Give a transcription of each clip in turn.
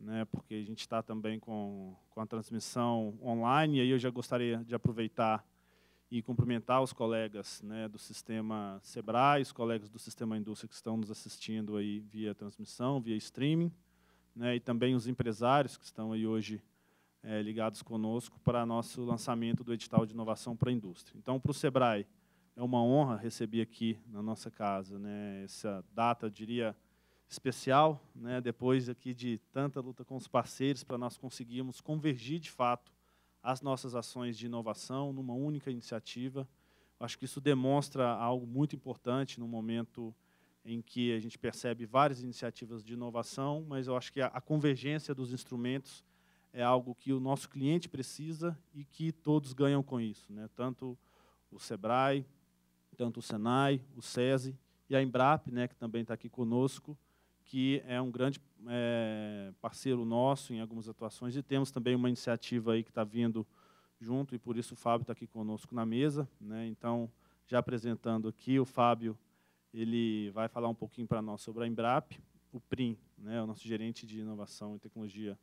né, porque a gente está também com, com a transmissão online, e aí eu já gostaria de aproveitar e cumprimentar os colegas né, do sistema Sebrae, os colegas do sistema Indústria que estão nos assistindo aí via transmissão, via streaming, né, e também os empresários que estão aí hoje é, ligados conosco para nosso lançamento do edital de inovação para a indústria. Então, para o Sebrae, é uma honra receber aqui na nossa casa né, essa data, diria, especial, né, depois aqui de tanta luta com os parceiros, para nós conseguirmos convergir de fato as nossas ações de inovação numa única iniciativa. Acho que isso demonstra algo muito importante no momento em que a gente percebe várias iniciativas de inovação, mas eu acho que a, a convergência dos instrumentos é algo que o nosso cliente precisa e que todos ganham com isso, né? Tanto o Sebrae, tanto o Senai, o SESI e a Embrap, né, que também está aqui conosco, que é um grande é, parceiro nosso em algumas atuações, e temos também uma iniciativa aí que está vindo junto, e por isso o Fábio está aqui conosco na mesa. Né? Então, já apresentando aqui, o Fábio ele vai falar um pouquinho para nós sobre a Embrap, o PRIM, né, o nosso gerente de inovação e tecnologia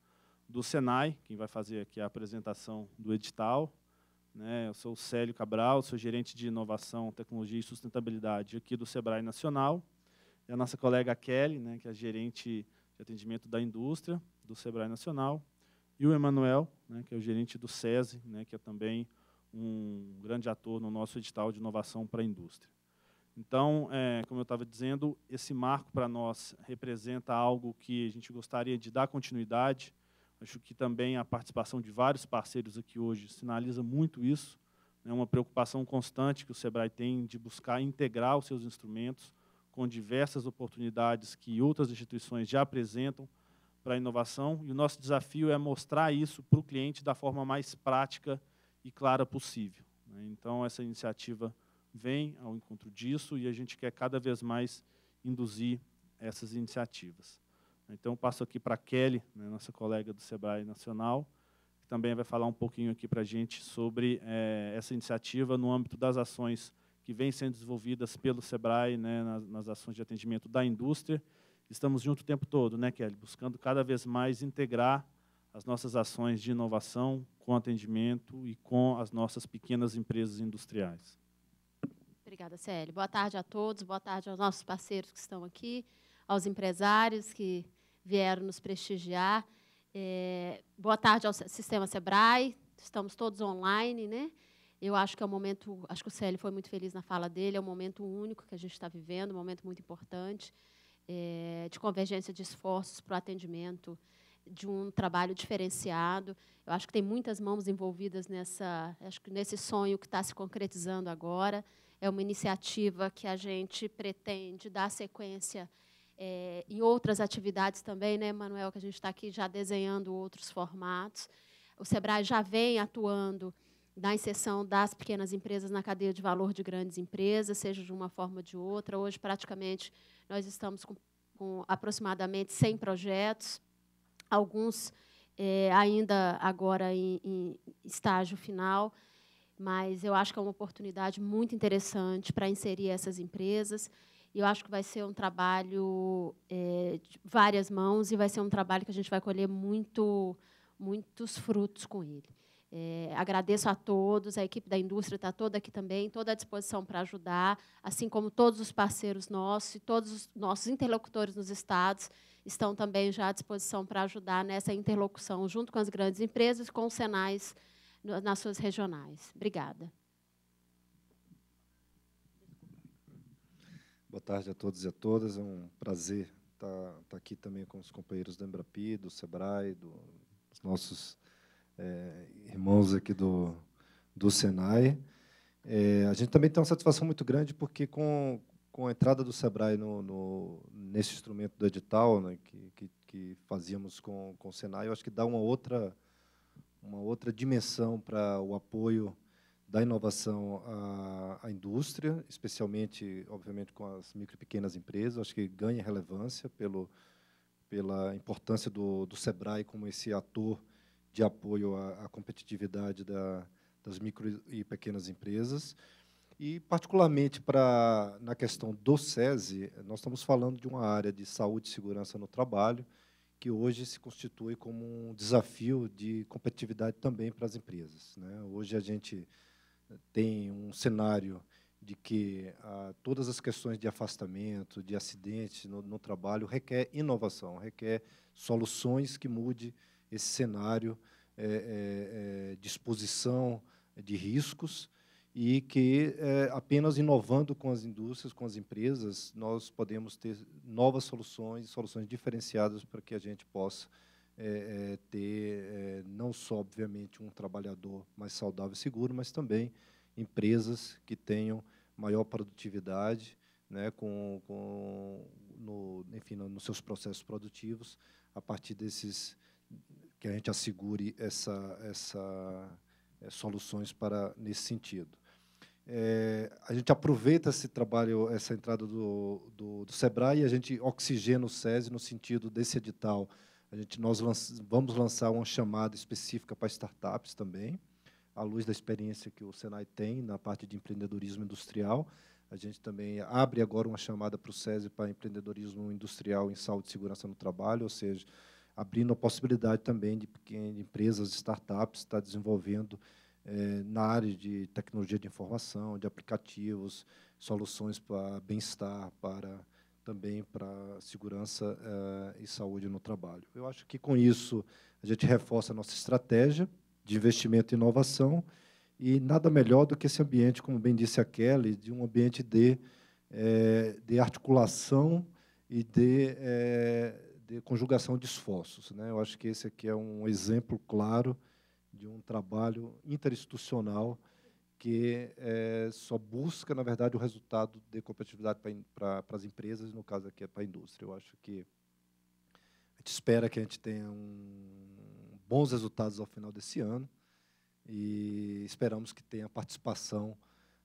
do Senai, quem vai fazer aqui a apresentação do edital. Né, eu sou o Célio Cabral, sou gerente de inovação, tecnologia e sustentabilidade aqui do Sebrae Nacional a nossa colega Kelly, né, que é gerente de atendimento da indústria do Sebrae Nacional, e o Emanuel, né, que é o gerente do SESI, né, que é também um grande ator no nosso edital de inovação para a indústria. Então, é, como eu estava dizendo, esse marco para nós representa algo que a gente gostaria de dar continuidade. Acho que também a participação de vários parceiros aqui hoje sinaliza muito isso. É né, uma preocupação constante que o SEBRAE tem de buscar integrar os seus instrumentos com diversas oportunidades que outras instituições já apresentam para a inovação, e o nosso desafio é mostrar isso para o cliente da forma mais prática e clara possível. Né? Então, essa iniciativa vem ao encontro disso e a gente quer cada vez mais induzir essas iniciativas. Então, passo aqui para a Kelly, né, nossa colega do SEBRAE Nacional, que também vai falar um pouquinho aqui para a gente sobre é, essa iniciativa no âmbito das ações que vêm sendo desenvolvidas pelo SEBRAE né, nas, nas, ações de atendimento da indústria. Estamos junto o tempo todo, né, Kelly? Buscando cada vez mais integrar as nossas ações de inovação com atendimento e com as nossas pequenas empresas industriais. Obrigada, Célio. Boa tarde a todos, boa tarde aos nossos parceiros que estão aqui, aos empresários que vieram nos prestigiar. É, boa tarde ao Sistema SEBRAE, estamos todos online, né? Eu acho que é um momento, acho que o Célio foi muito feliz na fala dele, é um momento único que a gente está vivendo, um momento muito importante é, de convergência de esforços para o atendimento de um trabalho diferenciado. Eu acho que tem muitas mãos envolvidas nessa, acho que nesse sonho que está se concretizando agora. É uma iniciativa que a gente pretende dar sequência é, em outras atividades também, né, Manuel? Que a gente está aqui já desenhando outros formatos. O Sebrae já vem atuando da inserção das pequenas empresas na cadeia de valor de grandes empresas, seja de uma forma ou de outra. Hoje, praticamente, nós estamos com, com aproximadamente 100 projetos, alguns é, ainda agora em, em estágio final, mas eu acho que é uma oportunidade muito interessante para inserir essas empresas. E eu acho que vai ser um trabalho é, de várias mãos e vai ser um trabalho que a gente vai colher muito, muitos frutos com ele. É, agradeço a todos, a equipe da indústria está toda aqui também, toda à disposição para ajudar, assim como todos os parceiros nossos e todos os nossos interlocutores nos estados estão também já à disposição para ajudar nessa interlocução, junto com as grandes empresas, com os senais nas suas regionais. Obrigada. Boa tarde a todos e a todas. É um prazer estar, tá, tá aqui também com os companheiros do Embrapi, do SEBRAE, dos nossos é, irmãos aqui do, do Senai. É, a gente também tem uma satisfação muito grande porque, com, com a entrada do Sebrae no, no, nesse instrumento do edital né, que, que, que, fazíamos com, com o Senai, eu acho que dá uma outra, uma outra dimensão para o apoio da inovação à, à, indústria, especialmente, obviamente, com as micro e pequenas empresas. Acho que ganha relevância pelo, pela importância do, do SEBRAE como esse ator de apoio à, à competitividade da, das micro e pequenas empresas. E, particularmente, pra, na questão do SESI, nós estamos falando de uma área de saúde e segurança no trabalho, que hoje se constitui como um desafio de competitividade também para as empresas. Né? Hoje a gente tem um cenário de que ah, todas as questões de afastamento, de acidente no, no trabalho requer inovação, requer soluções que mudem esse cenário é, é, é, de exposição de riscos e que é, apenas inovando com as indústrias, com as empresas, nós podemos ter novas soluções, soluções diferenciadas para que a gente possa é, é ter é, não só, obviamente, um trabalhador mais saudável e seguro, mas também empresas que tenham maior produtividade, né, com, com no, enfim, nos seus processos produtivos, a partir desses que a gente assegure essa, essa é, soluções para nesse sentido. É, a gente aproveita esse trabalho, essa entrada do, do, do Sebrae, e a gente oxigena o SESI no sentido desse edital. A gente, nós lança, vamos lançar uma chamada específica para startups também, à luz da experiência que o Senai tem na parte de empreendedorismo industrial. A gente também abre agora uma chamada para o SESI para empreendedorismo industrial em saúde e segurança no trabalho, ou seja, abrindo a possibilidade também de pequenas empresas, startups, estar tá desenvolvendo é, na área de tecnologia de informação, de aplicativos, soluções para bem-estar, para também para segurança eh, e saúde no trabalho. Eu acho que com isso a gente reforça a nossa estratégia de investimento e inovação e nada melhor do que esse ambiente, como bem disse a Kelly, de um ambiente de, eh, de articulação e de de conjugação de esforços. Né? Eu acho que esse aqui é um exemplo claro de um trabalho interinstitucional que é, só busca, na verdade, o resultado de competitividade para as empresas, no caso aqui é para a indústria. Eu acho que a gente espera que a gente tenha um, bons resultados ao final desse ano e esperamos que tenha participação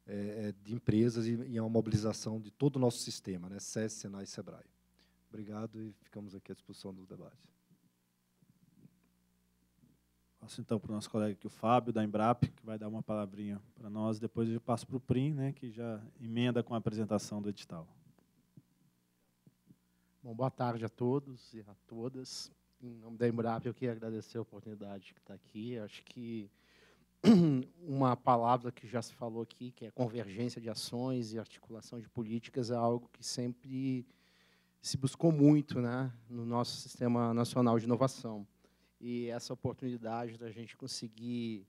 é, de empresas e, e a mobilização de todo o nosso sistema, né? SES, Senai e SEBRAE. Obrigado e ficamos aqui à disposição do debate. Passo então para o nosso colega aqui, o Fábio, da Embrap, que vai dar uma palavrinha para nós. Depois eu passo para o PRIM, né, que já emenda com a apresentação do edital. Bom, boa tarde a todos e a todas. Em nome da Embrapa, eu queria agradecer a oportunidade que está aqui. acho que uma palavra que já se falou aqui, que é convergência de ações e articulação de políticas, é algo que sempre se buscou muito né, no nosso sistema nacional de inovação. E essa oportunidade da gente conseguir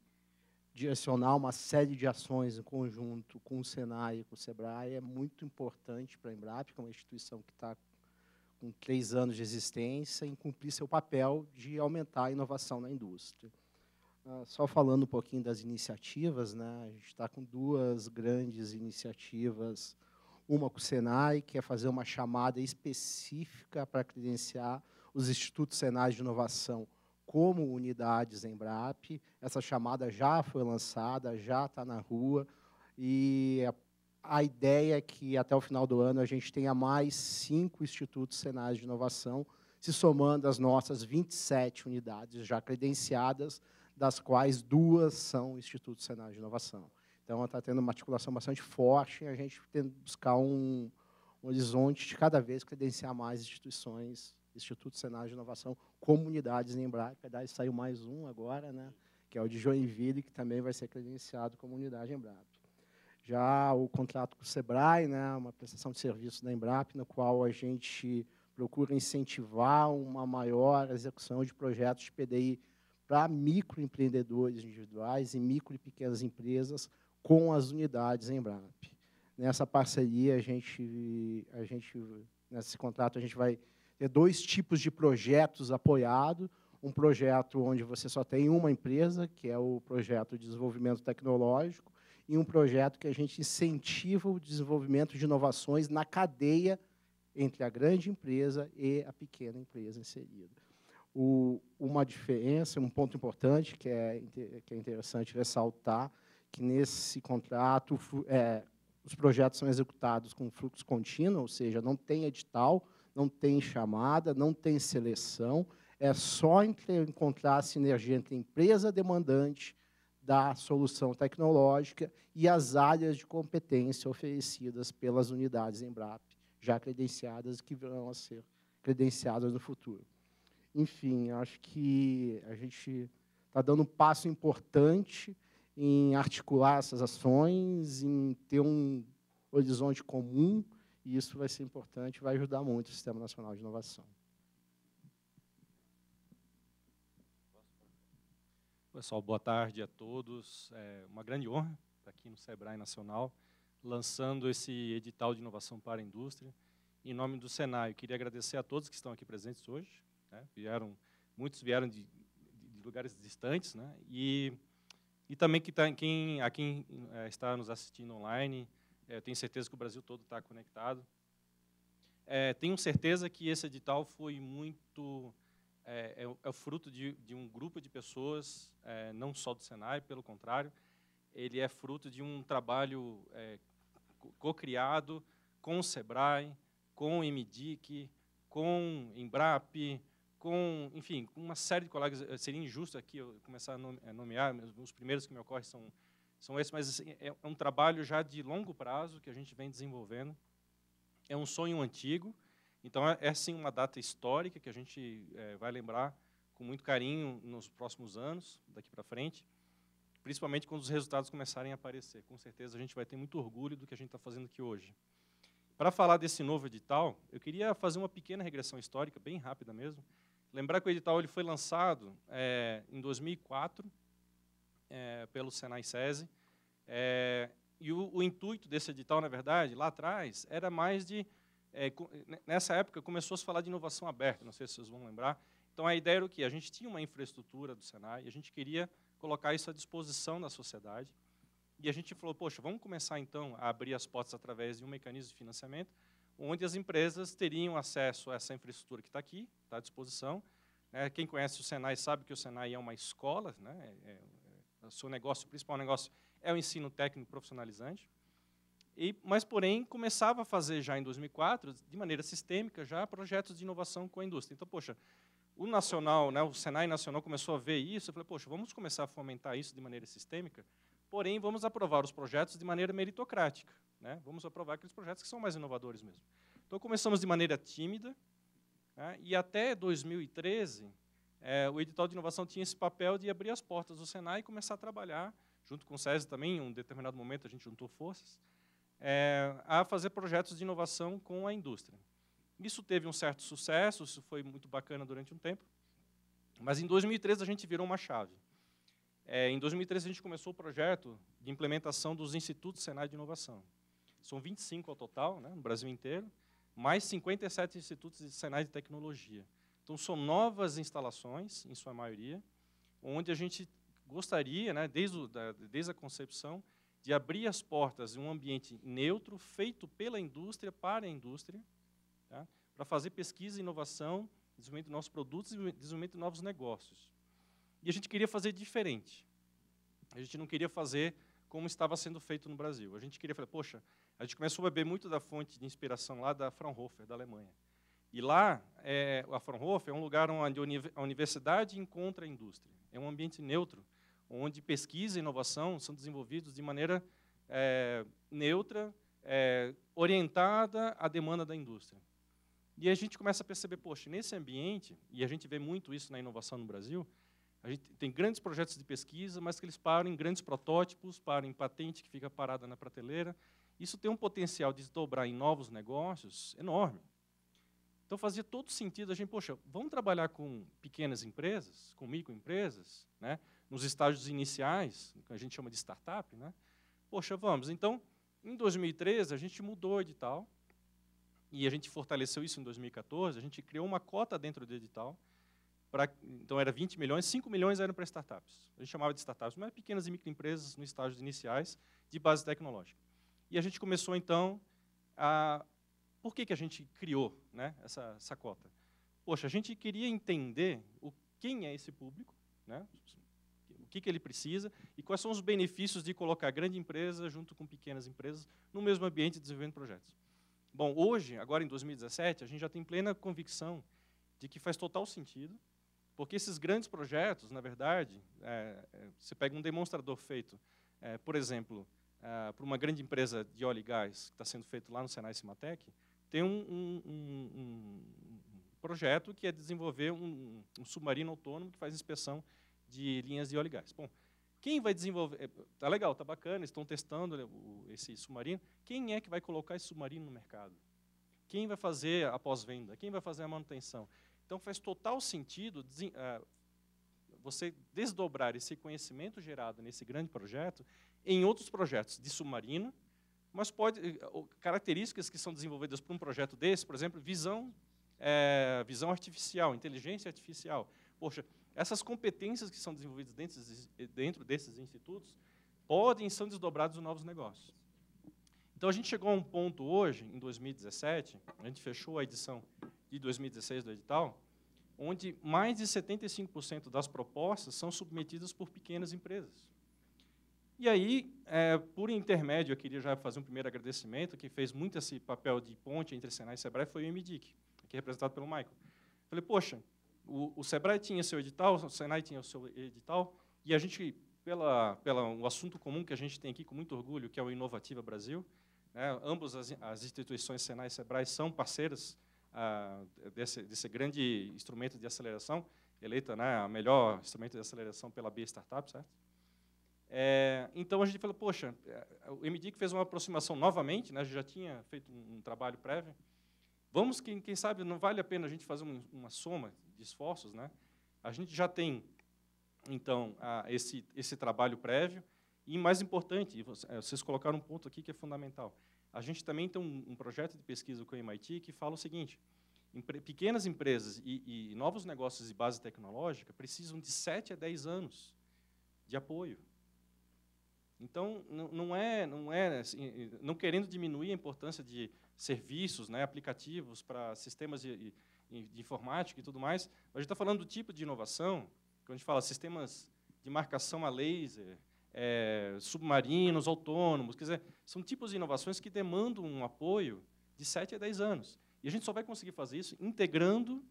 direcionar uma série de ações em conjunto com o Senai e com o Sebrae é muito importante para a Embrapa, que é uma instituição que está com três anos de existência, em cumprir seu papel de aumentar a inovação na indústria. Ah, só falando um pouquinho das iniciativas, né, a gente está com duas grandes iniciativas uma com o Senai, que é fazer uma chamada específica para credenciar os institutos Senais de inovação como unidades BRAP. Essa chamada já foi lançada, já está na rua e a ideia é que até o final do ano a gente tenha mais cinco institutos Senais de inovação, se somando às nossas 27 unidades já credenciadas, das quais duas são institutos Senais de inovação. Então, está tendo uma articulação bastante forte, e a gente tendo buscar um, um horizonte de cada vez credenciar mais instituições, Instituto Senado de Inovação, comunidades em Embraer, e saiu mais um agora, né, que é o de Joinville, que também vai ser credenciado como unidade Embrapa. Já o contrato com o SEBRAE, né, uma prestação de serviço da Embrapa, no qual a gente procura incentivar uma maior execução de projetos de PDI para microempreendedores individuais e micro e pequenas empresas, com as unidades Embrapa. Nessa parceria, a gente, a gente, nesse contrato, a gente vai ter dois tipos de projetos apoiados. Um projeto onde você só tem uma empresa, que é o projeto de desenvolvimento tecnológico, e um projeto que a gente incentiva o desenvolvimento de inovações na cadeia entre a grande empresa e a pequena empresa inserida. O, uma diferença, um ponto importante que é, que é interessante ressaltar, que nesse contrato é, os projetos são executados com fluxo contínuo, ou seja, não tem edital, não tem chamada, não tem seleção, é só encontrar a sinergia entre a empresa demandante da solução tecnológica e as áreas de competência oferecidas pelas unidades Embrap, já credenciadas que virão a ser credenciadas no futuro. Enfim, acho que a gente está dando um passo importante em articular essas ações, em ter um horizonte comum, e isso vai ser importante, vai ajudar muito o Sistema Nacional de Inovação. Pessoal, boa tarde a todos. É uma grande honra estar aqui no Sebrae Nacional, lançando esse edital de inovação para a indústria. Em nome do Senai, queria agradecer a todos que estão aqui presentes hoje. Né? Vieram, muitos vieram de, de lugares distantes, né? e e também que tá, quem, a quem é, está nos assistindo online, é, tenho certeza que o Brasil todo está conectado. É, tenho certeza que esse edital foi muito é, é, é, o fruto de, de, um grupo de pessoas, é, não só do Senai, pelo contrário, ele é fruto de um trabalho é, co-criado com o SEBRAE, com o MDIC, com o Embrap, com, enfim, com uma série de colegas. Eh, seria injusto aqui eu começar a eh, nomear, os primeiros que me ocorrem são, são esses, mas assim, é, é um trabalho já de longo prazo que a gente vem desenvolvendo. É um sonho antigo, então é, é sim uma data histórica que a gente é, vai lembrar com muito carinho nos próximos anos, daqui para frente, principalmente quando os resultados começarem a aparecer. Com certeza a gente vai ter muito orgulho do que a gente está fazendo aqui hoje. Para falar desse novo edital, eu queria fazer uma pequena regressão histórica, bem rápida mesmo, Lembrar que o edital ele foi lançado é, em 2004 é, eh, pelo Senai SESI, é, e o, o, intuito desse edital, na verdade, lá atrás, era mais de... nessa época, começou a se falar de inovação aberta, não sei se vocês vão lembrar. Então, a ideia era o quê? A gente tinha uma infraestrutura do Senai, a gente queria colocar isso à disposição da sociedade, e a gente falou, poxa, vamos começar, então, a abrir as portas através de um mecanismo de financiamento onde as empresas teriam acesso a essa infraestrutura que está aqui, está à disposição. Né? Quem conhece o Senai sabe que o Senai é uma escola, né? É, é, é, o seu negócio, o principal negócio é o ensino técnico profissionalizante. E, mas, porém, começava a fazer já em 2004, de maneira sistêmica, já projetos de inovação com a indústria. Então, poxa, o Nacional, né, o Senai Nacional começou a ver isso, e falei, poxa, vamos começar a fomentar isso de maneira sistêmica, Porém, vamos aprovar os projetos de maneira meritocrática. Né? Vamos aprovar aqueles projetos que são mais inovadores mesmo. Então, começamos de maneira tímida, né? e até 2013, é, o edital de inovação tinha esse papel de abrir as portas do Senai e começar a trabalhar, junto com o SESI também, em um determinado momento a gente juntou forças, é, a fazer projetos de inovação com a indústria. Isso teve um certo sucesso, isso foi muito bacana durante um tempo, mas em 2013 a gente virou uma chave. É, em 2013, a gente começou o projeto de implementação dos Institutos Senai de Inovação. São 25 ao total, né, no Brasil inteiro, mais 57 institutos de Senai de Tecnologia. Então, são novas instalações, em sua maioria, onde a gente gostaria, né, desde, o, da, desde a concepção, de abrir as portas de um ambiente neutro, feito pela indústria, para a indústria, tá? para fazer pesquisa e inovação, desenvolvimento de novos produtos e desenvolvimento de novos negócios. E a gente queria fazer diferente. A gente não queria fazer como estava sendo feito no Brasil. A gente queria falar, poxa, a gente começou a beber muito da fonte de inspiração lá da Fraunhofer, da Alemanha. E lá, é, a Fraunhofer é um lugar onde a universidade encontra a indústria. É um ambiente neutro, onde pesquisa e inovação são desenvolvidos de maneira é, neutra, é, orientada à demanda da indústria. E a gente começa a perceber, poxa, nesse ambiente, e a gente vê muito isso na inovação no Brasil, a gente tem grandes projetos de pesquisa, mas que eles param em grandes protótipos, param em patente que fica parada na prateleira. Isso tem um potencial de desdobrar em novos negócios enorme. Então fazia todo sentido a gente, poxa, vamos trabalhar com pequenas empresas, com microempresas, né? nos estágios iniciais, que a gente chama de startup, né? Poxa, vamos. Então, em 2013 a gente mudou o edital e a gente fortaleceu isso em 2014, a gente criou uma cota dentro do edital Pra, então era 20 milhões, 5 milhões eram para startups. A gente chamava de startups, mas pequenas e microempresas nos estágios iniciais de base tecnológica. E a gente começou então a por que, que a gente criou né, essa, essa cota? Poxa, a gente queria entender o, quem é esse público, né, o que, que ele precisa e quais são os benefícios de colocar grande empresa junto com pequenas empresas no mesmo ambiente de desenvolvendo projetos. Bom, hoje, agora em 2017, a gente já tem plena convicção de que faz total sentido porque esses grandes projetos, na verdade, é, é, você pega um demonstrador feito, é, por exemplo, é, por uma grande empresa de óleo e gás, que está sendo feito lá no Senai Cimatec, tem um, um, um, um projeto que é desenvolver um, submarino autônomo que faz inspeção de linhas de óleo e gás. Bom, quem vai desenvolver... É, tá legal, tá bacana, estão testando né, esse submarino. Quem é que vai colocar esse submarino no mercado? Quem vai fazer a pós-venda? Quem vai fazer a manutenção? Então faz total sentido eh, você desdobrar esse conhecimento gerado nesse grande projeto em outros projetos de submarino, mas pode eh, características que são desenvolvidas por um projeto desse, por exemplo, visão, é, visão artificial, inteligência artificial. Poxa, essas competências que são desenvolvidas dentro, dentro desses institutos podem são desdobrados em novos negócios. Então a gente chegou a um ponto hoje, em 2017, a gente fechou a edição de 2016 do edital, onde mais de 75% das propostas são submetidas por pequenas empresas. E aí, é, por intermédio, eu queria já fazer um primeiro agradecimento, que fez muito esse papel de ponte entre Senai e Sebrae foi o MDIC, aqui representado pelo Michael. falei, poxa, o, o Sebrae tinha seu edital, o Senai tinha o seu edital, e a gente, pela, pela um assunto comum que a gente tem aqui com muito orgulho, que é o Inovativa Brasil, né, ambas as, as instituições Senai e Sebrae são parceiras desse, desse, grande instrumento de aceleração, eleita né, a melhor instrumento de aceleração pela B Startup, certo? É, então a gente falou, poxa, é, o MDIC fez uma aproximação novamente, né, a gente já tinha feito um, um trabalho prévio. Vamos, quem, quem, sabe, não vale a pena a gente fazer uma soma de esforços, né? A gente já tem, então, a, esse, esse trabalho prévio, e mais importante, é, vocês colocaram um ponto aqui que é fundamental. A gente também tem um, um projeto de pesquisa com o MIT que fala o seguinte: pequenas empresas e, e, novos negócios de base tecnológica precisam de 7 a 10 anos de apoio. Então, não, não é, não é assim, não querendo diminuir a importância de serviços, né, aplicativos para sistemas de, de informática e tudo mais, a gente está falando do tipo de inovação, quando a gente fala sistemas de marcação a laser, é, submarinos autônomos. Quer dizer, são tipos de inovações que demandam um apoio de 7 a 10 anos. E a gente só vai conseguir fazer isso integrando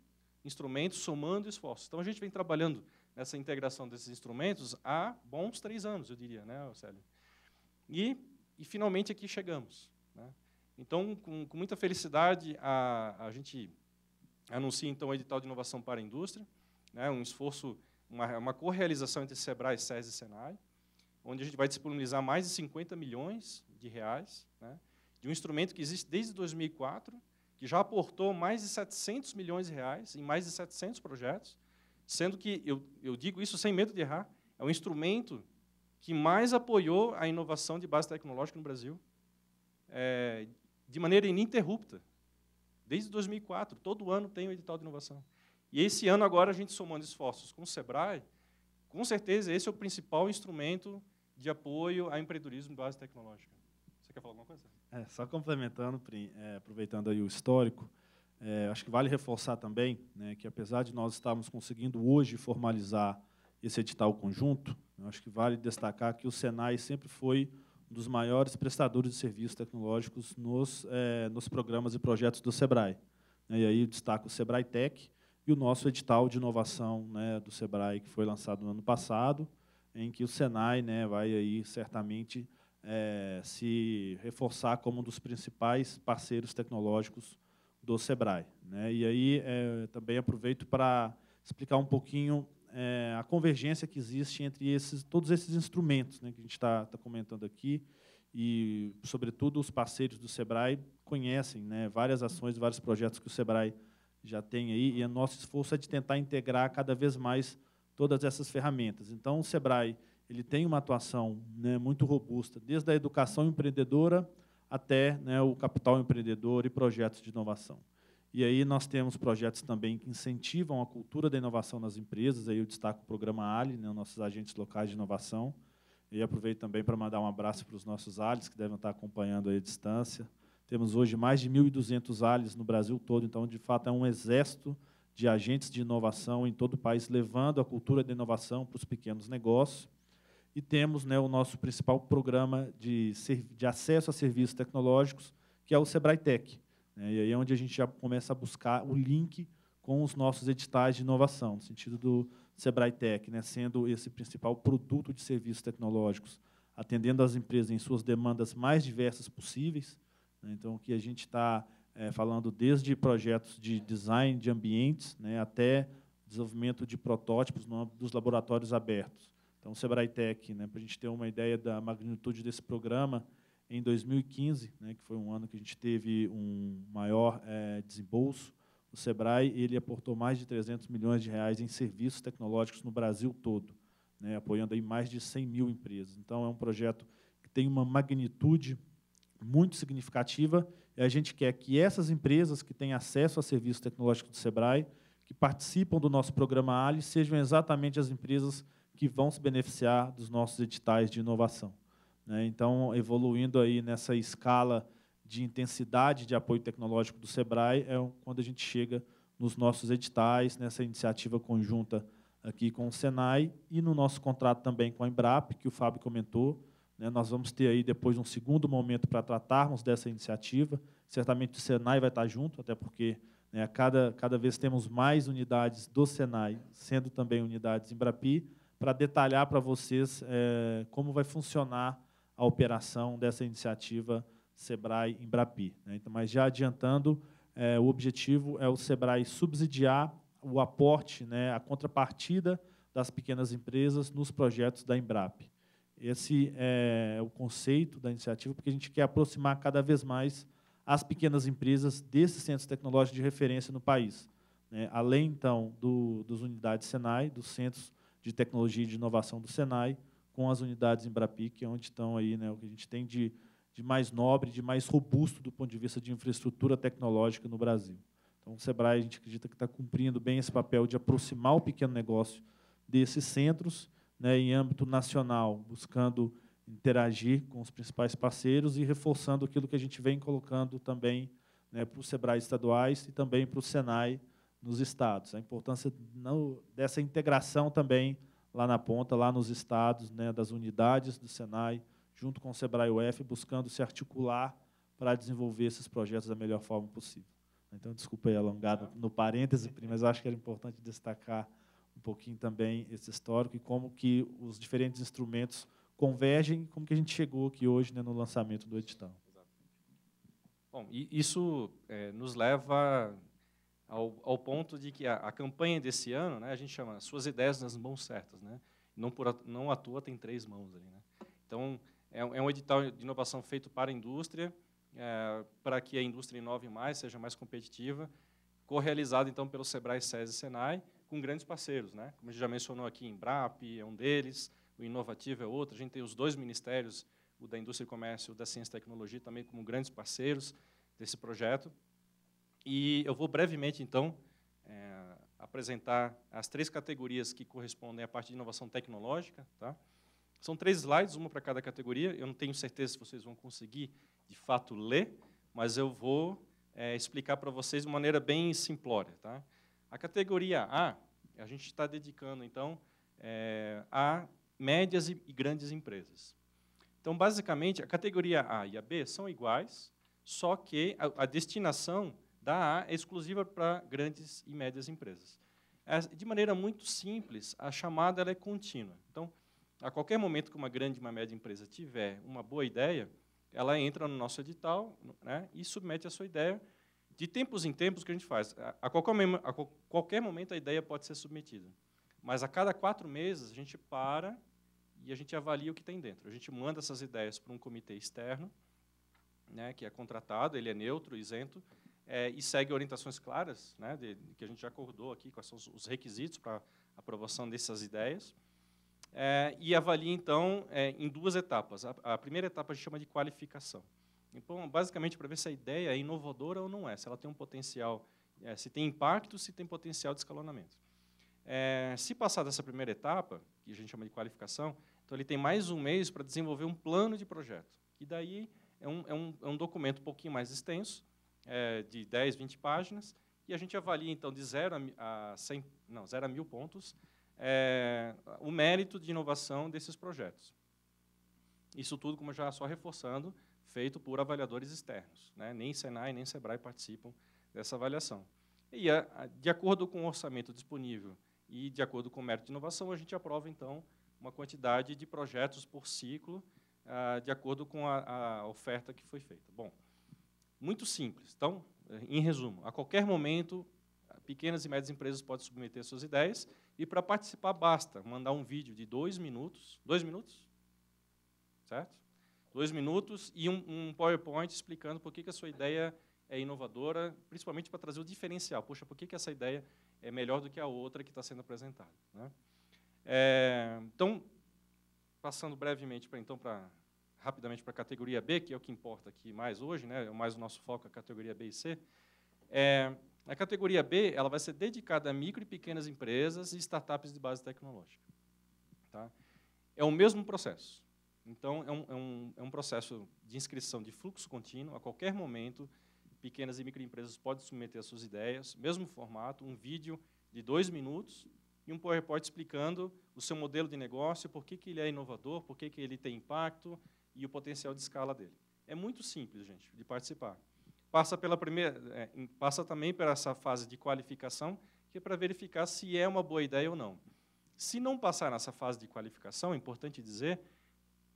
instrumentos, somando esforços. Então, a gente vem trabalhando nessa integração desses instrumentos há bons três anos, eu diria, né, Célio? E, e finalmente aqui chegamos. Né? Então, com, com, muita felicidade, a, a gente anuncia então o edital de inovação para a indústria, né, um esforço, uma, uma correalização entre SEBRAE, SES e SENAI onde a gente vai disponibilizar mais de 50 milhões de reais, né, de um instrumento que existe desde 2004, que já aportou mais de 700 milhões de reais em mais de 700 projetos, sendo que, eu, eu digo isso sem medo de errar, é o instrumento que mais apoiou a inovação de base tecnológica no Brasil, é, de maneira ininterrupta. Desde 2004, todo ano tem o um edital de inovação. E esse ano, agora, a gente somando esforços com o SEBRAE, com certeza esse é o principal instrumento de apoio a empreendedorismo de base tecnológica. Você quer falar alguma coisa? É, só complementando, é, aproveitando aí o histórico, é, acho que vale reforçar também né, que, apesar de nós estarmos conseguindo hoje formalizar esse edital conjunto, acho que vale destacar que o Senai sempre foi um dos maiores prestadores de serviços tecnológicos nos, é, nos programas e projetos do SEBRAE. Né. E aí destaco o SEBRAE Tech e o nosso edital de inovação né, do SEBRAE, que foi lançado no ano passado, em que o Senai né, vai aí certamente é, se reforçar como um dos principais parceiros tecnológicos do Sebrae. Né? E aí é, também aproveito para explicar um pouquinho é, a convergência que existe entre esses, todos esses instrumentos né, que a gente está tá comentando aqui e, sobretudo, os parceiros do Sebrae conhecem né, várias ações, vários projetos que o Sebrae já tem aí, e o nosso esforço é de tentar integrar cada vez mais todas essas ferramentas. Então, o Sebrae ele tem uma atuação né, muito robusta, desde a educação empreendedora até né, o capital empreendedor e projetos de inovação. E aí nós temos projetos também que incentivam a cultura da inovação nas empresas, aí eu destaco o programa ALI, né, nossos agentes locais de inovação, e aproveito também para mandar um abraço para os nossos ALIs, que devem estar acompanhando aí distância. Temos hoje mais de 1.200 ALIs no Brasil todo, então, de fato, é um exército de agentes de inovação em todo o país, levando a cultura de inovação para os pequenos negócios. E temos né, o nosso principal programa de, de acesso a serviços tecnológicos, que é o Sebrae Tech. Né? e aí é onde a gente já começa a buscar o link com os nossos editais de inovação, no sentido do Sebrae Tech, né, sendo esse principal produto de serviços tecnológicos, atendendo as empresas em suas demandas mais diversas possíveis. Né? então, que a gente está é, falando desde projetos de design de ambientes né, até desenvolvimento de protótipos no dos laboratórios abertos. Então, o Sebrae Tech, né, para a gente ter uma ideia da magnitude desse programa, em 2015, né, que foi um ano que a gente teve um maior é, desembolso, o Sebrae ele aportou mais de 300 milhões de reais em serviços tecnológicos no Brasil todo, né, apoiando aí mais de 100 mil empresas. Então, é um projeto que tem uma magnitude muito significativa e a gente quer que essas empresas que têm acesso a serviços tecnológicos do Sebrae, que participam do nosso programa ALI, sejam exatamente as empresas que vão se beneficiar dos nossos editais de inovação. Né? Então, evoluindo aí nessa escala de intensidade de apoio tecnológico do Sebrae, é quando a gente chega nos nossos editais, nessa iniciativa conjunta aqui com o Senai e no nosso contrato também com a Embrap, que o Fábio comentou, né? Nós vamos ter aí depois um segundo momento para tratarmos dessa iniciativa. Certamente o Senai vai estar junto, até porque né, cada, cada vez temos mais unidades do Senai, sendo também unidades em Brapi, para detalhar para vocês é, como vai funcionar a operação dessa iniciativa Sebrae em Brapi. Né? Então, mas já adiantando, é, o objetivo é o Sebrae subsidiar o aporte, né, a contrapartida das pequenas empresas nos projetos da Embrap. Esse é o conceito da iniciativa, porque a gente quer aproximar cada vez mais as pequenas empresas desses centros tecnológicos de referência no país. Né? Além, então, do, dos unidades Senai, dos centros de tecnologia e de inovação do Senai, com as unidades Embrapic, é onde estão aí né, o que a gente tem de, de mais nobre, de mais robusto do ponto de vista de infraestrutura tecnológica no Brasil. Então, o Sebrae, a gente acredita que está cumprindo bem esse papel de aproximar o pequeno negócio desses centros né, em âmbito nacional, buscando interagir com os principais parceiros e reforçando aquilo que a gente vem colocando também né, para os SEBRAE estaduais e também para o SENAI nos estados. A importância dessa integração também lá na ponta, lá nos estados, né, das unidades do SENAI, junto com o SEBRAE UF, buscando se articular para desenvolver esses projetos da melhor forma possível. Então, desculpa aí alongar no parêntese, mas acho que era importante destacar um pouquinho também esse histórico e como que os diferentes instrumentos convergem, como que a gente chegou aqui hoje né, no lançamento do edital. Bom, isso é, nos leva ao, ao, ponto de que a, a campanha desse ano, né, a gente chama Suas Ideias nas Mãos Certas. Né? Não, por, não à toa tem três mãos ali. Né? Então, é, é um edital de inovação feito para a indústria, é, para que a indústria inove mais, seja mais competitiva, realizado então, pelo SEBRAE, SESI e SENAI, com grandes parceiros, né? Como a gente já mencionou aqui, Embrap é um deles, o Inovativo é outro. A gente tem os dois ministérios, o da Indústria e Comércio, o da Ciência e Tecnologia, também como grandes parceiros desse projeto. E eu vou brevemente então é, apresentar as três categorias que correspondem à parte de inovação tecnológica, tá? São três slides, uma para cada categoria. Eu não tenho certeza se vocês vão conseguir, de fato, ler, mas eu vou é, explicar para vocês de maneira bem simplória. Tá? A categoria A, a gente está dedicando, então, é, a médias e grandes empresas. Então, basicamente, a categoria A e a B são iguais, só que a, a destinação da A é exclusiva para grandes e médias empresas. É, de maneira muito simples, a chamada é contínua. Então, a qualquer momento que uma grande e uma média empresa tiver uma boa ideia, ela entra no nosso edital né, e submete a sua ideia de tempos em tempos, o que a gente faz? A qualquer, a qualquer momento a ideia pode ser submetida. Mas a cada quatro meses a gente para e a gente avalia o que tem dentro. A gente manda essas ideias para um comitê externo, né, que é contratado, ele é neutro, isento, é, e segue orientações claras, né, de, que a gente já acordou aqui, quais são os requisitos para aprovação dessas ideias. É, e avalia, então, é, em duas etapas. A, a primeira etapa a gente chama de qualificação. Então, basicamente, para ver se a ideia é inovadora ou não é, se ela tem um potencial, é, se tem impacto, se tem potencial de escalonamento. É, se passar dessa primeira etapa, que a gente chama de qualificação, então ele tem mais um mês para desenvolver um plano de projeto, que daí é um, é um, é um documento um pouquinho mais extenso, é, de 10, 20 páginas, e a gente avalia, então, de 0 a, a 100, não, 0 a 1.000 pontos, é, o mérito de inovação desses projetos. Isso tudo, como já só reforçando, feito por avaliadores externos. Né? Nem Senai, nem Sebrae participam dessa avaliação. E, a, eh, de acordo com o orçamento disponível e de acordo com o mérito de inovação, a gente aprova, então, uma quantidade de projetos por ciclo, ah, de acordo com a, a oferta que foi feita. Bom, muito simples. Então, eh, em resumo, a qualquer momento, pequenas e médias empresas podem submeter suas ideias, e para participar, basta mandar um vídeo de dois minutos. Dois minutos? Certo? dois minutos e um, um PowerPoint explicando por que, que a sua ideia é inovadora, principalmente para trazer o diferencial. Poxa, por que, que essa ideia é melhor do que a outra que está sendo apresentada? Né? É, então, passando brevemente para então para rapidamente para a categoria B, que é o que importa aqui mais hoje, né? É mais o nosso foco é a categoria B e C. É, a categoria B ela vai ser dedicada a micro e pequenas empresas e startups de base tecnológica. Tá? É o mesmo processo. Então, é um, é, um, é um processo de inscrição de fluxo contínuo. A qualquer momento, pequenas e microempresas podem submeter as suas ideias, mesmo formato, um vídeo de dois minutos e um PowerPoint explicando o seu modelo de negócio, por que, que ele é inovador, por que, que ele tem impacto e o potencial de escala dele. É muito simples, gente, de participar. Passa, pela primeira, é, passa também pela essa fase de qualificação, que é para verificar se é uma boa ideia ou não. Se não passar nessa fase de qualificação, é importante dizer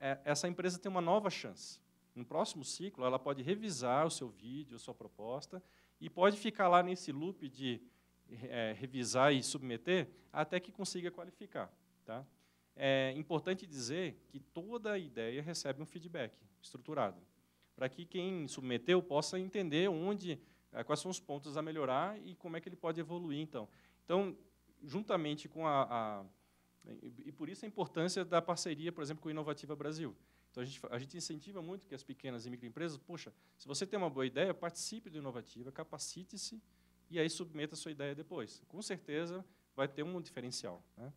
é, essa empresa tem uma nova chance. No próximo ciclo, ela pode revisar o seu vídeo, a sua proposta, e pode ficar lá nesse loop de é, revisar e submeter até que consiga qualificar. Tá? É importante dizer que toda ideia recebe um feedback estruturado, para que quem submeteu possa entender onde, é, quais são os pontos a melhorar e como é que ele pode evoluir. Então, então juntamente com a, a e por isso a importância da parceria, por exemplo, com o Inovativa Brasil. Então, a gente, a gente incentiva muito que as pequenas e microempresas, poxa, se você tem uma boa ideia, participe do Inovativa, capacite-se e aí submeta a sua ideia depois. Com certeza vai ter um diferencial. Né?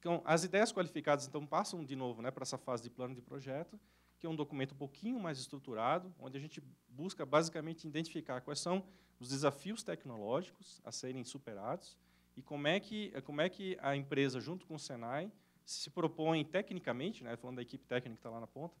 Então, as ideias qualificadas então passam de novo né, para essa fase de plano de projeto, que é um documento um pouquinho mais estruturado, onde a gente busca basicamente identificar quais são os desafios tecnológicos a serem superados, e como é que, como é que a empresa, junto com o Senai, se propõe tecnicamente, né, falando da equipe técnica que está lá na ponta,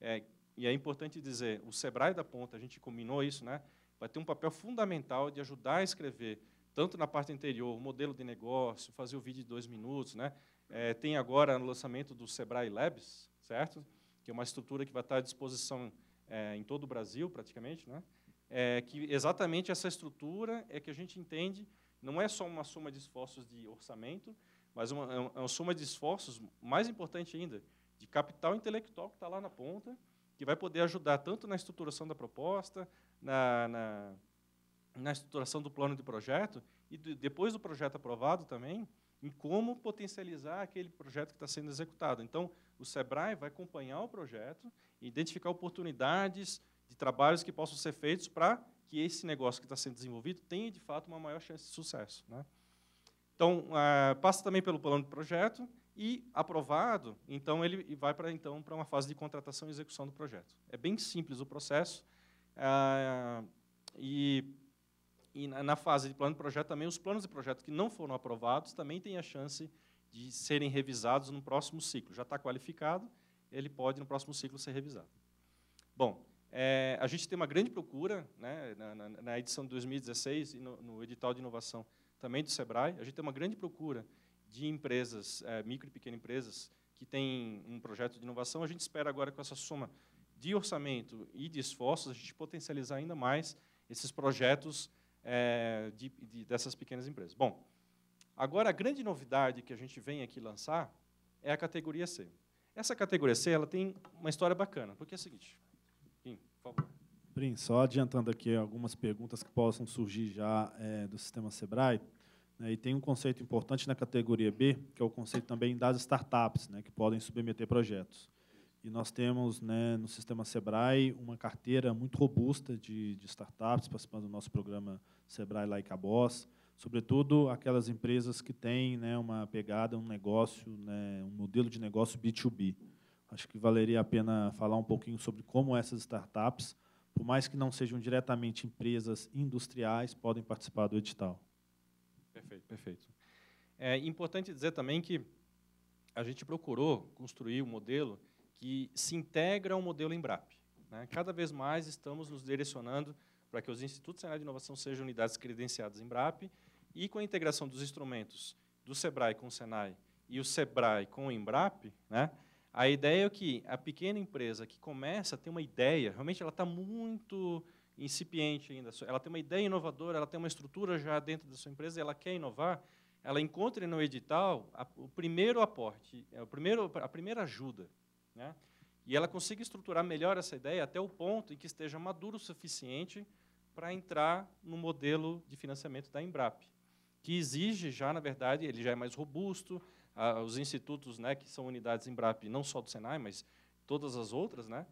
é, e é importante dizer, o Sebrae da ponta, a gente combinou isso, né, vai ter um papel fundamental de ajudar a escrever, tanto na parte anterior, o modelo de negócio, fazer o vídeo de dois minutos. Né, é, tem agora no lançamento do Sebrae Labs, certo? que é uma estrutura que vai estar à disposição é, em todo o Brasil, praticamente, né, é, que exatamente essa estrutura é que a gente entende não é só uma soma de esforços de orçamento, mas uma, é, é uma soma de esforços, mais importante ainda, de capital intelectual que está lá na ponta, que vai poder ajudar tanto na estruturação da proposta, na, na, na estruturação do plano de projeto, e do, depois do projeto aprovado também, em como potencializar aquele projeto que está sendo executado. Então, o SEBRAE vai acompanhar o projeto identificar oportunidades de trabalhos que possam ser feitos para que esse negócio que está sendo desenvolvido tenha, de fato, uma maior chance de sucesso. Né? Então, eh, passa também pelo plano de projeto e, aprovado, então ele vai para então, uma fase de contratação e execução do projeto. É bem simples o processo. Eh, e, e na fase de plano de projeto também, os planos de projeto que não foram aprovados também têm a chance de serem revisados no próximo ciclo. Já está qualificado, ele pode, no próximo ciclo, ser revisado. Bom, é, a gente tem uma grande procura né, na, na, na, edição de 2016 e no, no, edital de inovação também do Sebrae. A gente tem uma grande procura de empresas, é, micro e pequenas empresas, que têm um projeto de inovação. A gente espera agora, com essa soma de orçamento e de esforços, a gente potencializar ainda mais esses projetos é, de, de, dessas pequenas empresas. Bom, agora a grande novidade que a gente vem aqui lançar é a categoria C. Essa categoria C ela tem uma história bacana, porque é o seguinte: Prim, só adiantando aqui algumas perguntas que possam surgir já é, do sistema Sebrae, né, e tem um conceito importante na categoria B, que é o conceito também das startups, né, que podem submeter projetos. E nós temos né, no sistema Sebrae uma carteira muito robusta de, de startups participando do nosso programa Sebrae Like a Boss, sobretudo aquelas empresas que têm né, uma pegada, um negócio, né, um modelo de negócio B2B. Acho que valeria a pena falar um pouquinho sobre como essas startups por mais que não sejam diretamente empresas industriais, podem participar do edital. Perfeito, perfeito. É importante dizer também que a gente procurou construir um modelo que se integra ao modelo Embrap. Né? Cada vez mais estamos nos direcionando para que os Institutos Nacionais de Inovação sejam unidades credenciadas Embrap e com a integração dos instrumentos do SEBRAE com o SENAI e o SEBRAE com o Embrap, né, a ideia é que a pequena empresa que começa tem uma ideia, realmente ela está muito incipiente ainda, ela tem uma ideia inovadora, ela tem uma estrutura já dentro da sua empresa, ela quer inovar, ela encontra no edital a, o primeiro aporte, é, o primeiro, a primeira ajuda. Né? E ela consiga estruturar melhor essa ideia até o ponto em que esteja maduro o suficiente para entrar no modelo de financiamento da Embrap, que exige já, na verdade, ele já é mais robusto, os institutos, né, que são unidades Embrap, não só do Senai, mas todas as outras, né,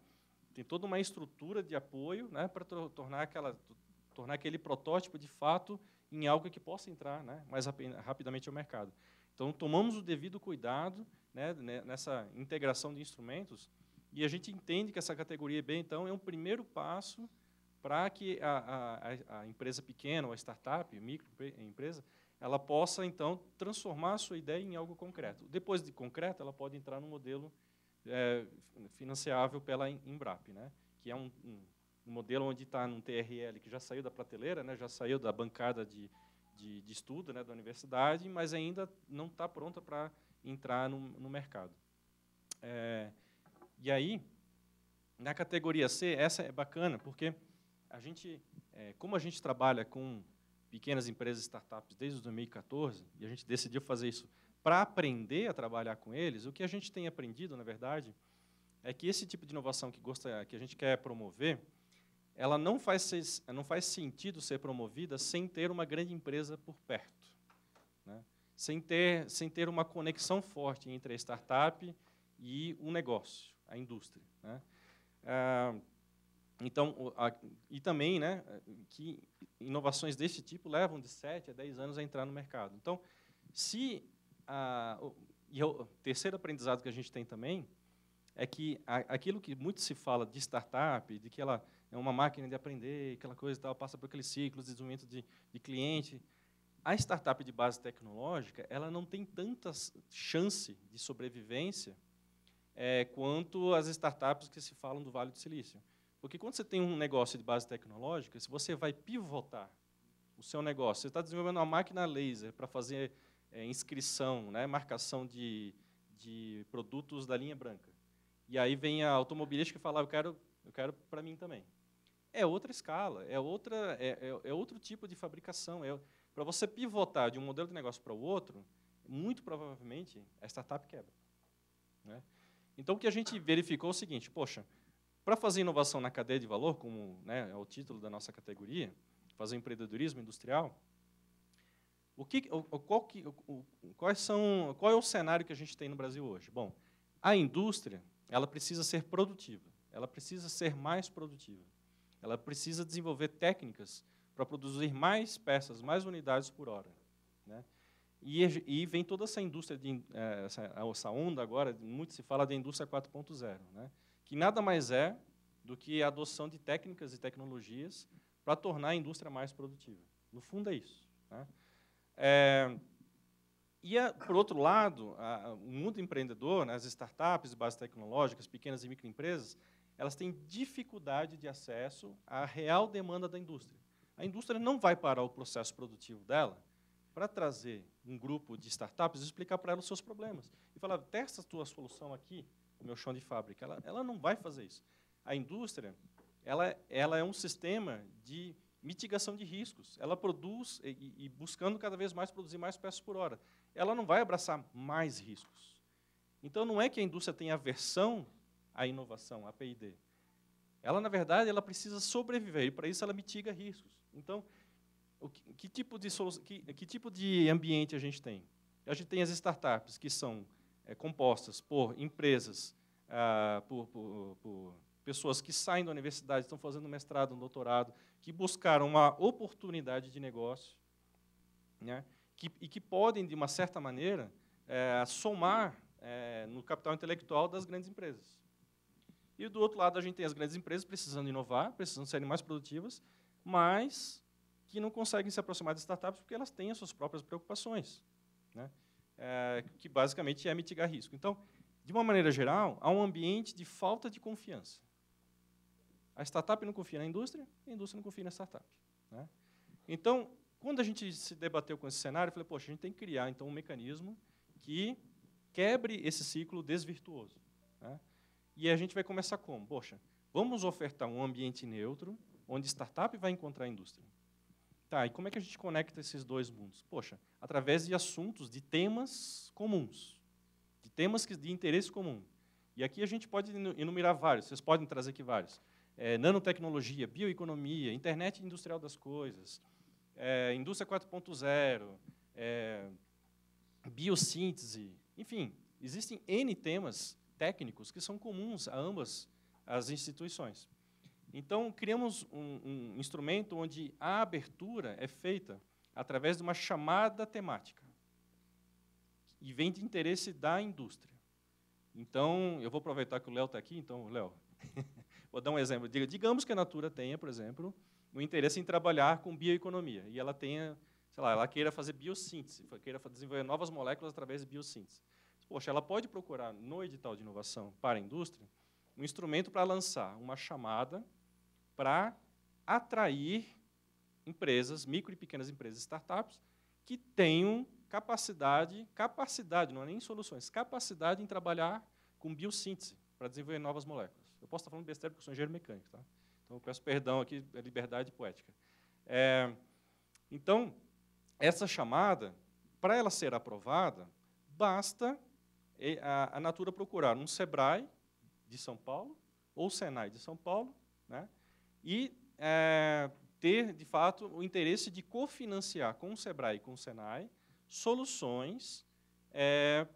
tem toda uma estrutura de apoio, né, para tornar aquela tornar aquele protótipo de fato em algo que possa entrar, né, mais rap rapidamente ao mercado. Então tomamos o devido cuidado, né, né, nessa integração de instrumentos e a gente entende que essa categoria B então é um primeiro passo para que a, a, a, empresa pequena, ou a startup, microempresa, ela possa, então, transformar a sua ideia em algo concreto. Depois de concreto, ela pode entrar no modelo é, financiável pela Embrap, né? que é um, um, modelo onde está num TRL que já saiu da prateleira, né? já saiu da bancada de, de, de estudo né? da universidade, mas ainda não está pronta para entrar no, no mercado. É, e aí, na categoria C, essa é bacana, porque a gente, é, como a gente trabalha com pequenas empresas, startups, desde 2014, e a gente decidiu fazer isso para aprender a trabalhar com eles. O que a gente tem aprendido, na verdade, é que esse tipo de inovação que, gosta, que a gente quer promover, ela não faz, não faz sentido ser promovida sem ter uma grande empresa por perto. Né? Sem, ter, sem ter uma conexão forte entre a startup e o negócio, a indústria. Né? Ah, então, a, e também né, que inovações desse tipo levam de 7 a 10 anos a entrar no mercado. Então, se a, e o terceiro aprendizado que a gente tem também é que a, aquilo que muito se fala de startup, de que ela é uma máquina de aprender, aquela coisa e tal, passa por aqueles ciclos de desenvolvimento de, de cliente, a startup de base tecnológica ela não tem tanta chance de sobrevivência é, quanto as startups que se falam do Vale do Silício. Porque quando você tem um negócio de base tecnológica, se você vai pivotar o seu negócio, você está desenvolvendo uma máquina laser para fazer é, inscrição, né, marcação de, de produtos da linha branca. E aí vem a automobilística que fala, eu quero, eu quero para mim também. É outra escala, é, outra, é, é, é outro tipo de fabricação. É, para você pivotar de um modelo de negócio para o outro, muito provavelmente a startup quebra. Né? Então, o que a gente verificou é o seguinte, poxa, para fazer inovação na cadeia de valor, como né, é o título da nossa categoria, fazer empreendedorismo industrial, o que, o, qual, que, o, quais são, qual é o cenário que a gente tem no Brasil hoje? Bom, a indústria ela precisa ser produtiva, ela precisa ser mais produtiva, ela precisa desenvolver técnicas para produzir mais peças, mais unidades por hora. Né? E, e, vem toda essa indústria, de, eh, essa, onda agora, muito se fala da indústria 4.0. Né? que nada mais é do que a adoção de técnicas e tecnologias para tornar a indústria mais produtiva. No fundo, é isso. Né? É, e, a, é, por outro lado, a, o mundo empreendedor, né, as startups de base tecnológicas, pequenas e microempresas, elas têm dificuldade de acesso à real demanda da indústria. A indústria não vai parar o processo produtivo dela para trazer um grupo de startups e explicar para ela os seus problemas. E falar, testa a tua solução aqui, o meu chão de fábrica. Ela, ela não vai fazer isso. A indústria ela, ela é um sistema de mitigação de riscos. Ela produz e, e, buscando cada vez mais produzir mais peças por hora. Ela não vai abraçar mais riscos. Então, não é que a indústria tenha aversão à inovação, à P&D. Ela, na verdade, ela precisa sobreviver e, para isso, ela mitiga riscos. Então, que, que, tipo de que, que tipo de ambiente a gente tem? A gente tem as startups que são é, compostas por empresas, ah, por, por, por, pessoas que saem da universidade, estão fazendo mestrado, um doutorado, que buscaram uma oportunidade de negócio, né, que, e que podem, de uma certa maneira, é, somar é, no capital intelectual das grandes empresas. E do outro lado, a gente tem as grandes empresas precisando inovar, precisando serem mais produtivas, mas que não conseguem se aproximar das startups porque elas têm as suas próprias preocupações. Né? é, que basicamente é mitigar risco. Então, de uma maneira geral, há um ambiente de falta de confiança. A startup não confia na indústria, a indústria não confia na startup. Né? Então, quando a gente se debateu com esse cenário, eu falei, poxa, a gente tem que criar então um mecanismo que quebre esse ciclo desvirtuoso. Né? E a gente vai começar como? Poxa, vamos ofertar um ambiente neutro, onde startup vai encontrar a indústria. Tá, e como é que a gente conecta esses dois mundos? Poxa, através de assuntos, de temas comuns, de temas que, de interesse comum. E aqui a gente pode enumerar vários, vocês podem trazer aqui vários. É, nanotecnologia, bioeconomia, internet industrial das coisas, é, indústria 4.0, é, biossíntese, enfim, existem N temas técnicos que são comuns a ambas as instituições. Então, criamos um, um instrumento onde a abertura é feita através de uma chamada temática e vem de interesse da indústria. Então, eu vou aproveitar que o Léo está aqui, então, Léo, vou dar um exemplo. Digamos que a Natura tenha, por exemplo, um interesse em trabalhar com bioeconomia, e ela tenha, sei lá, ela queira fazer biossíntese, queira desenvolver novas moléculas através de biossíntese. Poxa, ela pode procurar no edital de inovação para a indústria um instrumento para lançar uma chamada para atrair empresas, micro e pequenas empresas, startups, que tenham capacidade, capacidade, não é nem soluções, capacidade em trabalhar com biossíntese para desenvolver novas moléculas. Eu posso estar falando besteira porque eu sou engenheiro mecânico, tá? Então eu peço perdão aqui, é liberdade poética. É, então, essa chamada, para ela ser aprovada, basta a, a Natura procurar um SEBRAE de São Paulo ou o SENAI de São Paulo, né? e é, ter, de fato, o interesse de cofinanciar com o SEBRAE e com o SENAI soluções é,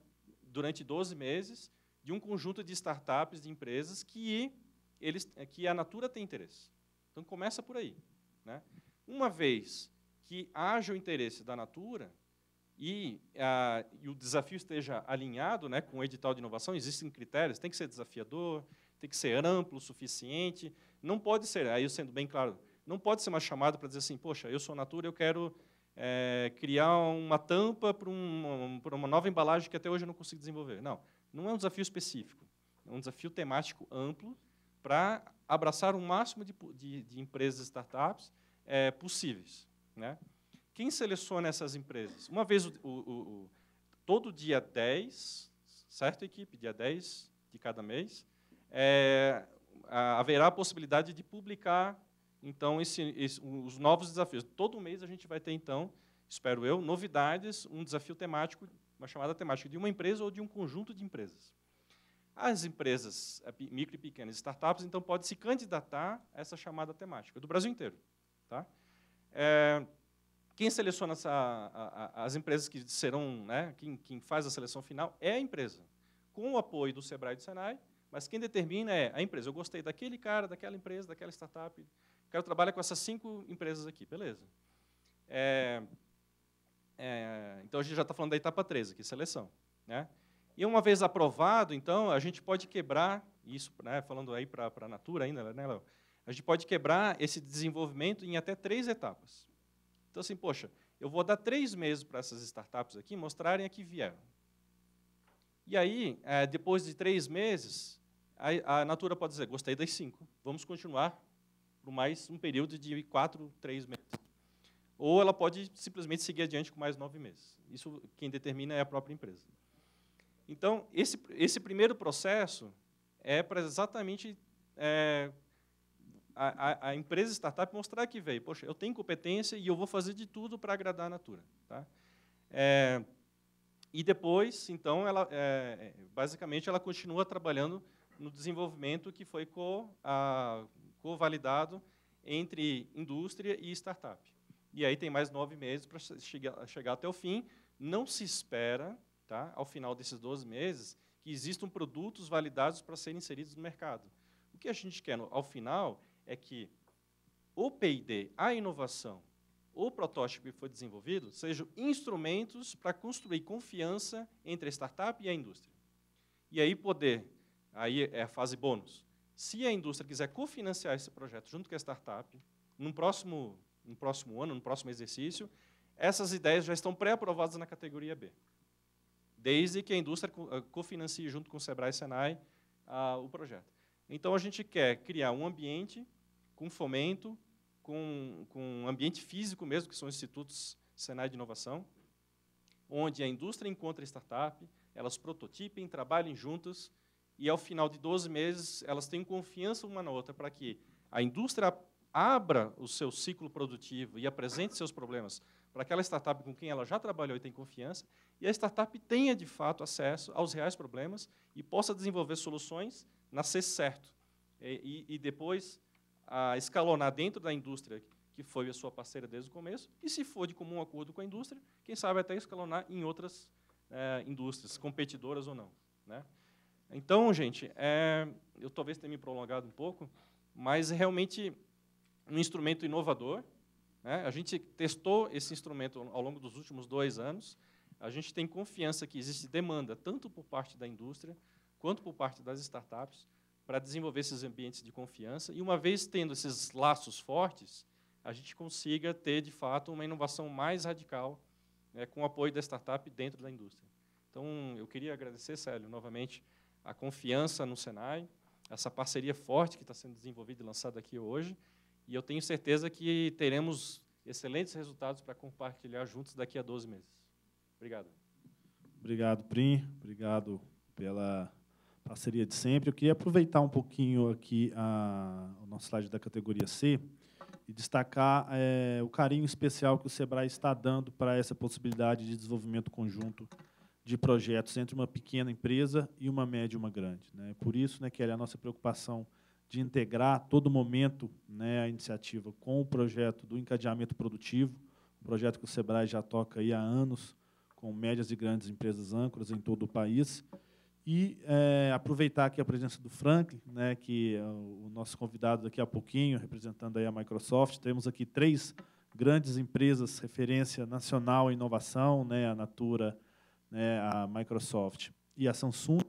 durante 12 meses de um conjunto de startups, de empresas que, eles, que a Natura tem interesse. Então, começa por aí. Né? Uma vez que haja o interesse da Natura e, a, e o desafio esteja alinhado né, com o edital de inovação, existem critérios, tem que ser desafiador, tem que ser amplo o suficiente. Não pode ser, aí eu sendo bem claro, não pode ser uma chamada para dizer assim, poxa, eu sou Natura, eu quero é, criar uma tampa para uma nova embalagem que até hoje eu não consigo desenvolver. Não, não é um desafio específico, é um desafio temático amplo para abraçar o máximo de, de, de empresas e startups é, possíveis. Né? Quem seleciona essas empresas? Uma vez, o, o, o, todo dia 10, certo, equipe? Dia 10 de cada mês, é, haverá a possibilidade de publicar então esse, esse, os novos desafios. Todo mês a gente vai ter então, espero eu, novidades, um desafio temático, uma chamada temática de uma empresa ou de um conjunto de empresas. As empresas é, micro e pequenas startups então podem se candidatar a essa chamada temática do Brasil inteiro, tá? É, quem seleciona essa, a, a, as empresas que serão, né, quem, quem faz a seleção final é a empresa, com o apoio do Sebrae e do Senai mas quem determina é a empresa. Eu gostei daquele cara, daquela empresa, daquela startup. Quero trabalhar com essas cinco empresas aqui, beleza. É, é, então a gente já está falando da etapa 13, que é seleção. Né? E uma vez aprovado, então, a gente pode quebrar, isso né, falando aí para a Natura ainda, né, Léo? A gente pode quebrar esse desenvolvimento em até três etapas. Então, assim, poxa, eu vou dar três meses para essas startups aqui mostrarem a que vieram. E aí, é, depois de três meses, a, a Natura pode dizer, gostei das cinco, vamos continuar por mais um período de quatro, três meses. Ou ela pode simplesmente seguir adiante com mais nove meses. Isso quem determina é a própria empresa. Então, esse, esse primeiro processo é para exatamente é, a, a, empresa startup mostrar que veio. Poxa, eu tenho competência e eu vou fazer de tudo para agradar a Natura. Tá? É, e depois, então, ela, é, basicamente, ela continua trabalhando no desenvolvimento que foi co-validado co entre indústria e startup. E aí tem mais nove meses para chegar, chegar até o fim. Não se espera, tá, ao final desses 12 meses, que existam produtos validados para serem inseridos no mercado. O que a gente quer, no, ao final, é que o P&D, a inovação, o protótipo que foi desenvolvido, sejam instrumentos para construir confiança entre a startup e a indústria. E aí poder Aí é a fase bônus. Se a indústria quiser cofinanciar esse projeto junto com a startup, no próximo, no próximo ano, no próximo exercício, essas ideias já estão pré-aprovadas na categoria B. Desde que a indústria eh, cofinancie junto com o Sebrae e Senai o projeto. Então, a gente quer criar um ambiente com fomento, com, com ambiente físico mesmo, que são institutos Senai de Inovação, onde a indústria encontra a startup, elas prototipem, trabalhem juntas e, ao final de 12 meses, elas têm confiança uma na outra para que a indústria abra o seu ciclo produtivo e apresente seus problemas para aquela startup com quem ela já trabalhou e tem confiança, e a startup tenha, de fato, acesso aos reais problemas e possa desenvolver soluções nascer certo. E, e, e depois a escalonar dentro da indústria que foi a sua parceira desde o começo, e se for de comum acordo com a indústria, quem sabe até escalonar em outras eh, indústrias, competidoras ou não. Né? Então, gente, é, eu talvez tenha me prolongado um pouco, mas realmente um instrumento inovador. Né? A gente testou esse instrumento ao longo dos últimos dois anos. A gente tem confiança que existe demanda, tanto por parte da indústria quanto por parte das startups, para desenvolver esses ambientes de confiança. E, uma vez tendo esses laços fortes, a gente consiga ter, de fato, uma inovação mais radical né, com o apoio da startup dentro da indústria. Então, eu queria agradecer, Célio, novamente, a confiança no Senai, essa parceria forte que está sendo desenvolvida e lançada aqui hoje. E eu tenho certeza que teremos excelentes resultados para compartilhar juntos daqui a 12 meses. Obrigado. Obrigado, Prim. Obrigado pela parceria de sempre. Eu queria aproveitar um pouquinho aqui a, o nosso slide da categoria C e destacar é, o carinho especial que o SEBRAE está dando para essa possibilidade de desenvolvimento conjunto de projetos entre uma pequena empresa e uma média e uma grande. Né? Por isso né, que é a nossa preocupação de integrar todo momento né, a iniciativa com o projeto do encadeamento produtivo, um projeto que o SEBRAE já toca aí há anos, com médias e grandes empresas âncoras em todo o país. E é, aproveitar aqui a presença do Frank, né, que é o nosso convidado daqui a pouquinho, representando aí a Microsoft. Temos aqui três grandes empresas referência nacional em inovação, né, a Natura, né, a Microsoft e a Samsung,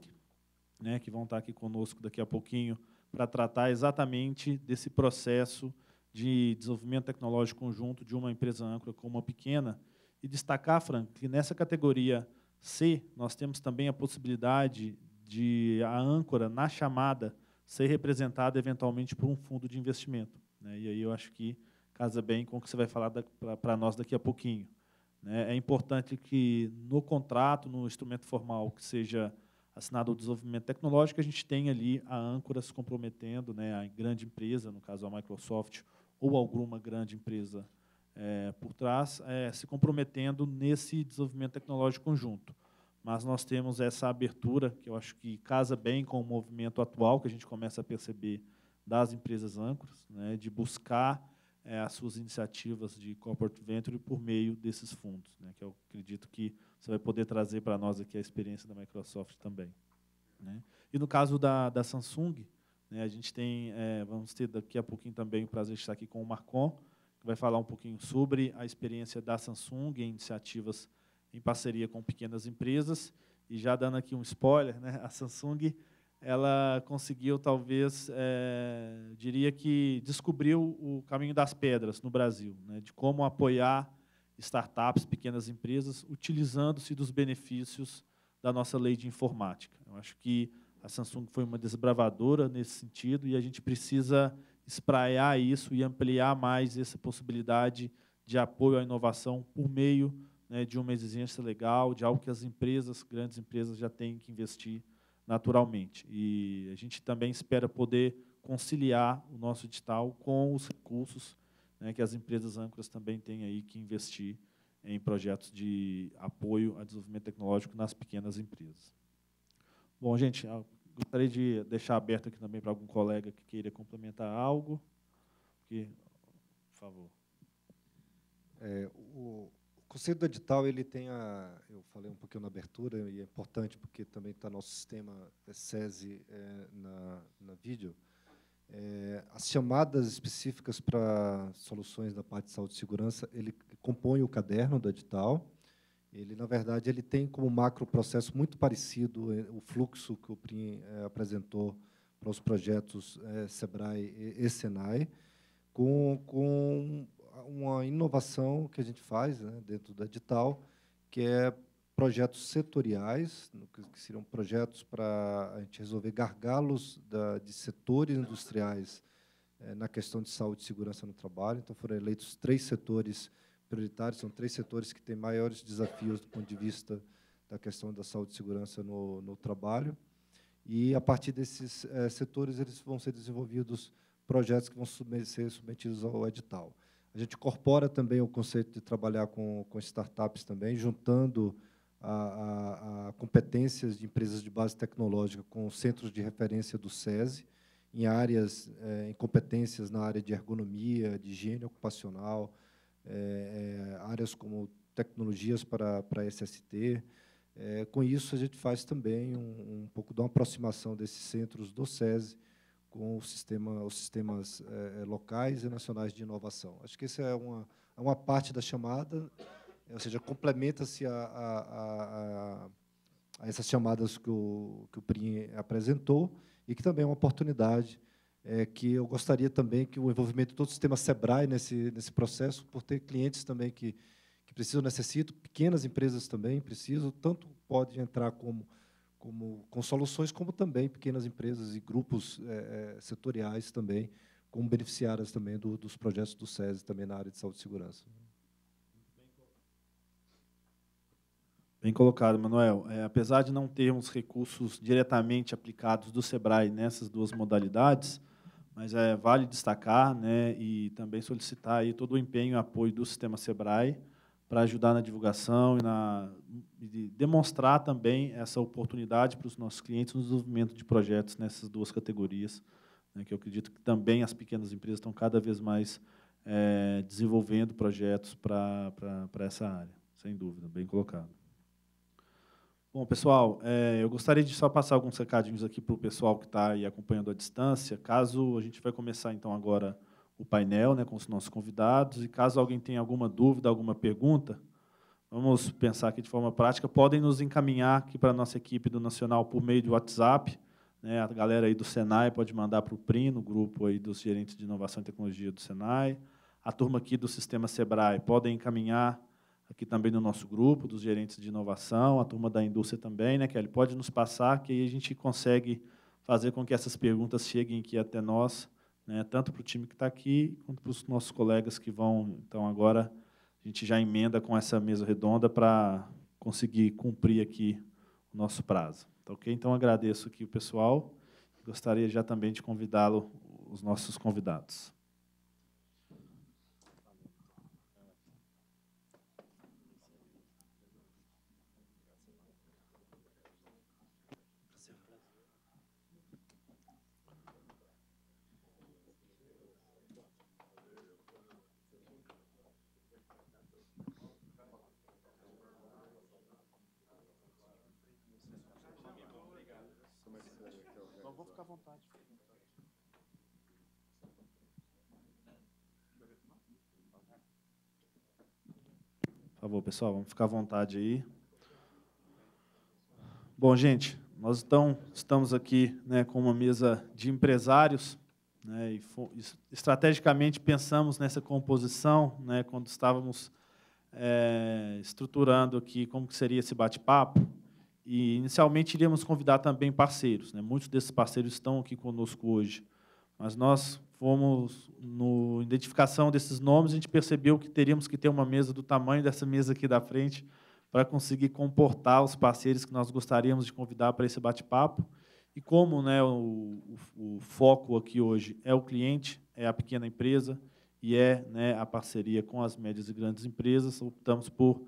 né, que vão estar aqui conosco daqui a pouquinho para tratar exatamente desse processo de desenvolvimento tecnológico conjunto de uma empresa âncora com uma pequena. E destacar, Frank, que nessa categoria C, nós temos também a possibilidade de a âncora, na chamada, ser representada eventualmente por um fundo de investimento. Né? E aí eu acho que casa bem com o que você vai falar para nós daqui a pouquinho. Né? É importante que no contrato, no instrumento formal que seja assinado o desenvolvimento tecnológico, a gente tenha ali a âncora se comprometendo, né, a grande empresa, no caso a Microsoft, ou alguma grande empresa é, por trás, é, se comprometendo nesse desenvolvimento tecnológico conjunto. Mas nós temos essa abertura, que eu acho que casa bem com o movimento atual que a gente começa a perceber das empresas âncoras, né, de buscar é, as suas iniciativas de corporate venture por meio desses fundos, né, que eu acredito que você vai poder trazer para nós aqui a experiência da Microsoft também. Né. E no caso da, da Samsung, né, a gente tem, é, vamos ter daqui a pouquinho também o prazer de estar aqui com o Marcon, que vai falar um pouquinho sobre a experiência da Samsung em iniciativas em parceria com pequenas empresas. E já dando aqui um spoiler, né, a Samsung ela conseguiu, talvez, é, diria que descobriu o caminho das pedras no Brasil, né, de como apoiar startups, pequenas empresas, utilizando-se dos benefícios da nossa lei de informática. Eu acho que a Samsung foi uma desbravadora nesse sentido e a gente precisa espraiar isso e ampliar mais essa possibilidade de apoio à inovação por meio né, de uma exigência legal, de algo que as empresas, grandes empresas, já têm que investir naturalmente. E a gente também espera poder conciliar o nosso edital com os recursos né, que as empresas âncoras também têm aí que investir em projetos de apoio a desenvolvimento tecnológico nas pequenas empresas. Bom, gente, gostaria de deixar aberto aqui também para algum colega que queira complementar algo. por favor. É, o, conceito do edital ele tem a, eu falei um pouquinho na abertura e é importante porque também está nosso sistema é SESI é, na, na vídeo. É, as chamadas específicas para soluções da parte de saúde e segurança ele compõe o caderno do edital. Ele na verdade ele tem como macro processo muito parecido é, o fluxo que o PRIM é, apresentou para os projetos é, Sebrae e, e Senai com, com uma inovação que a gente faz né, dentro da edital que é projetos setoriais, que seriam projetos para a gente resolver gargalos da, de setores industriais é, na questão de saúde e segurança no trabalho. Então, foram eleitos três setores prioritários, são três setores que têm maiores desafios do ponto de vista da questão da saúde e segurança no, no trabalho. E, a partir desses é, setores, eles vão ser desenvolvidos projetos que vão ser submetidos ao edital. A gente incorpora também o conceito de trabalhar com, com startups também, juntando a, a, a competências de empresas de base tecnológica com centros de referência do SESI, em áreas, eh, em competências na área de ergonomia, de higiene ocupacional, eh, eh, áreas como tecnologias para, para SST. com isso, a gente faz também um, um pouco de uma aproximação desses centros do SESI, com o sistema, os sistemas é, locais e nacionais de inovação. Acho que essa é uma, é uma parte da chamada, eh, ou seja, complementa-se a, a, a, a, essas chamadas que o, que o PRI apresentou e que também é uma oportunidade é, que eu gostaria também que o envolvimento de todo o sistema SEBRAE nesse, nesse processo, por ter clientes também que, que precisam, necessitam, pequenas empresas também precisam, tanto podem entrar como como, com soluções, como também pequenas empresas e grupos é, é, setoriais também, como beneficiárias também do, dos projetos do SESI, também na área de saúde e segurança. Bem colocado, Manuel. É, apesar de não termos recursos diretamente aplicados do SEBRAE nessas duas modalidades, mas é, vale destacar né, e também solicitar aí todo o empenho e apoio do sistema SEBRAE, para ajudar na divulgação e, na, e demonstrar também essa oportunidade para os nossos clientes no desenvolvimento de projetos nessas duas categorias, né, que eu acredito que também as pequenas empresas estão cada vez mais é, desenvolvendo projetos para, para, para essa área, sem dúvida, bem colocado. Bom, pessoal, é, eu gostaria de só passar alguns recadinhos aqui para o pessoal que está aí acompanhando à distância. Caso a gente vai começar, então, agora o painel né, com os nossos convidados. E caso alguém tenha alguma dúvida, alguma pergunta, vamos pensar aqui de forma prática, podem nos encaminhar aqui para a nossa equipe do Nacional por meio do WhatsApp. Né, a galera aí do Senai pode mandar para o PRI, no grupo aí dos gerentes de inovação e tecnologia do Senai. A turma aqui do Sistema Sebrae podem encaminhar aqui também no nosso grupo, dos gerentes de inovação, a turma da indústria também, né, Kelly? Pode nos passar, que aí a gente consegue fazer com que essas perguntas cheguem aqui até nós né? tanto para o time que está aqui, quanto para os nossos colegas que vão. Então, agora a gente já emenda com essa mesa redonda para conseguir cumprir aqui o nosso prazo. Tá, ok? Então, agradeço aqui o pessoal. Gostaria já também de convidá-lo, os nossos convidados. Por favor, pessoal, vamos ficar à vontade aí. Bom, gente, nós então estamos aqui né, com uma mesa de empresários né, e estrategicamente pensamos nessa composição né, quando estávamos é, estruturando aqui como que seria esse bate-papo. E inicialmente iríamos convidar também parceiros. Né, muitos desses parceiros estão aqui conosco hoje mas nós fomos no identificação desses nomes, a gente percebeu que teríamos que ter uma mesa do tamanho dessa mesa aqui da frente para conseguir comportar os parceiros que nós gostaríamos de convidar para esse bate-papo. E como né, o, o, foco aqui hoje é o cliente, é a pequena empresa e é né, a parceria com as médias e grandes empresas, optamos por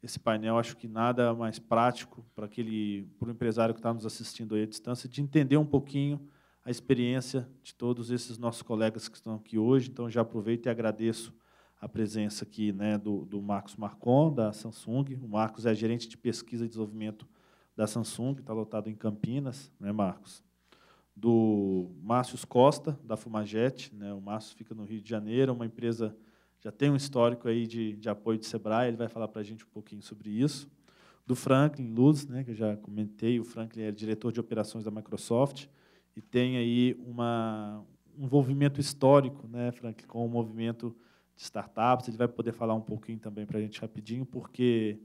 esse painel. Acho que nada mais prático para aquele, para o empresário que está nos assistindo aí à distância, de entender um pouquinho a experiência de todos esses nossos colegas que estão aqui hoje. Então, já aproveito e agradeço a presença aqui né, do, do Marcos Marcon, da Samsung. O Marcos é gerente de pesquisa e desenvolvimento da Samsung, está lotado em Campinas, né, Marcos? Do Márcio Costa, da Fumagete. Né? O Márcio fica no Rio de Janeiro, é uma empresa já tem um histórico aí de, de apoio de Sebrae, ele vai falar para a gente um pouquinho sobre isso. Do Franklin Luz, né, que eu já comentei, o Franklin é diretor de operações da Microsoft, e tem aí uma, um envolvimento histórico, né, Frank, com o movimento de startups. Ele vai poder falar um pouquinho também para a gente rapidinho, porque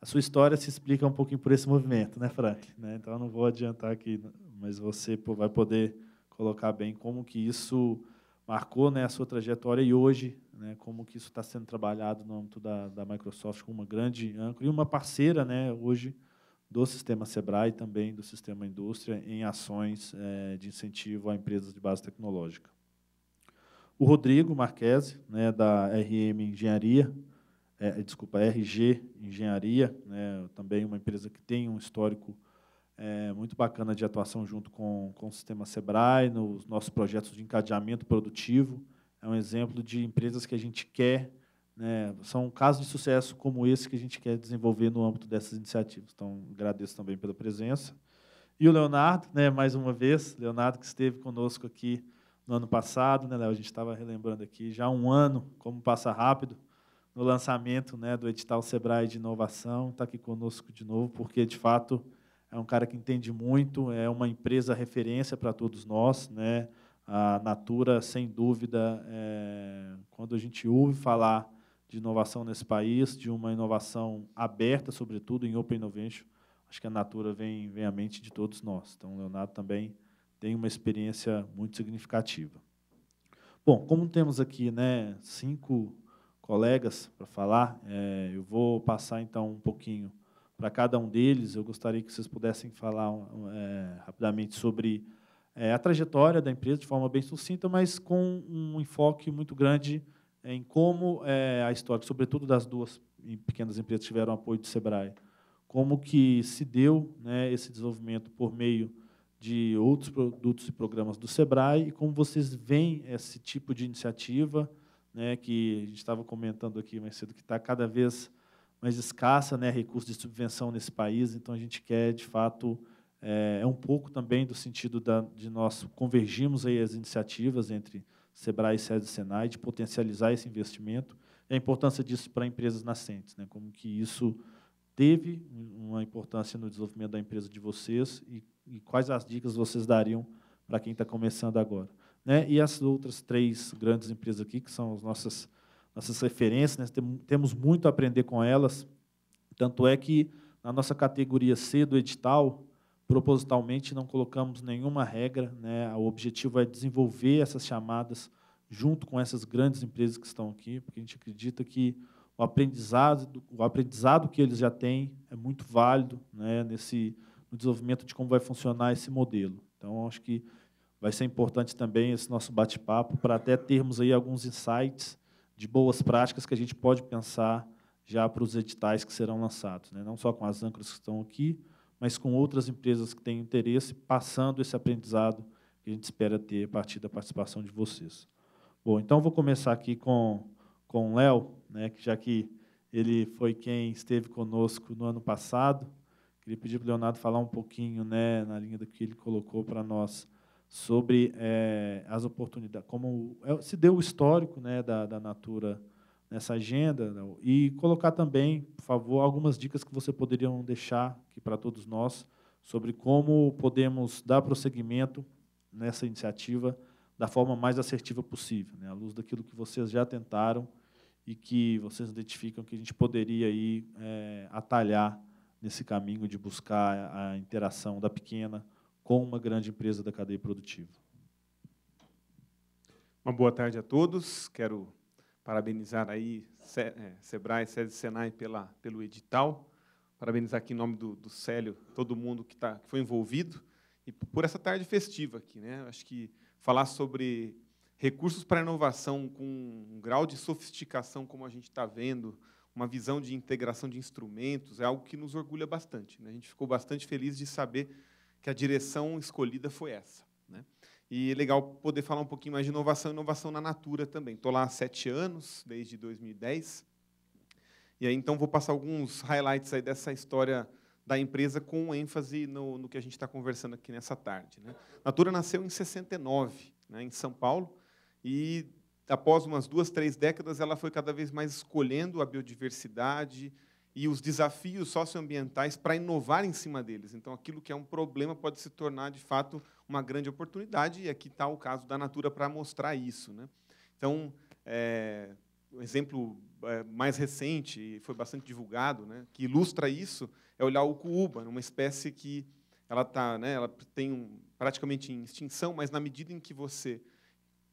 a sua história se explica um pouquinho por esse movimento, né, Frank? Né? Então, eu não vou adiantar aqui, mas você vai poder colocar bem como que isso marcou né, a sua trajetória e hoje né, como que isso está sendo trabalhado no âmbito da, da Microsoft com uma grande âncora e uma parceira né, hoje do sistema SEBRAE e também do sistema indústria em ações é, de incentivo a empresas de base tecnológica. O Rodrigo Marquese, né, da RM Engenharia, é, desculpa, RG Engenharia, né, também uma empresa que tem um histórico é, muito bacana de atuação junto com, com o sistema SEBRAE, nos nossos projetos de encadeamento produtivo. É um exemplo de empresas que a gente quer né, são casos de sucesso como esse que a gente quer desenvolver no âmbito dessas iniciativas. Então, agradeço também pela presença. E o Leonardo, né, mais uma vez, Leonardo que esteve conosco aqui no ano passado, né, Léo, a gente estava relembrando aqui, já um ano, como passa rápido, no lançamento né, do edital Sebrae de Inovação, está aqui conosco de novo, porque, de fato, é um cara que entende muito, é uma empresa referência para todos nós. Né? A Natura, sem dúvida, é, quando a gente ouve falar de inovação nesse país, de uma inovação aberta, sobretudo em Open Innovation. Acho que a Natura vem, vem à mente de todos nós. Então, o Leonardo também tem uma experiência muito significativa. Bom, como temos aqui né, cinco colegas para falar, é, eu vou passar então um pouquinho para cada um deles. Eu gostaria que vocês pudessem falar é, rapidamente sobre é, a trajetória da empresa de forma bem sucinta, mas com um enfoque muito grande em como é, a história, sobretudo das duas pequenas empresas tiveram apoio do Sebrae, como que se deu né, esse desenvolvimento por meio de outros produtos e programas do Sebrae e como vocês veem esse tipo de iniciativa, né, que a gente estava comentando aqui mais cedo, que está cada vez mais escassa, né, recurso de subvenção nesse país, então a gente quer, de fato, é, é um pouco também do sentido da, de nós convergirmos aí as iniciativas entre Sebrae, SESI e Senai, de potencializar esse investimento e a importância disso para empresas nascentes, né? como que isso teve uma importância no desenvolvimento da empresa de vocês e, e quais as dicas vocês dariam para quem está começando agora. Né? E as outras três grandes empresas aqui, que são as nossas, nossas referências, né? temos muito a aprender com elas, tanto é que na nossa categoria C do edital, Propositalmente não colocamos nenhuma regra, né? O objetivo é desenvolver essas chamadas junto com essas grandes empresas que estão aqui, porque a gente acredita que o aprendizado, o aprendizado que eles já têm é muito válido, né? Nesse no desenvolvimento de como vai funcionar esse modelo. Então acho que vai ser importante também esse nosso bate-papo para até termos aí alguns insights de boas práticas que a gente pode pensar já para os editais que serão lançados, né? não só com as âncoras que estão aqui, mas com outras empresas que têm interesse, passando esse aprendizado que a gente espera ter a partir da participação de vocês. Bom, então vou começar aqui com, com o Léo, né, que já que ele foi quem esteve conosco no ano passado, queria pedir para o Leonardo falar um pouquinho, né, na linha do que ele colocou para nós, sobre eh, é, as oportunidades, como se deu o histórico né, da, da Natura nessa agenda né, e colocar também, por favor, algumas dicas que você poderiam deixar aqui para todos nós sobre como podemos dar prosseguimento nessa iniciativa da forma mais assertiva possível, né, à luz daquilo que vocês já tentaram e que vocês identificam que a gente poderia aí, é, atalhar nesse caminho de buscar a interação da pequena com uma grande empresa da cadeia produtiva. Uma boa tarde a todos. Quero parabenizar aí é, Sebrae, Sede Senai pela, pelo edital, parabenizar aqui em nome do, do Célio, todo mundo que, tá, que foi envolvido, e por essa tarde festiva aqui. Né? Acho que falar sobre recursos para inovação com um grau de sofisticação como a gente está vendo, uma visão de integração de instrumentos, é algo que nos orgulha bastante. Né? A gente ficou bastante feliz de saber que a direção escolhida foi essa. Né? E é legal poder falar um pouquinho mais de inovação, inovação na natura também. Estou lá há sete anos, desde 2010. E aí, então, vou passar alguns highlights aí dessa história da empresa com ênfase no, no que a gente está conversando aqui nessa tarde. Né? Natura nasceu em 69, né, em São Paulo, e após umas duas, três décadas, ela foi cada vez mais escolhendo a biodiversidade e os desafios socioambientais para inovar em cima deles. Então, aquilo que é um problema pode se tornar, de fato, uma grande oportunidade, e aqui está o caso da Natura para mostrar isso. Né? Então, é, um exemplo é, mais recente, foi bastante divulgado, né, que ilustra isso, é olhar o cuuba, uma espécie que ela, tá, né, ela tem um, praticamente em extinção, mas na medida em que você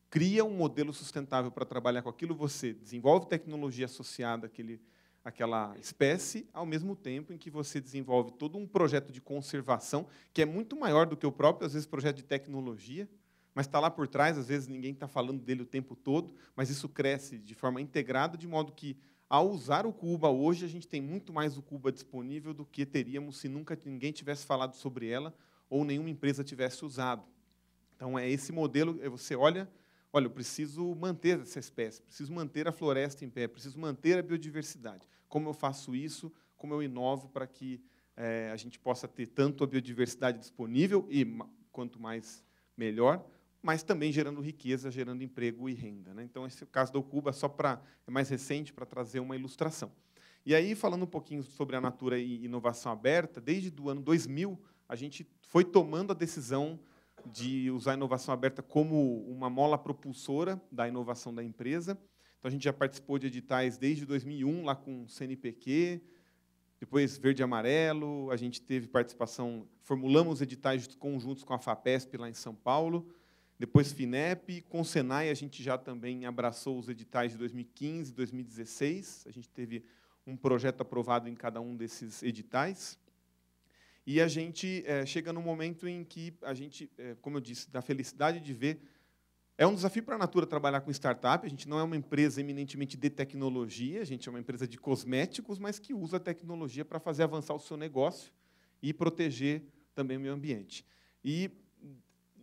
cria um modelo sustentável para trabalhar com aquilo, você desenvolve tecnologia associada àquele, aquela espécie, ao mesmo tempo em que você desenvolve todo um projeto de conservação que é muito maior do que o próprio, às vezes, projeto de tecnologia, mas está lá por trás, às vezes ninguém está falando dele o tempo todo, mas isso cresce de forma integrada, de modo que, ao usar o Cuba hoje, a gente tem muito mais o Cuba disponível do que teríamos se nunca ninguém tivesse falado sobre ela ou nenhuma empresa tivesse usado. Então, é esse modelo, é, você olha Olha, eu preciso manter essa espécie, preciso manter a floresta em pé, preciso manter a biodiversidade. Como eu faço isso? Como eu inovo para que é, a gente possa ter tanto a biodiversidade disponível e quanto mais melhor, mas também gerando riqueza, gerando emprego e renda. Né? Então, esse é o caso do Cuba só para é mais recente para trazer uma ilustração. E aí, falando um pouquinho sobre a Natura e inovação aberta, desde o ano 2000 a gente foi tomando a decisão de usar a inovação aberta como uma mola propulsora da inovação da empresa. Então, a gente já participou de editais desde 2001, lá com o CNPq, depois Verde e Amarelo, a gente teve participação, formulamos editais conjuntos com a FAPESP lá em São Paulo, depois FINEP, com o Senai a gente já também abraçou os editais de 2015, 2016, a gente teve um projeto aprovado em cada um desses editais. E a gente é, chega num momento em que a gente, é, como eu disse, da felicidade de ver. É um desafio para a Natura trabalhar com startup. A gente não é uma empresa eminentemente de tecnologia, a gente é uma empresa de cosméticos, mas que usa a tecnologia para fazer avançar o seu negócio e proteger também o meio ambiente. E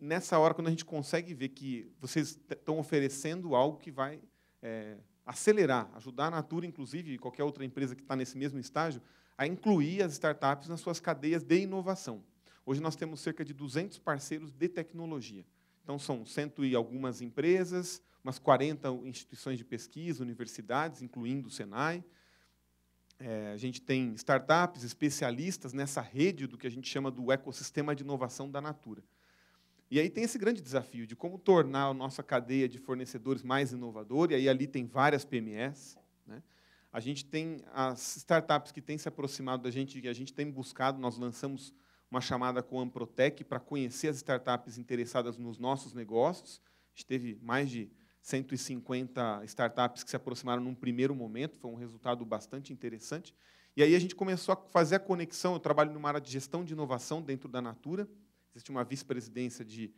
nessa hora, quando a gente consegue ver que vocês estão oferecendo algo que vai é, acelerar, ajudar a Natura, inclusive, e qualquer outra empresa que está nesse mesmo estágio, a incluir as startups nas suas cadeias de inovação. Hoje nós temos cerca de 200 parceiros de tecnologia. Então, são cento e algumas empresas, umas 40 instituições de pesquisa, universidades, incluindo o Senai. É, a gente tem startups especialistas nessa rede do que a gente chama do ecossistema de inovação da Natura. E aí tem esse grande desafio de como tornar a nossa cadeia de fornecedores mais inovadora, e aí ali tem várias PMEs, a gente tem as startups que têm se aproximado da gente, que a gente tem buscado, nós lançamos uma chamada com a Amprotec para conhecer as startups interessadas nos nossos negócios. A gente teve mais de 150 startups que se aproximaram num primeiro momento, foi um resultado bastante interessante. E aí a gente começou a fazer a conexão. Eu trabalho numa área de gestão de inovação dentro da Natura. Existe uma vice-presidência de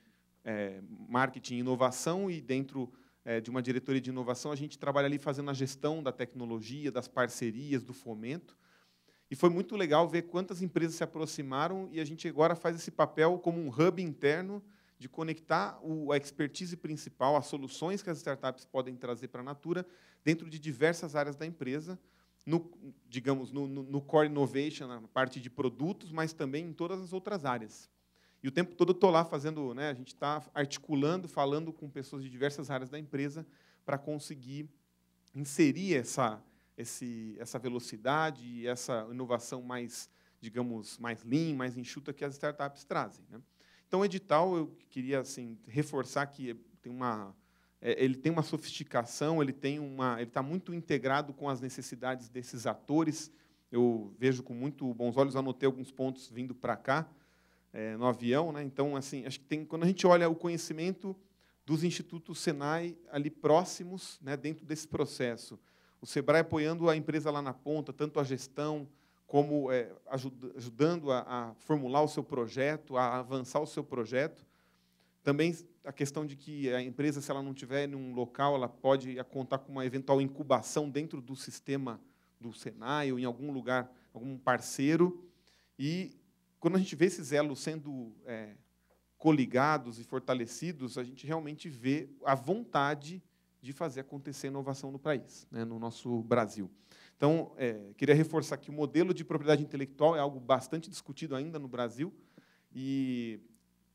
é, marketing e inovação, e dentro é, de uma diretoria de inovação, a gente trabalha ali fazendo a gestão da tecnologia, das parcerias, do fomento. E foi muito legal ver quantas empresas se aproximaram e a gente agora faz esse papel como um hub interno de conectar o, a expertise principal, as soluções que as startups podem trazer para a Natura dentro de diversas áreas da empresa, no, digamos, no, no, no core innovation, na parte de produtos, mas também em todas as outras áreas. E o tempo todo eu estou lá fazendo, né, a gente está articulando, falando com pessoas de diversas áreas da empresa para conseguir inserir essa, esse, essa velocidade, essa inovação mais, digamos, mais lean, mais enxuta que as startups trazem. Né? Então, o edital, eu queria assim, reforçar que tem uma, é, ele tem uma sofisticação, ele tem uma, ele está muito integrado com as necessidades desses atores. Eu vejo com muito bons olhos, anotei alguns pontos vindo para cá é, no avião, né? Então, assim, acho que tem quando a gente olha o conhecimento dos institutos Senai ali próximos, né, dentro desse processo, o Sebrae apoiando a empresa lá na ponta, tanto a gestão como é, ajudando a, a, formular o seu projeto, a avançar o seu projeto. Também a questão de que a empresa, se ela não tiver em um local, ela pode contar com uma eventual incubação dentro do sistema do Senai ou em algum lugar, algum parceiro. E quando a gente vê esses elos sendo é, coligados e fortalecidos, a gente realmente vê a vontade de fazer acontecer inovação no país, né, no nosso Brasil. Então, é, queria reforçar que o modelo de propriedade intelectual é algo bastante discutido ainda no Brasil. E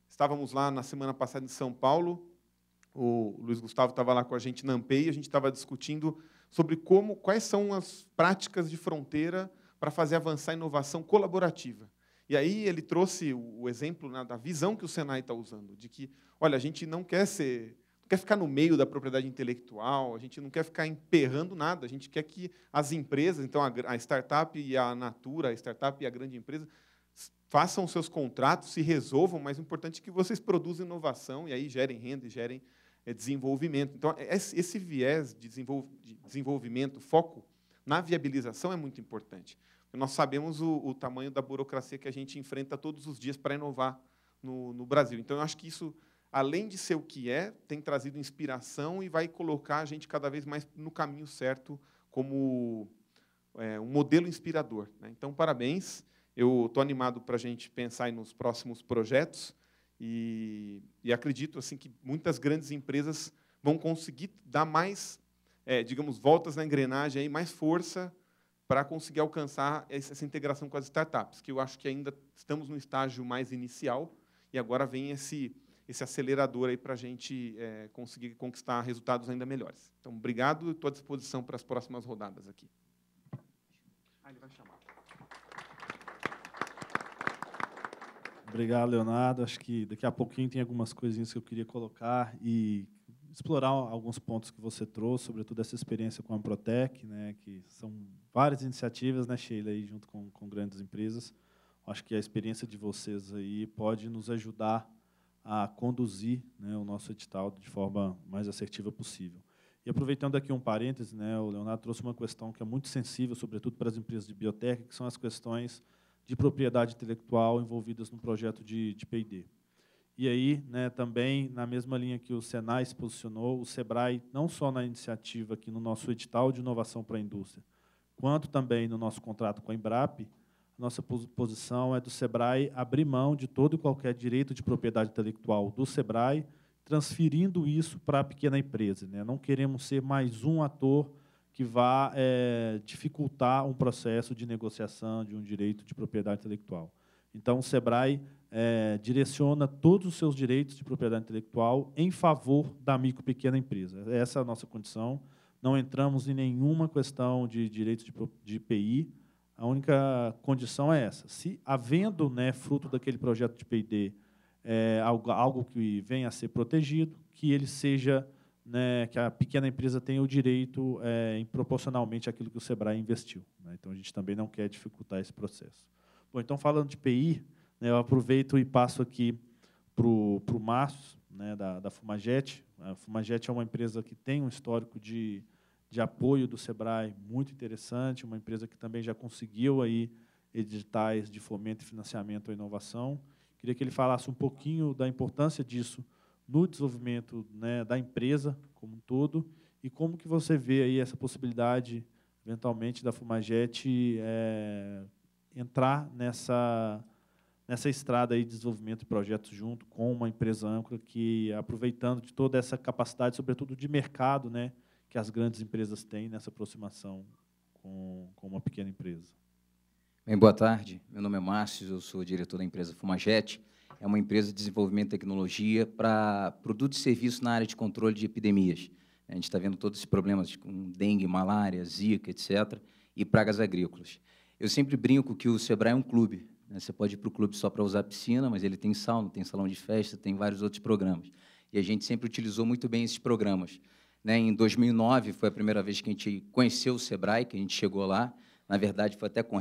estávamos lá na semana passada em São Paulo, o Luiz Gustavo estava lá com a gente na Ampei, a gente estava discutindo sobre como, quais são as práticas de fronteira para fazer avançar a inovação colaborativa. E aí ele trouxe o exemplo né, da visão que o Senai está usando, de que, olha, a gente não quer ser, não quer ficar no meio da propriedade intelectual, a gente não quer ficar emperrando nada, a gente quer que as empresas, então a, a startup e a natura, a startup e a grande empresa, façam seus contratos, se resolvam, mas o importante é que vocês produzam inovação e aí gerem renda e gerem é, desenvolvimento. Então, é, esse viés de, desenvolv de desenvolvimento, foco na viabilização é muito importante. Nós sabemos o, o tamanho da burocracia que a gente enfrenta todos os dias para inovar no, no Brasil. Então, eu acho que isso, além de ser o que é, tem trazido inspiração e vai colocar a gente cada vez mais no caminho certo como é, um modelo inspirador. Né? Então, parabéns. Eu estou animado para a gente pensar nos próximos projetos e, e, acredito assim que muitas grandes empresas vão conseguir dar mais, é, digamos, voltas na engrenagem, e mais força para conseguir alcançar essa integração com as startups, que eu acho que ainda estamos no estágio mais inicial e agora vem esse esse acelerador aí para a gente é, conseguir conquistar resultados ainda melhores. Então, obrigado, estou à disposição para as próximas rodadas aqui. Ah, ele vai chamar. Obrigado, Leonardo. Acho que daqui a pouquinho tem algumas coisinhas que eu queria colocar e explorar alguns pontos que você trouxe, sobretudo essa experiência com a Protec, né, que são várias iniciativas, né, Sheila, aí, junto com, com grandes empresas. Acho que a experiência de vocês aí pode nos ajudar a conduzir né, o nosso edital de forma mais assertiva possível. E aproveitando aqui um parêntese, né, o Leonardo trouxe uma questão que é muito sensível, sobretudo para as empresas de biotech, que são as questões de propriedade intelectual envolvidas no projeto de, de P&D. E aí, né, também, na mesma linha que o Senai se posicionou, o SEBRAE, não só na iniciativa aqui no nosso edital de inovação para a indústria, quanto também no nosso contrato com a Embrap, nossa posição é do SEBRAE abrir mão de todo e qualquer direito de propriedade intelectual do SEBRAE, transferindo isso para a pequena empresa. Né? Não queremos ser mais um ator que vá é, dificultar um processo de negociação de um direito de propriedade intelectual. Então, o SEBRAE é, direciona todos os seus direitos de propriedade intelectual em favor da micro e pequena empresa. Essa é a nossa condição. Não entramos em nenhuma questão de direitos de, de IPI. A única condição é essa. Se, havendo, né, fruto daquele projeto de PID, é, algo, algo que venha a ser protegido, que ele seja né, que a pequena empresa tenha o direito é, em proporcionalmente àquilo que o Sebrae investiu. Né? Então, a gente também não quer dificultar esse processo. Bom, então, falando de PI, né, eu aproveito e passo aqui para o Márcio, né, da, da Fumagete. A Fumaget é uma empresa que tem um histórico de, de apoio do Sebrae muito interessante, uma empresa que também já conseguiu aí editais de fomento e financiamento à inovação. Queria que ele falasse um pouquinho da importância disso no desenvolvimento né, da empresa como um todo e como que você vê aí essa possibilidade eventualmente da Fumaget é, eh, entrar nessa, nessa estrada aí de desenvolvimento de projetos junto com uma empresa âncora que, aproveitando de toda essa capacidade, sobretudo de mercado, né, que as grandes empresas têm nessa aproximação com, com uma pequena empresa. Bem, boa tarde. Meu nome é Márcio, eu sou diretor da empresa Fumagete. É uma empresa de desenvolvimento de tecnologia para produtos e serviços na área de controle de epidemias. A gente está vendo todos esses problemas com dengue, malária, zika, etc., e pragas agrícolas. Eu sempre brinco que o Sebrae é um clube. Né? Você pode ir para o clube só para usar piscina, mas ele tem sauna, tem salão de festa, tem vários outros programas. E a gente sempre utilizou muito bem esses programas. Né? Em 2009 foi a primeira vez que a gente conheceu o Sebrae, que a gente chegou lá. Na verdade, foi até com o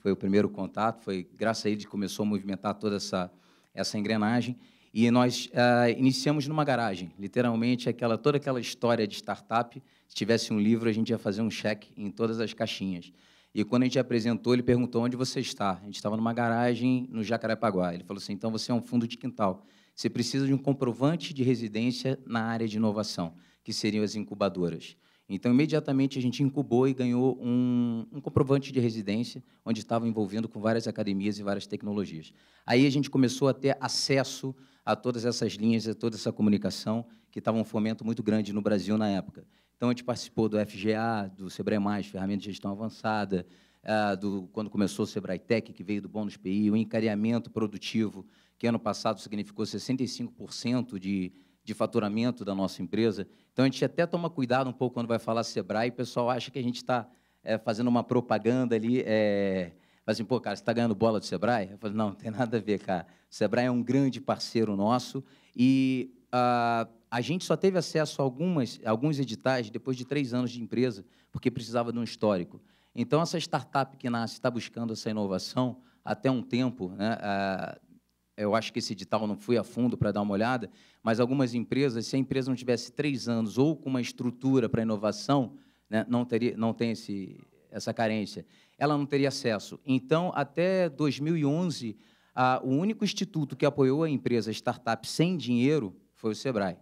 foi o primeiro contato. Foi graças a ele que começou a movimentar toda essa, essa engrenagem. E nós ah, iniciamos numa garagem, literalmente aquela toda aquela história de startup. Se tivesse um livro, a gente ia fazer um cheque em todas as caixinhas. E quando a gente apresentou, ele perguntou onde você está. A gente estava numa garagem no Jacarepaguá. Ele falou assim: então você é um fundo de quintal. Você precisa de um comprovante de residência na área de inovação, que seriam as incubadoras. Então, imediatamente, a gente incubou e ganhou um, um comprovante de residência, onde estava envolvendo com várias academias e várias tecnologias. Aí a gente começou a ter acesso a todas essas linhas, a toda essa comunicação, que estava um fomento muito grande no Brasil na época. Então, a gente participou do FGA, do Sebrae Mais, Ferramenta de Gestão Avançada, ah, do, quando começou o Sebrae Tech, que veio do Bônus PI, o encareamento produtivo, que ano passado significou 65% de, de faturamento da nossa empresa. Então, a gente até toma cuidado um pouco quando vai falar Sebrae, o pessoal acha que a gente está é, fazendo uma propaganda ali, é, assim, pô, cara, você está ganhando bola do Sebrae? Eu falo, não, não tem nada a ver, cara. O Sebrae é um grande parceiro nosso e... Ah, a gente só teve acesso a algumas, alguns editais depois de três anos de empresa, porque precisava de um histórico. Então, essa startup que nasce está buscando essa inovação até um tempo. Né? Eu acho que esse edital não fui a fundo para dar uma olhada, mas algumas empresas, se a empresa não tivesse três anos ou com uma estrutura para inovação, né, não, teria, não tem esse, essa carência, ela não teria acesso. Então, até 2011, a, o único instituto que apoiou a empresa startup sem dinheiro foi o SEBRAE.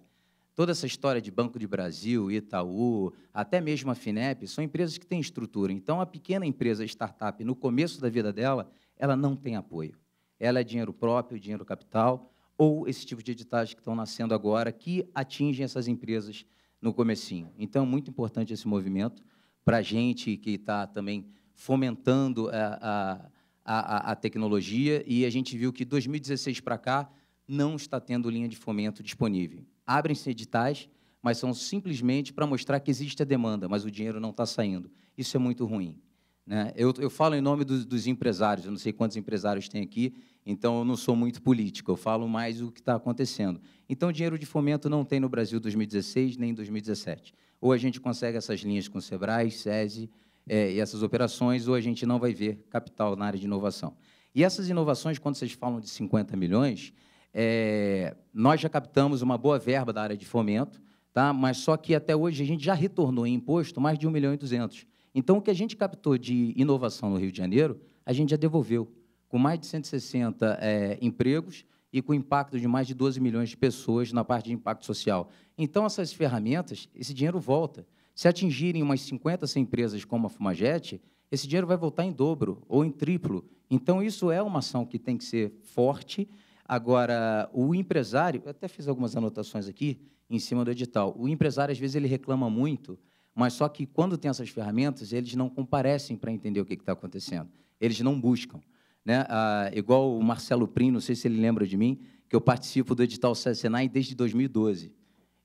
Toda essa história de Banco de Brasil, Itaú, até mesmo a Finep, são empresas que têm estrutura. Então, a pequena empresa, a startup, no começo da vida dela, ela não tem apoio. Ela é dinheiro próprio, dinheiro capital, ou esse tipo de editais que estão nascendo agora, que atingem essas empresas no comecinho. Então, é muito importante esse movimento para a gente que está também fomentando eh, a, a, a, a tecnologia. E a gente viu que, 2016 para cá, não está tendo linha de fomento disponível abrem-se editais, mas são simplesmente para mostrar que existe a demanda, mas o dinheiro não está saindo. Isso é muito ruim. Né? Eu, eu falo em nome dos, dos, empresários, eu não sei quantos empresários tem aqui, então eu não sou muito político, eu falo mais o que está acontecendo. Então, dinheiro de fomento não tem no Brasil 2016 nem 2017. Ou a gente consegue essas linhas com Sebrae, SESI é, e essas operações, ou a gente não vai ver capital na área de inovação. E essas inovações, quando vocês falam de 50 milhões, é, nós já captamos uma boa verba da área de fomento, tá? mas só que até hoje a gente já retornou em imposto mais de 1 milhão e 200. Então, o que a gente captou de inovação no Rio de Janeiro, a gente já devolveu, com mais de 160 é, empregos e com impacto de mais de 12 milhões de pessoas na parte de impacto social. Então, essas ferramentas, esse dinheiro volta. Se atingirem umas 50, 100 empresas como a Fumagete, esse dinheiro vai voltar em dobro ou em triplo. Então, isso é uma ação que tem que ser forte, Agora, o empresário, eu até fiz algumas anotações aqui em cima do edital. O empresário, às vezes, ele reclama muito, mas só que quando tem essas ferramentas, eles não comparecem para entender o que está acontecendo. Eles não buscam. Né? Ah, igual o Marcelo Prim, não sei se ele lembra de mim, que eu participo do edital Senai desde 2012.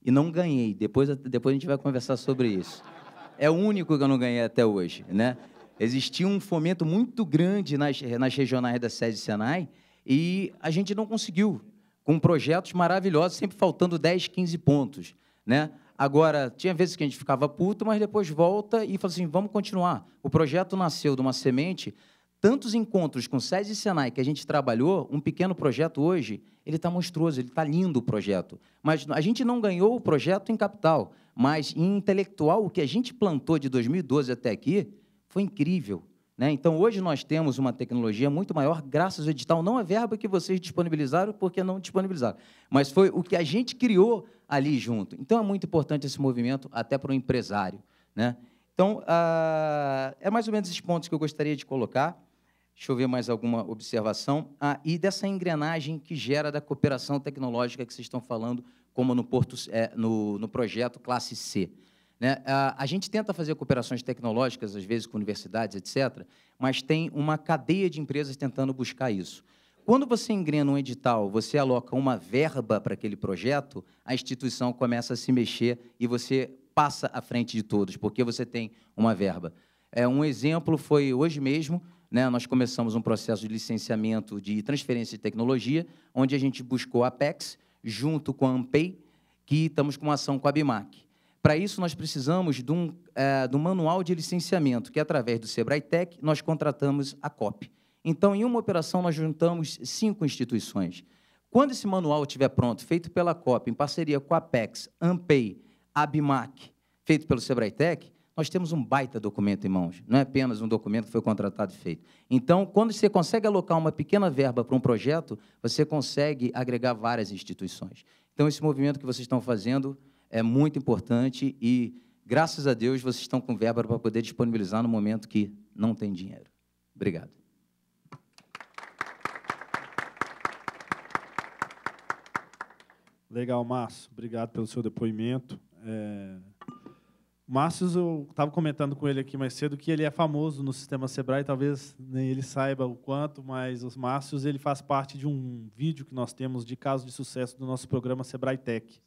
E não ganhei. Depois, depois a gente vai conversar sobre isso. É o único que eu não ganhei até hoje. Né? Existia um fomento muito grande nas, nas regionais da sede Senai, e a gente não conseguiu, com projetos maravilhosos, sempre faltando 10, 15 pontos. Né? Agora, tinha vezes que a gente ficava puto, mas depois volta e fala assim: vamos continuar. O projeto nasceu de uma semente. Tantos encontros com SES e Senai que a gente trabalhou, um pequeno projeto hoje, ele está monstruoso, ele está lindo o projeto. Mas a gente não ganhou o projeto em capital, mas em intelectual, o que a gente plantou de 2012 até aqui foi incrível. Né? Então, hoje nós temos uma tecnologia muito maior, graças ao edital, não é verba que vocês disponibilizaram, porque não disponibilizaram, mas foi o que a gente criou ali junto. Então, é muito importante esse movimento, até para o empresário. Né? Então, ah, é mais ou menos esses pontos que eu gostaria de colocar. Deixa eu ver mais alguma observação. Ah, e dessa engrenagem que gera da cooperação tecnológica que vocês estão falando, como no, Porto, é, no, no projeto Classe C. Né? A, a gente tenta fazer cooperações tecnológicas, às vezes com universidades, etc., mas tem uma cadeia de empresas tentando buscar isso. Quando você engrena um edital, você aloca uma verba para aquele projeto, a instituição começa a se mexer e você passa à frente de todos, porque você tem uma verba. É, um exemplo foi hoje mesmo, né, nós começamos um processo de licenciamento de transferência de tecnologia, onde a gente buscou a Apex junto com a Ampei, que estamos com uma ação com a Bimac. Para isso, nós precisamos de um, é, eh, do manual de licenciamento, que, é através do Sebrae Tech, nós contratamos a COP. Então, em uma operação, nós juntamos cinco instituições. Quando esse manual estiver pronto, feito pela COP, em parceria com a Apex, Ampei, Abimac, feito pelo Sebrae Tech, nós temos um baita documento em mãos, não é apenas um documento que foi contratado e feito. Então, quando você consegue alocar uma pequena verba para um projeto, você consegue agregar várias instituições. Então, esse movimento que vocês estão fazendo é muito importante e, graças a Deus, vocês estão com verba para poder disponibilizar no momento que não tem dinheiro. Obrigado. Legal, Márcio. Obrigado pelo seu depoimento. É... Márcio, eu estava comentando com ele aqui mais cedo que ele é famoso no sistema Sebrae, talvez nem ele saiba o quanto, mas o Márcio ele faz parte de um vídeo que nós temos de casos de sucesso do nosso programa Sebrae Tech.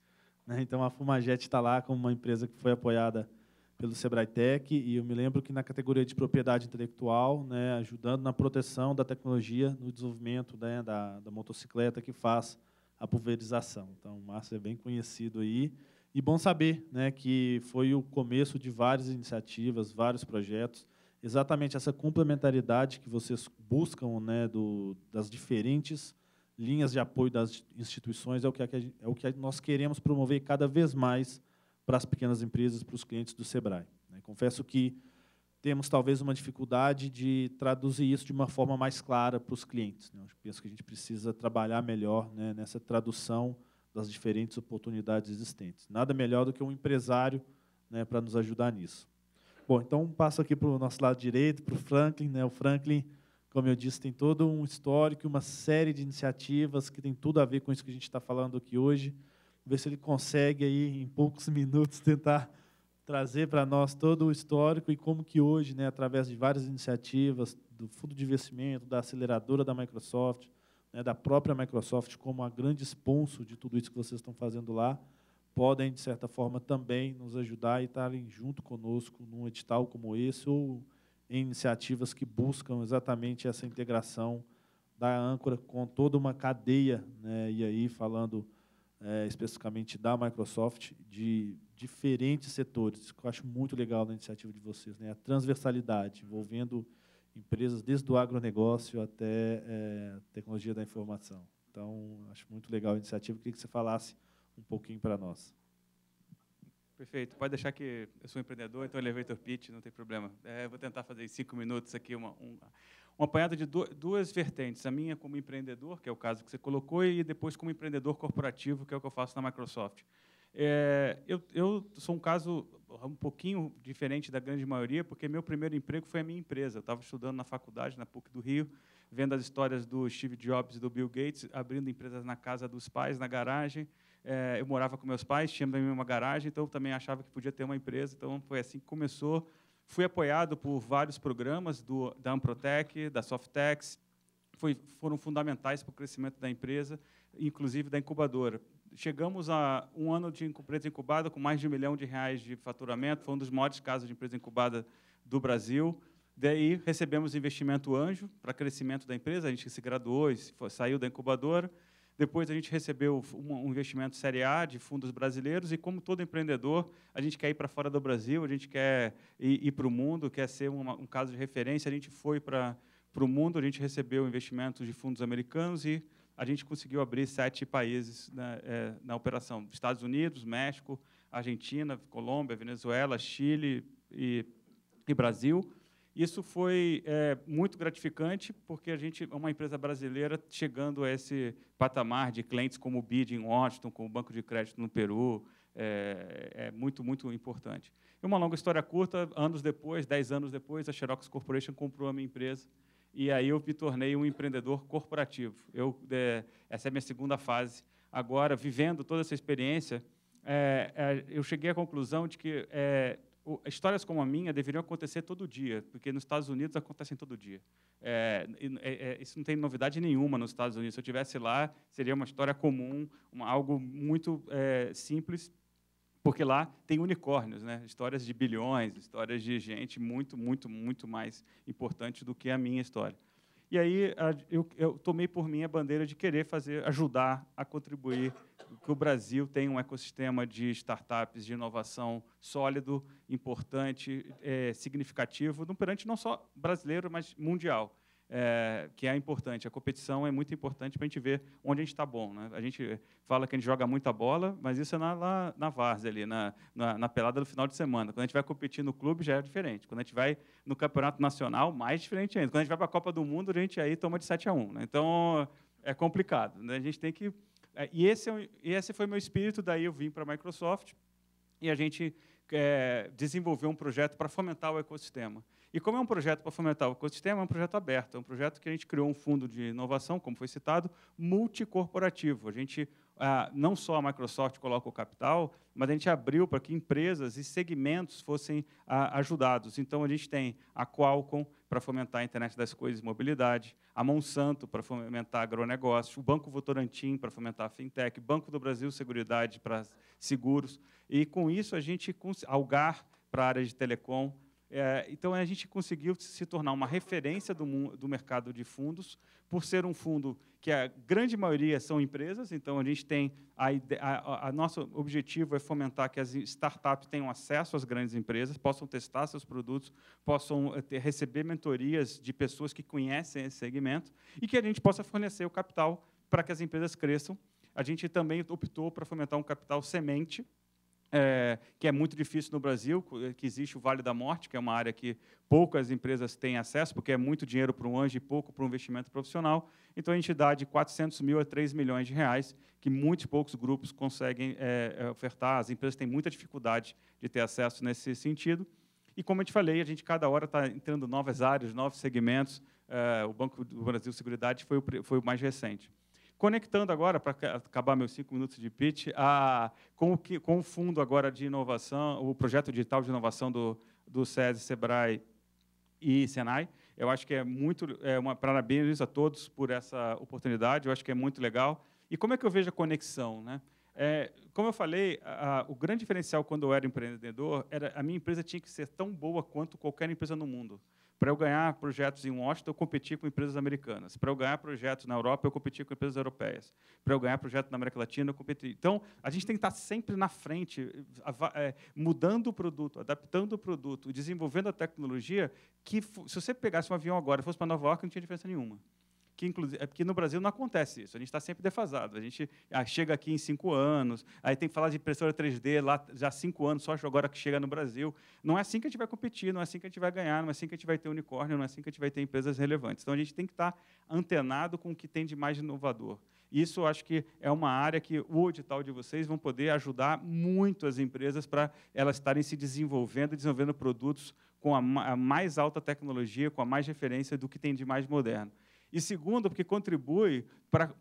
Né? Então a Fumajet está lá como uma empresa que foi apoiada pelo Sebrae-Tech e eu me lembro que na categoria de propriedade intelectual, né, ajudando na proteção da tecnologia, no desenvolvimento né, da, da, motocicleta que faz a pulverização. Então, o Márcio é bem conhecido aí. E bom saber né, que foi o começo de várias iniciativas, vários projetos, exatamente essa complementaridade que vocês buscam né, do, das diferentes linhas de apoio das instituições é o que, é o que nós queremos promover cada vez mais para as pequenas empresas, para os clientes do Sebrae. Né? Confesso que temos talvez uma dificuldade de traduzir isso de uma forma mais clara para os clientes. Né? Eu penso que a gente precisa trabalhar melhor né, nessa tradução das diferentes oportunidades existentes. Nada melhor do que um empresário para nos ajudar nisso. Bom, então passo aqui para o nosso lado direito, para o Franklin. o Franklin como eu disse, tem todo um histórico, uma série de iniciativas que tem tudo a ver com isso que a gente está falando aqui hoje. Ver se ele consegue aí em poucos minutos tentar trazer para nós todo o histórico e como que hoje, né, através de várias iniciativas do fundo de investimento, da aceleradora da Microsoft, né, da própria Microsoft como a grande sponsor de tudo isso que vocês estão fazendo lá, podem de certa forma também nos ajudar e estarem junto conosco num edital como esse ou em iniciativas que buscam exatamente essa integração da âncora com toda uma cadeia, né, e aí falando é, especificamente da Microsoft, de diferentes setores, que eu acho muito legal na iniciativa de vocês, né, a transversalidade, envolvendo empresas desde o agronegócio até é, tecnologia da informação. Então, acho muito legal a iniciativa, queria que você falasse um pouquinho para nós. Perfeito. Pode deixar que eu sou um empreendedor, então elevator pitch, não tem problema. É, vou tentar fazer em cinco minutos aqui uma, uma, um de duas vertentes. A minha como empreendedor, que é o caso que você colocou, e depois como empreendedor corporativo, que é o que eu faço na Microsoft. É, eu, eu, sou um caso um pouquinho diferente da grande maioria, porque meu primeiro emprego foi a minha empresa. Eu estava estudando na faculdade, na PUC do Rio, vendo as histórias do Steve Jobs e do Bill Gates, abrindo empresas na casa dos pais, na garagem, é, eu morava com meus pais, tinha também uma garagem, então também achava que podia ter uma empresa. Então foi assim que começou. Fui apoiado por vários programas do, da Amprotec, da Softex, foi, foram fundamentais para o crescimento da empresa, inclusive da incubadora. Chegamos a um ano de empresa incubada com mais de um milhão de reais de faturamento, foi um dos maiores casos de empresa incubada do Brasil. Daí recebemos investimento anjo para crescimento da empresa, a gente se graduou, saiu da incubadora depois a gente recebeu um investimento série A de fundos brasileiros e como todo empreendedor, a gente quer ir para fora do Brasil, a gente quer ir, ir para o mundo, quer ser uma, um caso de referência. A gente foi para o mundo, a gente recebeu investimentos de fundos americanos e a gente conseguiu abrir sete países na, é, na operação: Estados Unidos, México, Argentina, Colômbia, Venezuela, Chile e, e Brasil. Isso foi é, muito gratificante, porque a gente é uma empresa brasileira chegando a esse patamar de clientes como o BID em Washington, como o Banco de Crédito no Peru, é, é, muito, muito importante. E uma longa história curta, anos depois, 10 anos depois, a Xerox Corporation comprou a minha empresa e aí eu me tornei um empreendedor corporativo. Eu, é, essa é a minha segunda fase. Agora, vivendo toda essa experiência, é, é, eu cheguei à conclusão de que é, histórias como a minha deveriam acontecer todo dia, porque nos Estados Unidos acontecem todo dia. É, é, é, isso não tem novidade nenhuma nos Estados Unidos. Se eu tivesse lá, seria uma história comum, uma, algo muito é, simples, porque lá tem unicórnios, né? Histórias de bilhões, histórias de gente muito, muito, muito mais importante do que a minha história. E aí eu, eu, tomei por mim a bandeira de querer fazer, ajudar a contribuir que o Brasil tenha um ecossistema de startups, de inovação sólido, importante, é, significativo, no perante não só brasileiro, mas mundial é, que é importante. A competição é muito importante para a gente ver onde a gente está bom. Né? A gente fala que a gente joga muita bola, mas isso é na, lá, na várzea, ali, na, na, na, pelada do final de semana. Quando a gente vai competir no clube, já é diferente. Quando a gente vai no campeonato nacional, mais diferente ainda. Quando a gente vai para a Copa do Mundo, a gente aí toma de 7 a 1. Né? Então, é complicado. Né? A gente tem que... É, e esse, é e esse foi meu espírito, daí eu vim para a Microsoft e a gente é, desenvolveu um projeto para fomentar o ecossistema. E como é um projeto para fomentar o ecossistema, é um projeto aberto, é um projeto que a gente criou um fundo de inovação, como foi citado, multicorporativo. A gente, ah, não só a Microsoft coloca o capital, mas a gente abriu para que empresas e segmentos fossem ah, ajudados. Então, a gente tem a Qualcomm para fomentar a internet das coisas e mobilidade, a Monsanto para fomentar agronegócio, o Banco Votorantim para fomentar a fintech, Banco do Brasil Seguridade para seguros. E, com isso, a gente, Algar para a área de telecom, é, então, a gente conseguiu se tornar uma referência do, do, mercado de fundos, por ser um fundo que a grande maioria são empresas, então a gente tem. A, a, a nosso objetivo é fomentar que as startups tenham acesso às grandes empresas, possam testar seus produtos, possam eh, ter, receber mentorias de pessoas que conhecem esse segmento e que a gente possa fornecer o capital para que as empresas cresçam. A gente também optou para fomentar um capital semente, é, que é muito difícil no Brasil, é, que existe o Vale da Morte, que é uma área que poucas empresas têm acesso, porque é muito dinheiro para um anjo e pouco para um investimento profissional. Então, a gente dá de 400 mil a 3 milhões de reais, que muitos poucos grupos conseguem é, é, ofertar. As empresas têm muita dificuldade de ter acesso nesse sentido. E, como eu te falei, a gente cada hora está entrando novas áreas, novos segmentos. É, o Banco do Brasil Seguridade foi o, foi o mais recente. Conectando agora, para acabar meus cinco minutos de pitch, a, com, o que, com o fundo agora de inovação, o projeto digital de inovação do, do SESI, SEBRAE e Senai. Eu acho que é muito. É uma, parabéns a todos por essa oportunidade, eu acho que é muito legal. E como é que eu vejo a conexão? Né? É, como eu falei, a, o grande diferencial quando eu era empreendedor era a minha empresa tinha que ser tão boa quanto qualquer empresa no mundo. Para eu ganhar projetos em Washington, eu competi com empresas americanas. Para eu ganhar projetos na Europa, eu competi com empresas europeias. Para eu ganhar projetos na América Latina, eu competi. Então, a gente tem que estar sempre na frente, é, mudando o produto, adaptando o produto, desenvolvendo a tecnologia, que se você pegasse um avião agora e fosse para Nova York, não tinha diferença nenhuma que inclusive é porque no Brasil não acontece isso. A gente está sempre defasado. A gente ah, chega aqui em cinco anos, aí tem que falar de impressora 3D lá já há cinco anos, só agora que chega no Brasil. Não é assim que a gente vai competir, não é assim que a gente vai ganhar, não é assim que a gente vai ter unicórnio, não é assim que a gente vai ter empresas relevantes. Então a gente tem que estar tá antenado com o que tem de mais inovador. Isso acho que é uma área que o edital de vocês vão poder ajudar muito as empresas para elas estarem se desenvolvendo, desenvolvendo produtos com a mais alta tecnologia, com a mais referência do que tem de mais moderno. E segundo, porque contribui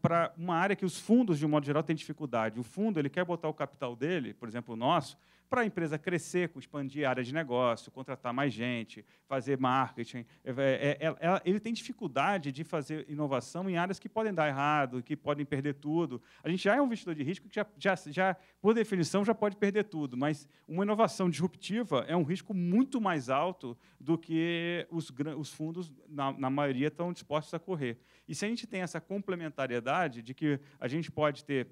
para uma área que os fundos, de um modo geral, têm dificuldade. O fundo ele quer botar o capital dele, por exemplo, o nosso, para a empresa crescer, expandir área de negócio, contratar mais gente, fazer marketing. É, é, é, ele tem dificuldade de fazer inovação em áreas que podem dar errado, que podem perder tudo. A gente já é um investidor de risco que, já, já, já por definição, já pode perder tudo, mas uma inovação disruptiva é um risco muito mais alto do que os, os fundos, na, na maioria, estão dispostos a correr. E se a gente tem essa complementariedade de que a gente pode ter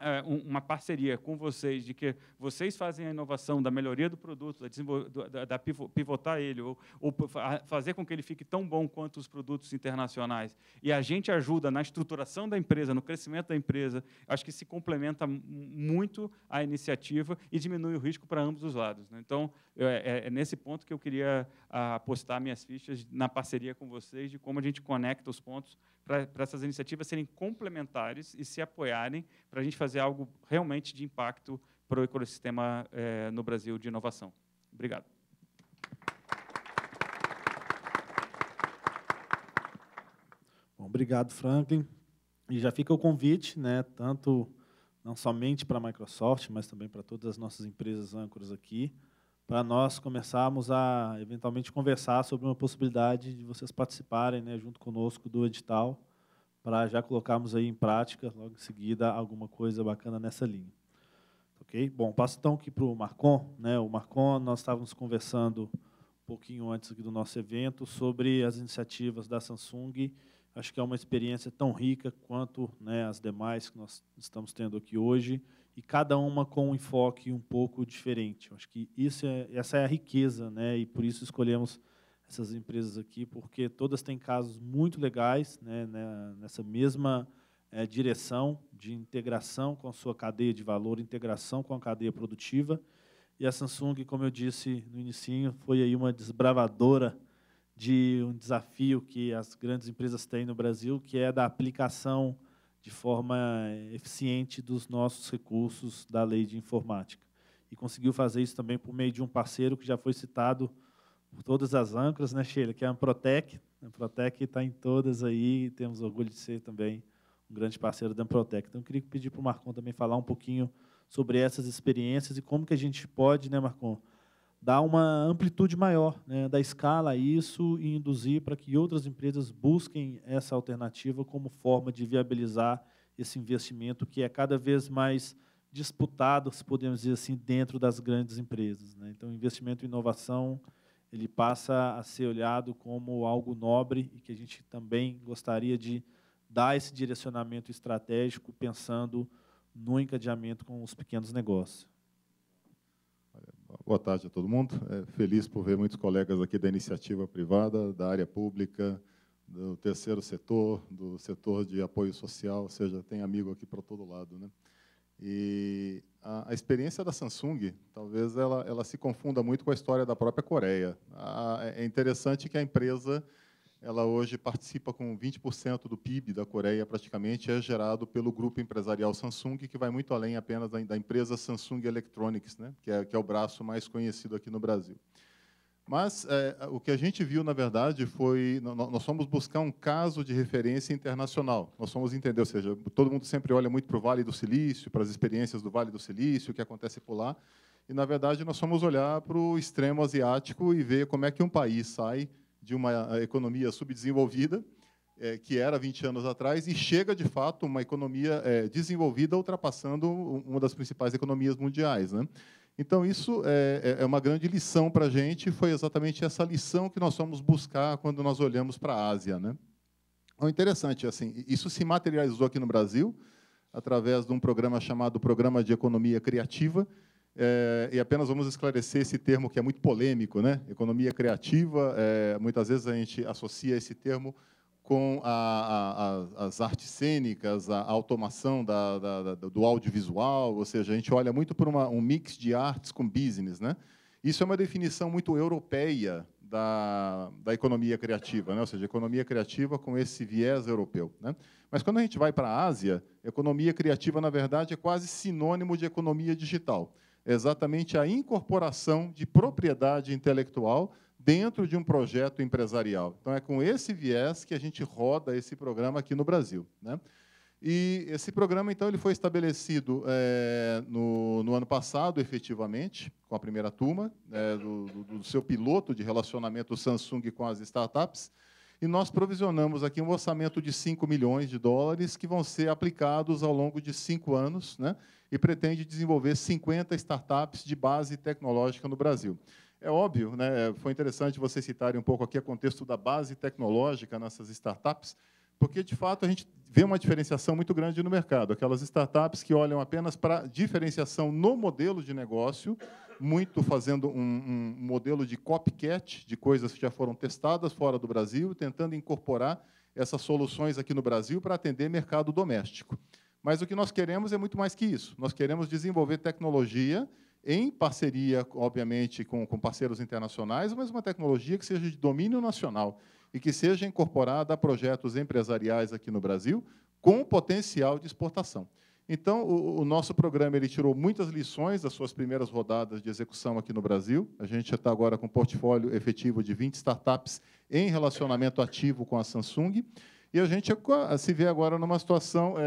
é, uma parceria com vocês, de que vocês fazem a inovação da melhoria do produto, da, da, da pivotar ele, ou, ou, fazer com que ele fique tão bom quanto os produtos internacionais, e a gente ajuda na estruturação da empresa, no crescimento da empresa, acho que se complementa muito a iniciativa e diminui o risco para ambos os lados. Né? Então, é, é, é, nesse ponto que eu queria ah, apostar minhas fichas na parceria com vocês, de como a gente conecta os pontos para essas iniciativas serem complementares e se apoiarem para a gente fazer algo realmente de impacto para o ecossistema eh, no Brasil de inovação. Obrigado. Bom, obrigado, Franklin. E já fica o convite, né, tanto não somente para a Microsoft, mas também para todas as nossas empresas âncoras aqui, para nós começarmos a eventualmente conversar sobre uma possibilidade de vocês participarem, né, junto conosco do edital, para já colocarmos aí em prática logo em seguida alguma coisa bacana nessa linha. OK? Bom, passo então aqui para o Marcon, né? O Marcon, nós estávamos conversando um pouquinho antes do nosso evento sobre as iniciativas da Samsung Acho que é uma experiência tão rica quanto né, as demais que nós estamos tendo aqui hoje, e cada uma com um enfoque um pouco diferente. Acho que isso é, essa é a riqueza, né, e por isso escolhemos essas empresas aqui, porque todas têm casos muito legais né, né nessa mesma é, direção de integração com a sua cadeia de valor, integração com a cadeia produtiva. E a Samsung, como eu disse no início foi aí uma desbravadora de um desafio que as grandes empresas têm no Brasil, que é da aplicação de forma eh, eficiente dos nossos recursos da lei de informática. E conseguiu fazer isso também por meio de um parceiro que já foi citado por todas as âncoras, né, Sheila, que é a Amprotec. A Amprotec está em todas aí, temos orgulho de ser também um grande parceiro da Amprotec. Então, eu queria pedir para o Marcon também falar um pouquinho sobre essas experiências e como que a gente pode, né, Marcon, dar uma amplitude maior né, da escala a isso e induzir para que outras empresas busquem essa alternativa como forma de viabilizar esse investimento que é cada vez mais disputado, se podemos dizer assim, dentro das grandes empresas. Né? Então, investimento em inovação ele passa a ser olhado como algo nobre e que a gente também gostaria de dar esse direcionamento estratégico pensando no encadeamento com os pequenos negócios. Boa tarde a todo mundo. É, feliz por ver muitos colegas aqui da iniciativa privada, da área pública, do terceiro setor, do setor de apoio social, ou seja, tem amigo aqui para todo lado. Né? E a, a, experiência da Samsung, talvez ela, ela se confunda muito com a história da própria Coreia. A, ah, é interessante que a empresa ela hoje participa com 20% do PIB da Coreia, praticamente, é gerado pelo grupo empresarial Samsung, que vai muito além apenas da, empresa Samsung Electronics, né? que, é, que é o braço mais conhecido aqui no Brasil. Mas é, o que a gente viu, na verdade, foi nós fomos buscar um caso de referência internacional. Nós fomos entender, ou seja, todo mundo sempre olha muito para o Vale do Silício, para as experiências do Vale do Silício, o que acontece por lá. E, na verdade, nós fomos olhar para o extremo asiático e ver como é que um país sai de uma eh, economia subdesenvolvida, é, que era 20 anos atrás, e chega, de fato, uma economia é, desenvolvida ultrapassando uma das principais economias mundiais. Né? Então, isso é, é uma grande lição para a gente, foi exatamente essa lição que nós fomos buscar quando nós olhamos para a Ásia. Né? Então, interessante, assim, isso se materializou aqui no Brasil, através de um programa chamado Programa de Economia Criativa, é, e apenas vamos esclarecer esse termo que é muito polêmico, né? Economia criativa. É, muitas vezes a gente associa esse termo com a, a, a, as artes cênicas, a automação da, da, do audiovisual, ou seja, a gente olha muito para um mix de artes com business, né? Isso é uma definição muito europeia da, da, economia criativa, né? ou seja, economia criativa com esse viés europeu. Né? Mas quando a gente vai para a Ásia, economia criativa, na verdade, é quase sinônimo de economia digital exatamente a incorporação de propriedade intelectual dentro de um projeto empresarial. Então, é com esse viés que a gente roda esse programa aqui no Brasil. Né? E esse programa, então, ele foi estabelecido é, no, no, ano passado, efetivamente, com a primeira turma, é, do, do, seu piloto de relacionamento Samsung com as startups. E nós provisionamos aqui um orçamento de 5 milhões de dólares que vão ser aplicados ao longo de cinco anos. Né? e pretende desenvolver 50 startups de base tecnológica no Brasil. É óbvio, né? foi interessante vocês citarem um pouco aqui o contexto da base tecnológica nessas startups, porque, de fato, a gente vê uma diferenciação muito grande no mercado. Aquelas startups que olham apenas para diferenciação no modelo de negócio, muito fazendo um, um modelo de copycat, de coisas que já foram testadas fora do Brasil, tentando incorporar essas soluções aqui no Brasil para atender mercado doméstico. Mas o que nós queremos é muito mais que isso. Nós queremos desenvolver tecnologia em parceria, obviamente, com, com parceiros internacionais, mas uma tecnologia que seja de domínio nacional e que seja incorporada a projetos empresariais aqui no Brasil com potencial de exportação. Então, o, o, nosso programa ele tirou muitas lições das suas primeiras rodadas de execução aqui no Brasil. A gente já está agora com um portfólio efetivo de 20 startups em relacionamento ativo com a Samsung. E a gente se vê agora numa situação, é,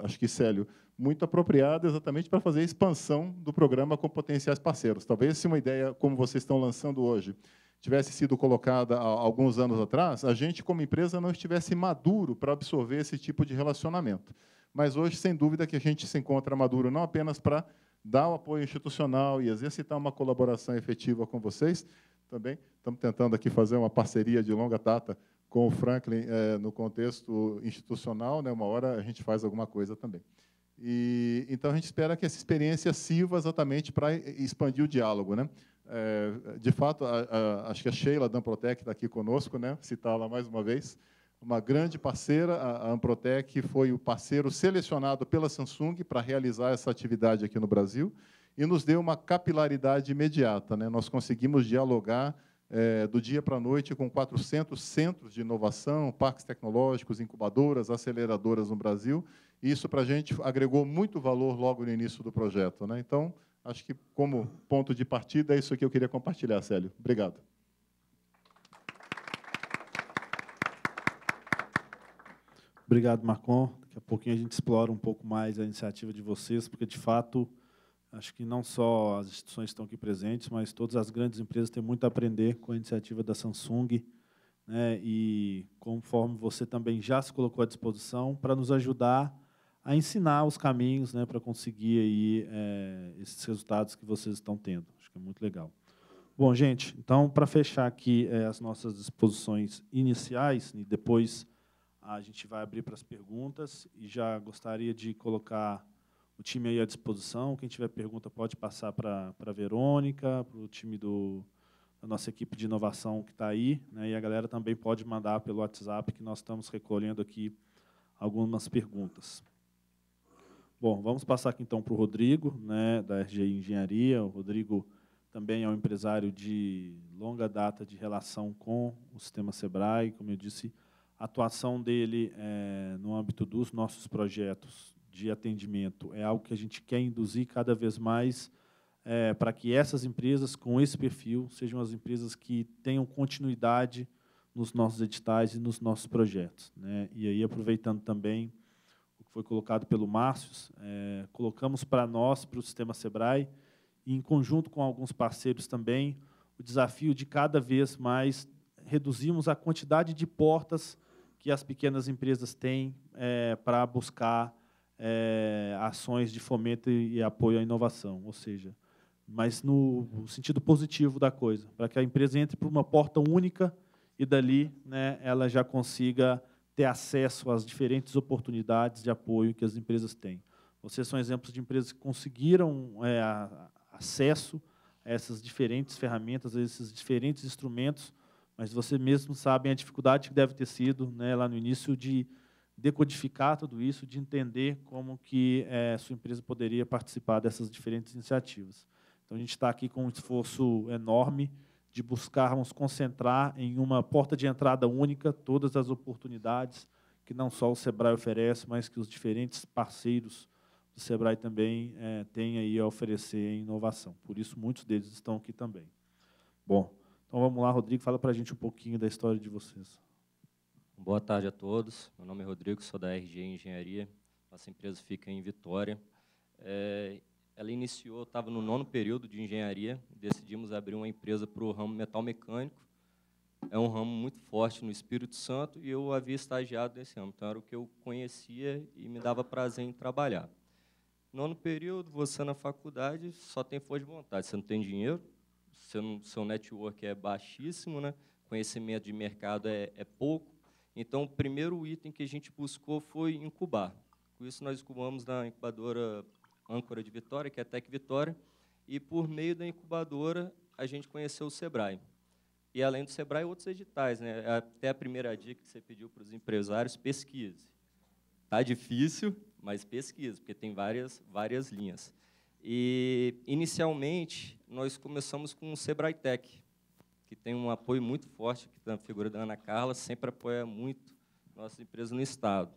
é, acho que Célio, muito apropriada exatamente para fazer a expansão do programa com potenciais parceiros. Talvez se uma ideia como vocês estão lançando hoje tivesse sido colocada há alguns anos atrás, a gente, como empresa, não estivesse maduro para absorver esse tipo de relacionamento. Mas hoje, sem dúvida, que a gente se encontra maduro não apenas para dar o apoio institucional e exercitar uma colaboração efetiva com vocês, também estamos tentando aqui fazer uma parceria de longa data com o Franklin é, no contexto institucional, né, uma hora a gente faz alguma coisa também. E, então, a gente espera que essa experiência sirva exatamente para expandir o diálogo. Né? É, de fato, a, a, acho que a Sheila da Amprotec está aqui conosco, né? citá-la mais uma vez, uma grande parceira, a, a Amprotec foi o parceiro selecionado pela Samsung para realizar essa atividade aqui no Brasil e nos deu uma capilaridade imediata. Né? Nós conseguimos dialogar é, do dia para a noite com 400 centros de inovação, parques tecnológicos, incubadoras, aceleradoras no Brasil. E isso para a gente agregou muito valor logo no início do projeto. Né? Então, acho que como ponto de partida é isso que eu queria compartilhar, Célio. Obrigado. Obrigado, Marcon. Daqui a pouquinho a gente explora um pouco mais a iniciativa de vocês, porque de fato Acho que não só as instituições estão aqui presentes, mas todas as grandes empresas têm muito a aprender com a iniciativa da Samsung, né? e conforme você também já se colocou à disposição, para nos ajudar a ensinar os caminhos né, para conseguir aí, é, esses resultados que vocês estão tendo. Acho que é muito legal. Bom, gente, então, para fechar aqui é, as nossas exposições iniciais, e depois a gente vai abrir para as perguntas, e já gostaria de colocar o time aí à disposição. Quem tiver pergunta pode passar para a Verônica, para o time do, da nossa equipe de inovação que está aí. Né? E a galera também pode mandar pelo WhatsApp, que nós estamos recolhendo aqui algumas perguntas. Bom, vamos passar aqui então para o Rodrigo, né, da RGI Engenharia. O Rodrigo também é um empresário de longa data de relação com o sistema Sebrae. Como eu disse, a atuação dele é, no âmbito dos nossos projetos de atendimento. É algo que a gente quer induzir cada vez mais é, para que essas empresas com esse perfil sejam as empresas que tenham continuidade nos nossos editais e nos nossos projetos. Né? E aí, aproveitando também o que foi colocado pelo Márcio, é, colocamos para nós, para o sistema SEBRAE, e em conjunto com alguns parceiros também, o desafio de cada vez mais reduzirmos a quantidade de portas que as pequenas empresas têm é, para buscar é, ações de fomento e, apoio à inovação, ou seja, mas no sentido positivo da coisa, para que a empresa entre por uma porta única e dali né, ela já consiga ter acesso às diferentes oportunidades de apoio que as empresas têm. Vocês são exemplos de empresas que conseguiram é, acesso a essas diferentes ferramentas, a esses diferentes instrumentos, mas vocês mesmos sabem a dificuldade que deve ter sido né, lá no início de decodificar tudo isso, de entender como que é, sua empresa poderia participar dessas diferentes iniciativas. Então, a gente está aqui com um esforço enorme de buscarmos concentrar em uma porta de entrada única todas as oportunidades que não só o Sebrae oferece, mas que os diferentes parceiros do Sebrae também é, têm aí a oferecer em inovação. Por isso, muitos deles estão aqui também. Bom, então vamos lá, Rodrigo, fala para a gente um pouquinho da história de vocês. Boa tarde a todos. Meu nome é Rodrigo, sou da RG Engenharia. Nossa empresa fica em Vitória. É, ela iniciou, estava no nono período de engenharia, decidimos abrir uma empresa para o ramo metal mecânico. É um ramo muito forte no Espírito Santo e eu havia estagiado nesse ramo, então era o que eu conhecia e me dava prazer em trabalhar. Nono período, você na faculdade só tem força de vontade, você não tem dinheiro, seu, seu network é baixíssimo, né? conhecimento de mercado é, é pouco, então, o primeiro item que a gente buscou foi incubar. Com isso, nós incubamos na incubadora âncora de Vitória, que é a Tec Vitória, e por meio da incubadora a gente conheceu o Sebrae. E além do Sebrae, outros editais, né? Até a primeira dica que você pediu para os empresários, pesquise. Tá difícil, mas pesquise, porque tem várias várias linhas. E inicialmente nós começamos com o Sebrae Tech, que tem um apoio muito forte, que a figura da Ana Carla sempre apoia muito nossa empresa no Estado.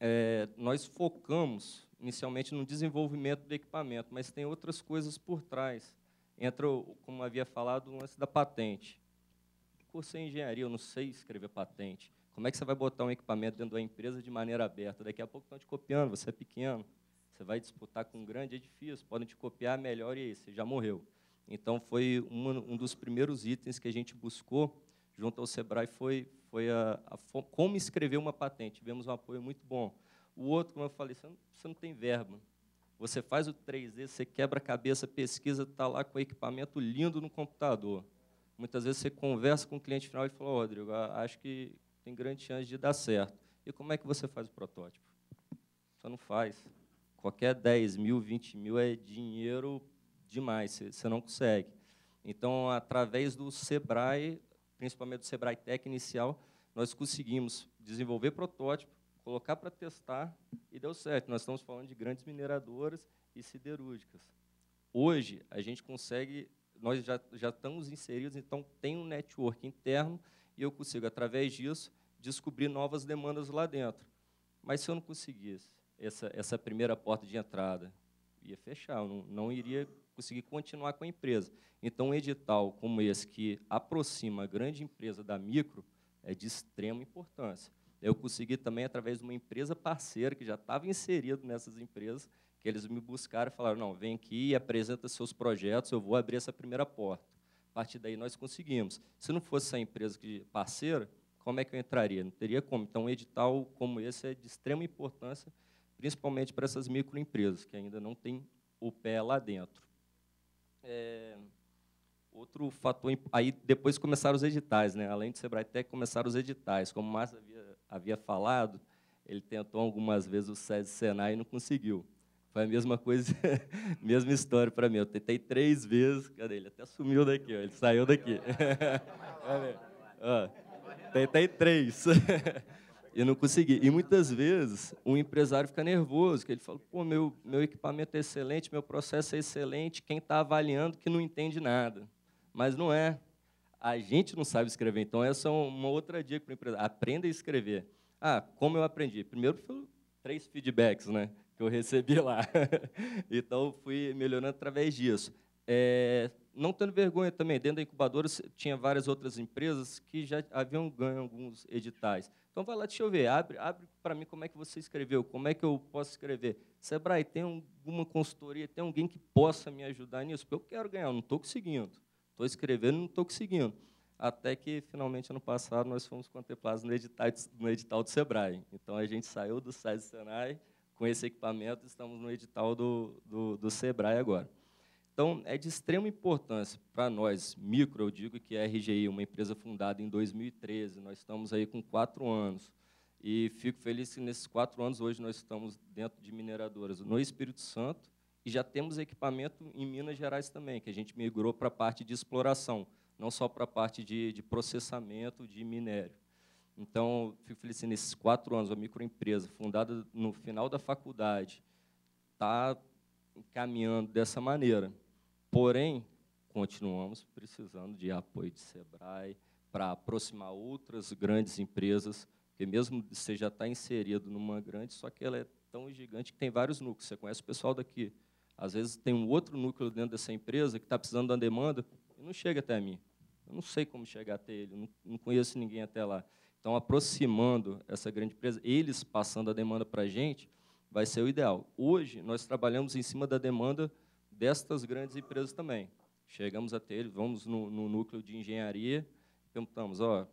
É, nós focamos inicialmente no desenvolvimento do equipamento, mas tem outras coisas por trás. Entra, como havia falado, o lance da patente. Eu em engenharia, eu não sei escrever patente. Como é que você vai botar um equipamento dentro da empresa de maneira aberta? Daqui a pouco estão te copiando, você é pequeno. Você vai disputar com um grande edifício, podem te copiar melhor e aí, você já morreu. Então, foi um dos primeiros itens que a gente buscou junto ao Sebrae foi, foi a, a, como escrever uma patente. Tivemos um apoio muito bom. O outro, como eu falei, você não, você não tem verba. Você faz o 3D, você quebra a cabeça, pesquisa, está lá com o equipamento lindo no computador. Muitas vezes você conversa com o cliente final e fala, oh, Rodrigo, acho que tem grande chance de dar certo. E como é que você faz o protótipo? Você não faz. Qualquer 10 mil, 20 mil é dinheiro demais, você não consegue. Então, através do SEBRAE, principalmente do SEBRAE Tech inicial, nós conseguimos desenvolver protótipo, colocar para testar e deu certo. Nós estamos falando de grandes mineradoras e siderúrgicas. Hoje, a gente consegue, nós já, já estamos inseridos, então tem um network interno e eu consigo, através disso, descobrir novas demandas lá dentro. Mas se eu não conseguisse essa, essa primeira porta de entrada, ia fechar, não, não iria conseguir continuar com a empresa. Então, um edital como esse, que aproxima a grande empresa da micro, é de extrema importância. Eu consegui também, através de uma empresa parceira, que já estava inserido nessas empresas, que eles me buscaram e falaram, não, vem aqui e apresenta seus projetos, eu vou abrir essa primeira porta. A partir daí, nós conseguimos. Se não fosse essa empresa que, parceira, como é que eu entraria? Não teria como. Então, um edital como esse é de extrema importância, principalmente para essas microempresas, que ainda não têm o pé lá dentro. É, outro fator, aí depois começaram os editais, né? além do Sebratec, começaram os editais. Como o Márcio havia, havia falado, ele tentou algumas vezes o SESI Senai e não conseguiu. Foi a mesma coisa, mesma história para mim. Eu tentei três vezes, cadê ele? Até sumiu daqui, ó, ele saiu daqui. ó, tentei três. Eu não consegui. E muitas vezes o um empresário fica nervoso, que ele fala: pô, meu, meu equipamento é excelente, meu processo é excelente, quem está avaliando que não entende nada. Mas não é. A gente não sabe escrever. Então, essa é uma outra dica para o empresário: aprenda a escrever. Ah, como eu aprendi? Primeiro, três feedbacks né, que eu recebi lá. então, fui melhorando através disso. É, não tendo vergonha também, dentro da incubadora tinha várias outras empresas que já haviam ganho alguns editais. Então vai lá, deixa eu ver, abre, abre para mim como é que você escreveu, como é que eu posso escrever. Sebrae, tem alguma consultoria, tem alguém que possa me ajudar nisso? Porque eu quero ganhar, eu não estou conseguindo. Estou escrevendo, não estou conseguindo. Até que, finalmente, ano passado, nós fomos contemplados no edital, no edital do Sebrae. Então, a gente saiu do site do Senai, com esse equipamento, estamos no edital do, do, do Sebrae agora. Então, é de extrema importância para nós, micro, eu digo que é a RGI, uma empresa fundada em 2013, nós estamos aí com quatro anos. E fico feliz que nesses quatro anos, hoje, nós estamos dentro de mineradoras no Espírito Santo e já temos equipamento em Minas Gerais também, que a gente migrou para a parte de exploração, não só para a parte de, de processamento de minério. Então, fico feliz que nesses quatro anos, a microempresa, fundada no final da faculdade, está caminhando dessa maneira. Porém, continuamos precisando de apoio de Sebrae para aproximar outras grandes empresas, porque mesmo você já está inserido numa grande, só que ela é tão gigante que tem vários núcleos. Você conhece o pessoal daqui. Às vezes tem um outro núcleo dentro dessa empresa que está precisando da demanda e não chega até mim. Eu não sei como chegar até ele, não, não conheço ninguém até lá. Então, aproximando essa grande empresa, eles passando a demanda para a gente, vai ser o ideal. Hoje, nós trabalhamos em cima da demanda destas grandes empresas também. Chegamos até ele, vamos no, no núcleo de engenharia, perguntamos, ó,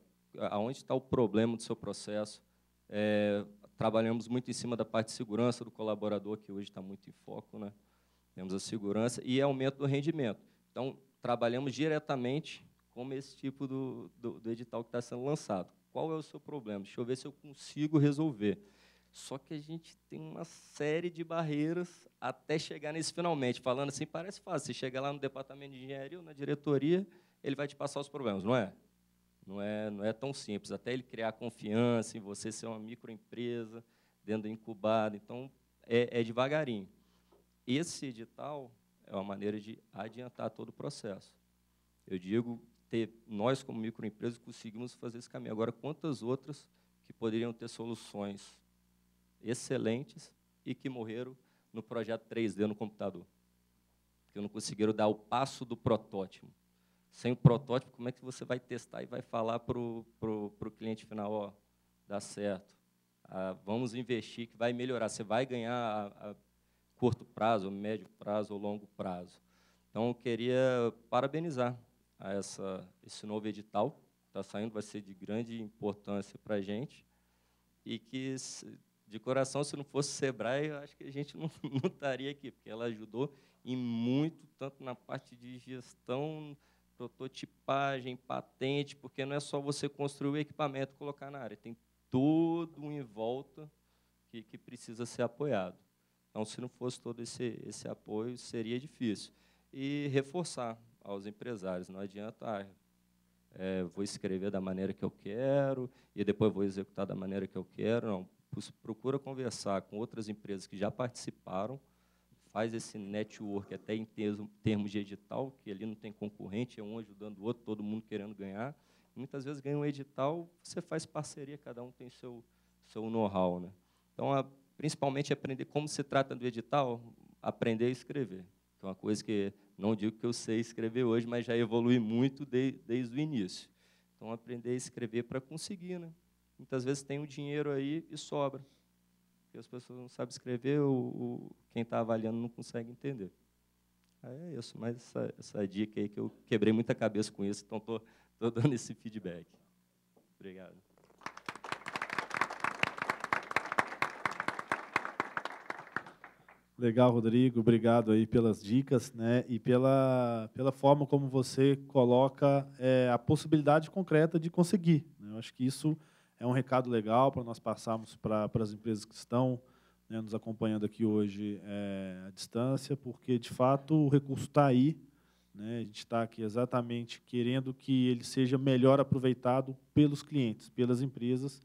aonde está o problema do seu processo? É, trabalhamos muito em cima da parte de segurança do colaborador, que hoje está muito em foco, né? Temos a segurança e aumento do rendimento. Então, trabalhamos diretamente com esse tipo do, do, do edital que está sendo lançado. Qual é o seu problema? Deixa eu ver se eu consigo resolver. Só que a gente tem uma série de barreiras até chegar nesse finalmente. Falando assim, parece fácil. Você chega lá no departamento de engenharia ou na diretoria, ele vai te passar os problemas, não é? Não é, não é tão simples. Até ele criar confiança em você ser uma microempresa, dentro da incubada. Então, é, é devagarinho. Esse edital é uma maneira de adiantar todo o processo. Eu digo, ter, nós, como microempresa, conseguimos fazer esse caminho. Agora, quantas outras que poderiam ter soluções excelentes e que morreram no projeto 3D no computador. Porque não conseguiram dar o passo do protótipo. Sem o protótipo, como é que você vai testar e vai falar para o pro, pro cliente final, ó, dá certo, ah, vamos investir que vai melhorar, você vai ganhar a, a curto prazo, médio prazo ou longo prazo. Então, eu queria parabenizar a essa, esse novo edital, está saindo, vai ser de grande importância para a gente, e que de coração, se não fosse Sebrae, eu acho que a gente não, não estaria aqui, porque ela ajudou em muito, tanto na parte de gestão, prototipagem, patente, porque não é só você construir o equipamento e colocar na área, tem todo um em volta que, que precisa ser apoiado. Então, se não fosse todo esse, esse apoio, seria difícil. E reforçar aos empresários, não adianta, ah, é, vou escrever da maneira que eu quero e depois vou executar da maneira que eu quero, não grupos, procura conversar com outras empresas que já participaram, faz esse network até em termos de edital, que ali não tem concorrente, é um ajudando o outro, todo mundo querendo ganhar. Muitas vezes ganha um edital, você faz parceria, cada um tem seu seu know-how, né? Então, a, principalmente aprender como se trata do edital, aprender a escrever. Que é uma coisa que não digo que eu sei escrever hoje, mas já evolui muito de, desde o início. Então, aprender a escrever para conseguir, né? muitas vezes tem o dinheiro aí e sobra. Porque as pessoas não sabem escrever, ou, ou quem está avaliando não consegue entender. é isso, mas essa, essa, dica aí que eu quebrei muita cabeça com isso, então estou tô, tô, dando esse feedback. Obrigado. Legal, Rodrigo. Obrigado aí pelas dicas, né? E pela, pela forma como você coloca é, a possibilidade concreta de conseguir. Né? Eu acho que isso é um recado legal para nós passarmos para, para as empresas que estão né, nos acompanhando aqui hoje é, à distância, porque, de fato, o recurso está aí. Né, a gente está aqui exatamente querendo que ele seja melhor aproveitado pelos clientes, pelas empresas,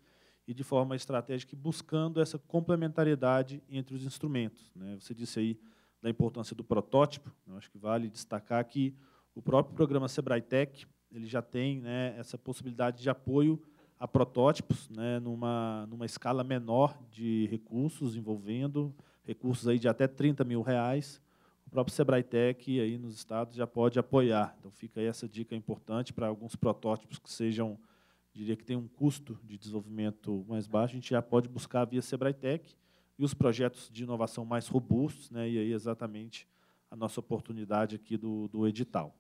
e de forma estratégica, buscando essa complementariedade entre os instrumentos. Né. Você disse aí da importância do protótipo, eu acho que vale destacar que o próprio programa Sebrae Tech ele já tem né, essa possibilidade de apoio a protótipos, né, numa, numa escala menor de recursos, envolvendo recursos aí de até 30 mil reais. O próprio Tech aí nos estados já pode apoiar. Então fica aí essa dica importante para alguns protótipos que sejam, diria que tem um custo de desenvolvimento mais baixo, a gente já pode buscar via Tech e os projetos de inovação mais robustos, né, e aí exatamente a nossa oportunidade aqui do, do edital.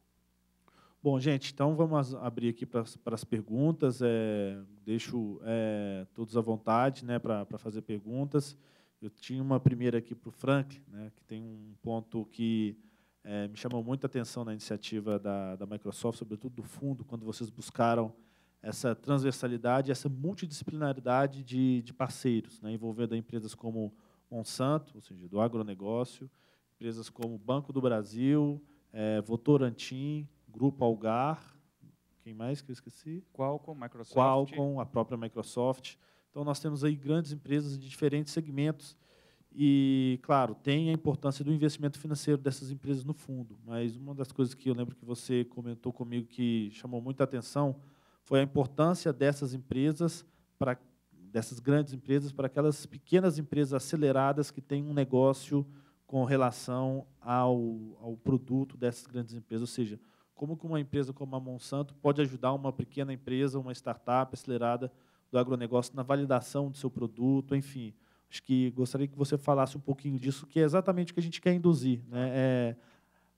Bom, gente, então vamos abrir aqui para, as perguntas. É, deixo é, todos à vontade né, para, para fazer perguntas. Eu tinha uma primeira aqui para o Frank, né, que tem um ponto que é, me chamou muita atenção na iniciativa da, da Microsoft, sobretudo do fundo, quando vocês buscaram essa transversalidade, essa multidisciplinaridade de, de parceiros, né, envolvendo empresas como Monsanto, ou seja, do agronegócio, empresas como Banco do Brasil, é, Votorantim, Grupo Algar, quem mais que eu esqueci? Qualcomm, Microsoft. Qualcomm, a própria Microsoft. Então, nós temos aí grandes empresas de diferentes segmentos. E, claro, tem a importância do investimento financeiro dessas empresas no fundo. Mas uma das coisas que eu lembro que você comentou comigo que chamou muita atenção foi a importância dessas empresas, para, dessas grandes empresas, para aquelas pequenas empresas aceleradas que têm um negócio com relação ao, ao produto dessas grandes empresas. Ou seja, como que uma empresa como a Monsanto pode ajudar uma pequena empresa, uma startup acelerada do agronegócio na validação do seu produto, enfim. Acho que gostaria que você falasse um pouquinho disso, que é exatamente o que a gente quer induzir. Né? É,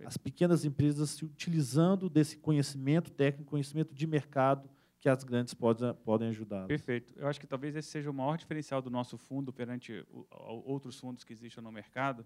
as pequenas empresas se utilizando desse conhecimento técnico, conhecimento de mercado, que as grandes podem, podem ajudar. Perfeito. Eu acho que talvez esse seja o maior diferencial do nosso fundo perante outros fundos que existem no mercado,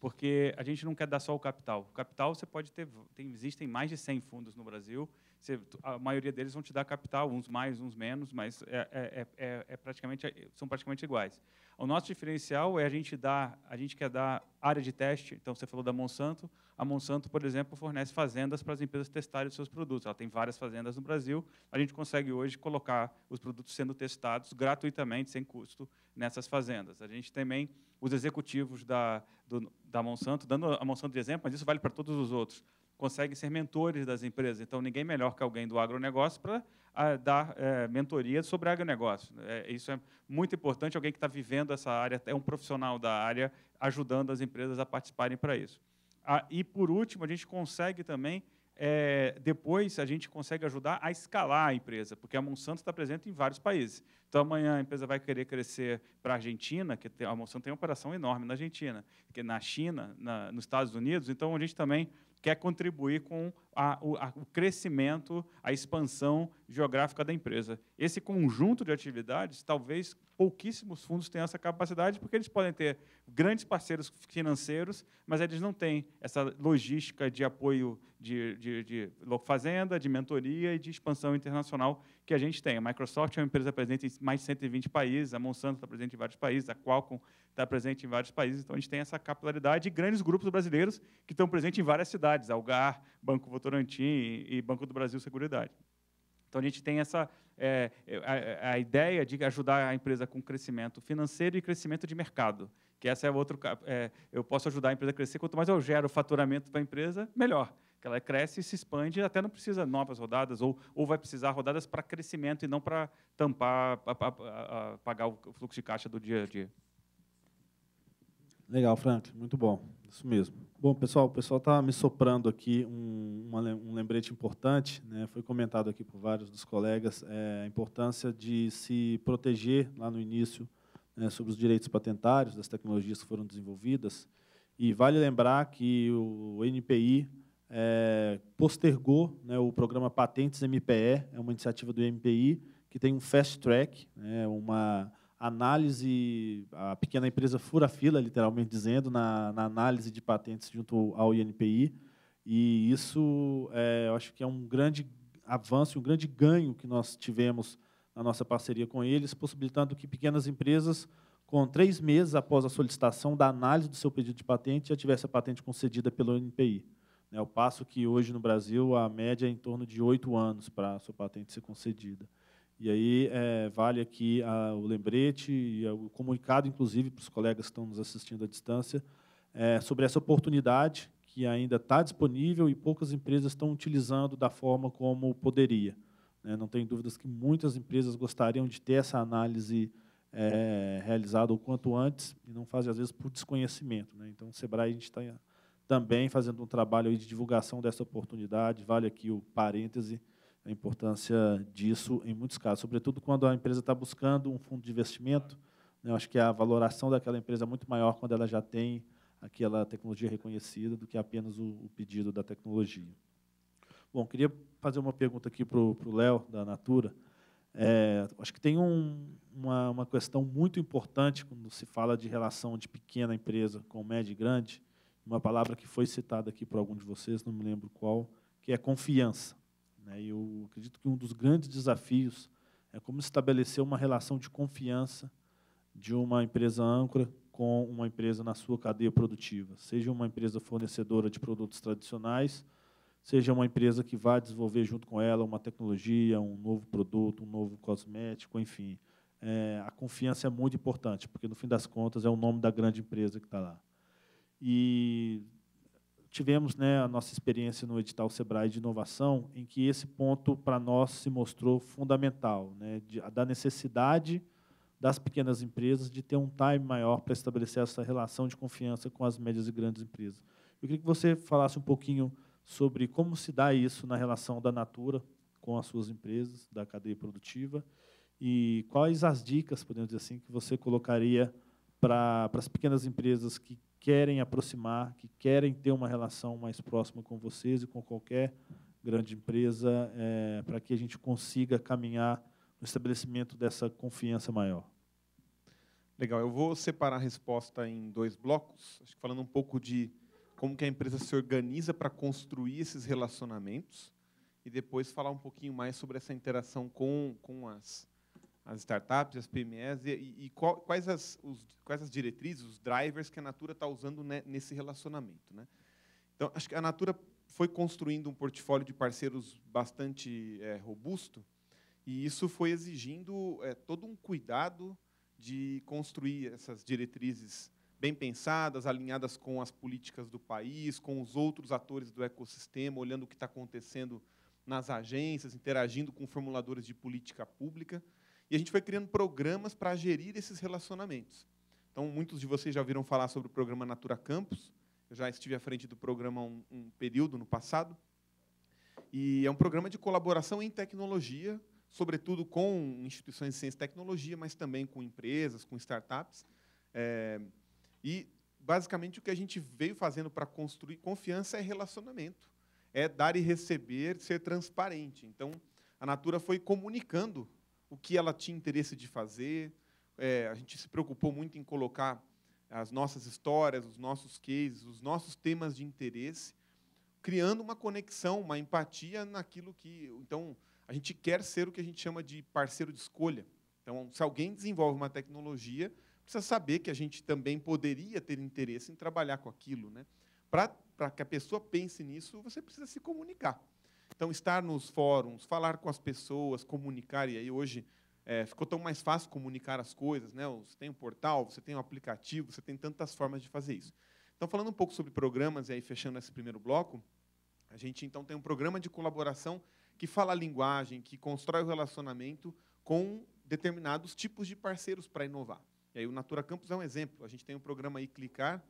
porque a gente não quer dar só o capital. O capital você pode ter, tem, existem mais de 100 fundos no Brasil, você, a maioria deles vão te dar capital, uns mais, uns menos, mas é, é, é, é praticamente, são praticamente iguais. O nosso diferencial é a gente dar, a gente quer dar área de teste. Então você falou da Monsanto. A Monsanto, por exemplo, fornece fazendas para as empresas testarem os seus produtos. Ela tem várias fazendas no Brasil. A gente consegue hoje colocar os produtos sendo testados gratuitamente, sem custo, nessas fazendas. A gente também os executivos da, do, da Monsanto, dando a Monsanto de exemplo, mas isso vale para todos os outros conseguem ser mentores das empresas. Então, ninguém melhor que alguém do agronegócio para ah, dar é, mentoria sobre agronegócio. É, isso é muito importante, alguém que está vivendo essa área, é um profissional da área, ajudando as empresas a participarem para isso. Ah, e, por último, a gente consegue também, é, depois, a gente consegue ajudar a escalar a empresa, porque a Monsanto está presente em vários países. Então, amanhã a empresa vai querer crescer para a Argentina, que a Monsanto tem uma operação enorme na Argentina, que na China, na, nos Estados Unidos. Então, a gente também quer contribuir com a, o, a, o crescimento, a expansão geográfica da empresa. Esse conjunto de atividades, talvez pouquíssimos fundos tenham essa capacidade, porque eles podem ter grandes parceiros financeiros, mas eles não têm essa logística de apoio de, de, de fazenda, de mentoria e de expansão internacional que a gente tem. A Microsoft é uma empresa presente em mais de 120 países, a Monsanto está presente em vários países, a Qualcomm está presente em vários países, então a gente tem essa capilaridade e grandes grupos brasileiros que estão presentes em várias cidades, Algar, Banco Votorantim e Banco do Brasil Seguridade. Então, a gente tem essa é, é, a, a, ideia de ajudar a empresa com crescimento financeiro e crescimento de mercado, que essa é outro... É, eu posso ajudar a empresa a crescer, quanto mais eu gero faturamento para a empresa, melhor que ela cresce e se expande, até não precisa novas rodadas, ou, ou vai precisar rodadas para crescimento e não para tampar, pagar o fluxo de caixa do dia a dia. Legal, Frank, muito bom. Isso mesmo. Bom, pessoal, o pessoal está me soprando aqui um, um lembrete importante. Né? Foi comentado aqui por vários dos colegas é, a importância de se proteger lá no início né, sobre os direitos patentários das tecnologias que foram desenvolvidas. E vale lembrar que o NPI é, postergou né, o programa Patentes MPE, é uma iniciativa do MPI que tem um fast track, né, uma análise, a pequena empresa fura fila, literalmente dizendo, na, na análise de patentes junto ao INPI, e isso é, eu acho que é um grande avanço, um grande ganho que nós tivemos na nossa parceria com eles, possibilitando que pequenas empresas, com três meses após a solicitação da análise do seu pedido de patente, já tivesse a patente concedida pelo INPI. É né? o passo que hoje no Brasil a média é em torno de oito anos para a sua patente ser concedida. E aí é, vale aqui a, o lembrete e o comunicado, inclusive, para os colegas que estão nos assistindo à distância, é, sobre essa oportunidade que ainda está disponível e poucas empresas estão utilizando da forma como poderia. Né? Não tenho dúvidas que muitas empresas gostariam de ter essa análise é, realizada o quanto antes e não fazem, às vezes, por desconhecimento. Né? Então, o Sebrae, a gente está também fazendo um trabalho de divulgação dessa oportunidade, vale aqui o parêntese, a importância disso em muitos casos, sobretudo quando a empresa está buscando um fundo de investimento. Né? eu acho que a valoração daquela empresa é muito maior quando ela já tem aquela tecnologia reconhecida do que apenas o, o pedido da tecnologia. Bom, queria fazer uma pergunta aqui para o Léo, da Natura. É, acho que tem um, uma, uma questão muito importante quando se fala de relação de pequena empresa com média e grande, uma palavra que foi citada aqui por algum de vocês, não me lembro qual, que é confiança. Né? E eu acredito que um dos grandes desafios é como estabelecer uma relação de confiança de uma empresa âncora com uma empresa na sua cadeia produtiva, seja uma empresa fornecedora de produtos tradicionais, seja uma empresa que vai desenvolver junto com ela uma tecnologia, um novo produto, um novo cosmético, enfim. É, a confiança é muito importante, porque, no fim das contas, é o nome da grande empresa que está lá. E tivemos né, a nossa experiência no edital Sebrae de inovação, em que esse ponto para nós se mostrou fundamental, né, de, da necessidade das pequenas empresas de ter um time maior para estabelecer essa relação de confiança com as médias e grandes empresas. Eu queria que você falasse um pouquinho sobre como se dá isso na relação da Natura com as suas empresas, da cadeia produtiva, e quais as dicas, podemos dizer assim, que você colocaria para, para as pequenas empresas que querem aproximar, que querem ter uma relação mais próxima com vocês e com qualquer grande empresa, é, para que a gente consiga caminhar no estabelecimento dessa confiança maior. Legal, eu vou separar a resposta em dois blocos, acho que falando um pouco de como que a empresa se organiza para construir esses relacionamentos e depois falar um pouquinho mais sobre essa interação com, com as, as startups, as PMEs, e, e qual, quais, as, os, quais as diretrizes, os drivers que a Natura está usando nesse relacionamento. Né? Então, acho que a Natura foi construindo um portfólio de parceiros bastante é, robusto, e isso foi exigindo é, todo um cuidado de construir essas diretrizes bem pensadas, alinhadas com as políticas do país, com os outros atores do ecossistema, olhando o que está acontecendo nas agências, interagindo com formuladores de política pública. E a gente foi criando programas para gerir esses relacionamentos. Então, muitos de vocês já ouviram falar sobre o programa Natura Campus. Eu já estive à frente do programa um, um período no passado. E é um programa de colaboração em tecnologia, sobretudo com instituições de ciência e tecnologia, mas também com empresas, com startups. É, e, basicamente, o que a gente veio fazendo para construir confiança é relacionamento, é dar e receber, ser transparente. Então, a Natura foi comunicando o que ela tinha interesse de fazer. É, a gente se preocupou muito em colocar as nossas histórias, os nossos cases, os nossos temas de interesse, criando uma conexão, uma empatia naquilo que. Então, a gente quer ser o que a gente chama de parceiro de escolha. Então, se alguém desenvolve uma tecnologia, precisa saber que a gente também poderia ter interesse em trabalhar com aquilo. Né? Para que a pessoa pense nisso, você precisa se comunicar. Então, estar nos fóruns, falar com as pessoas, comunicar, e aí hoje é, ficou tão mais fácil comunicar as coisas, né? Você tem um portal, você tem um aplicativo, você tem tantas formas de fazer isso. Então, falando um pouco sobre programas, e aí fechando esse primeiro bloco, a gente então tem um programa de colaboração que fala a linguagem, que constrói o relacionamento com determinados tipos de parceiros para inovar. E aí o Natura Campus é um exemplo. A gente tem um programa aí Clicar,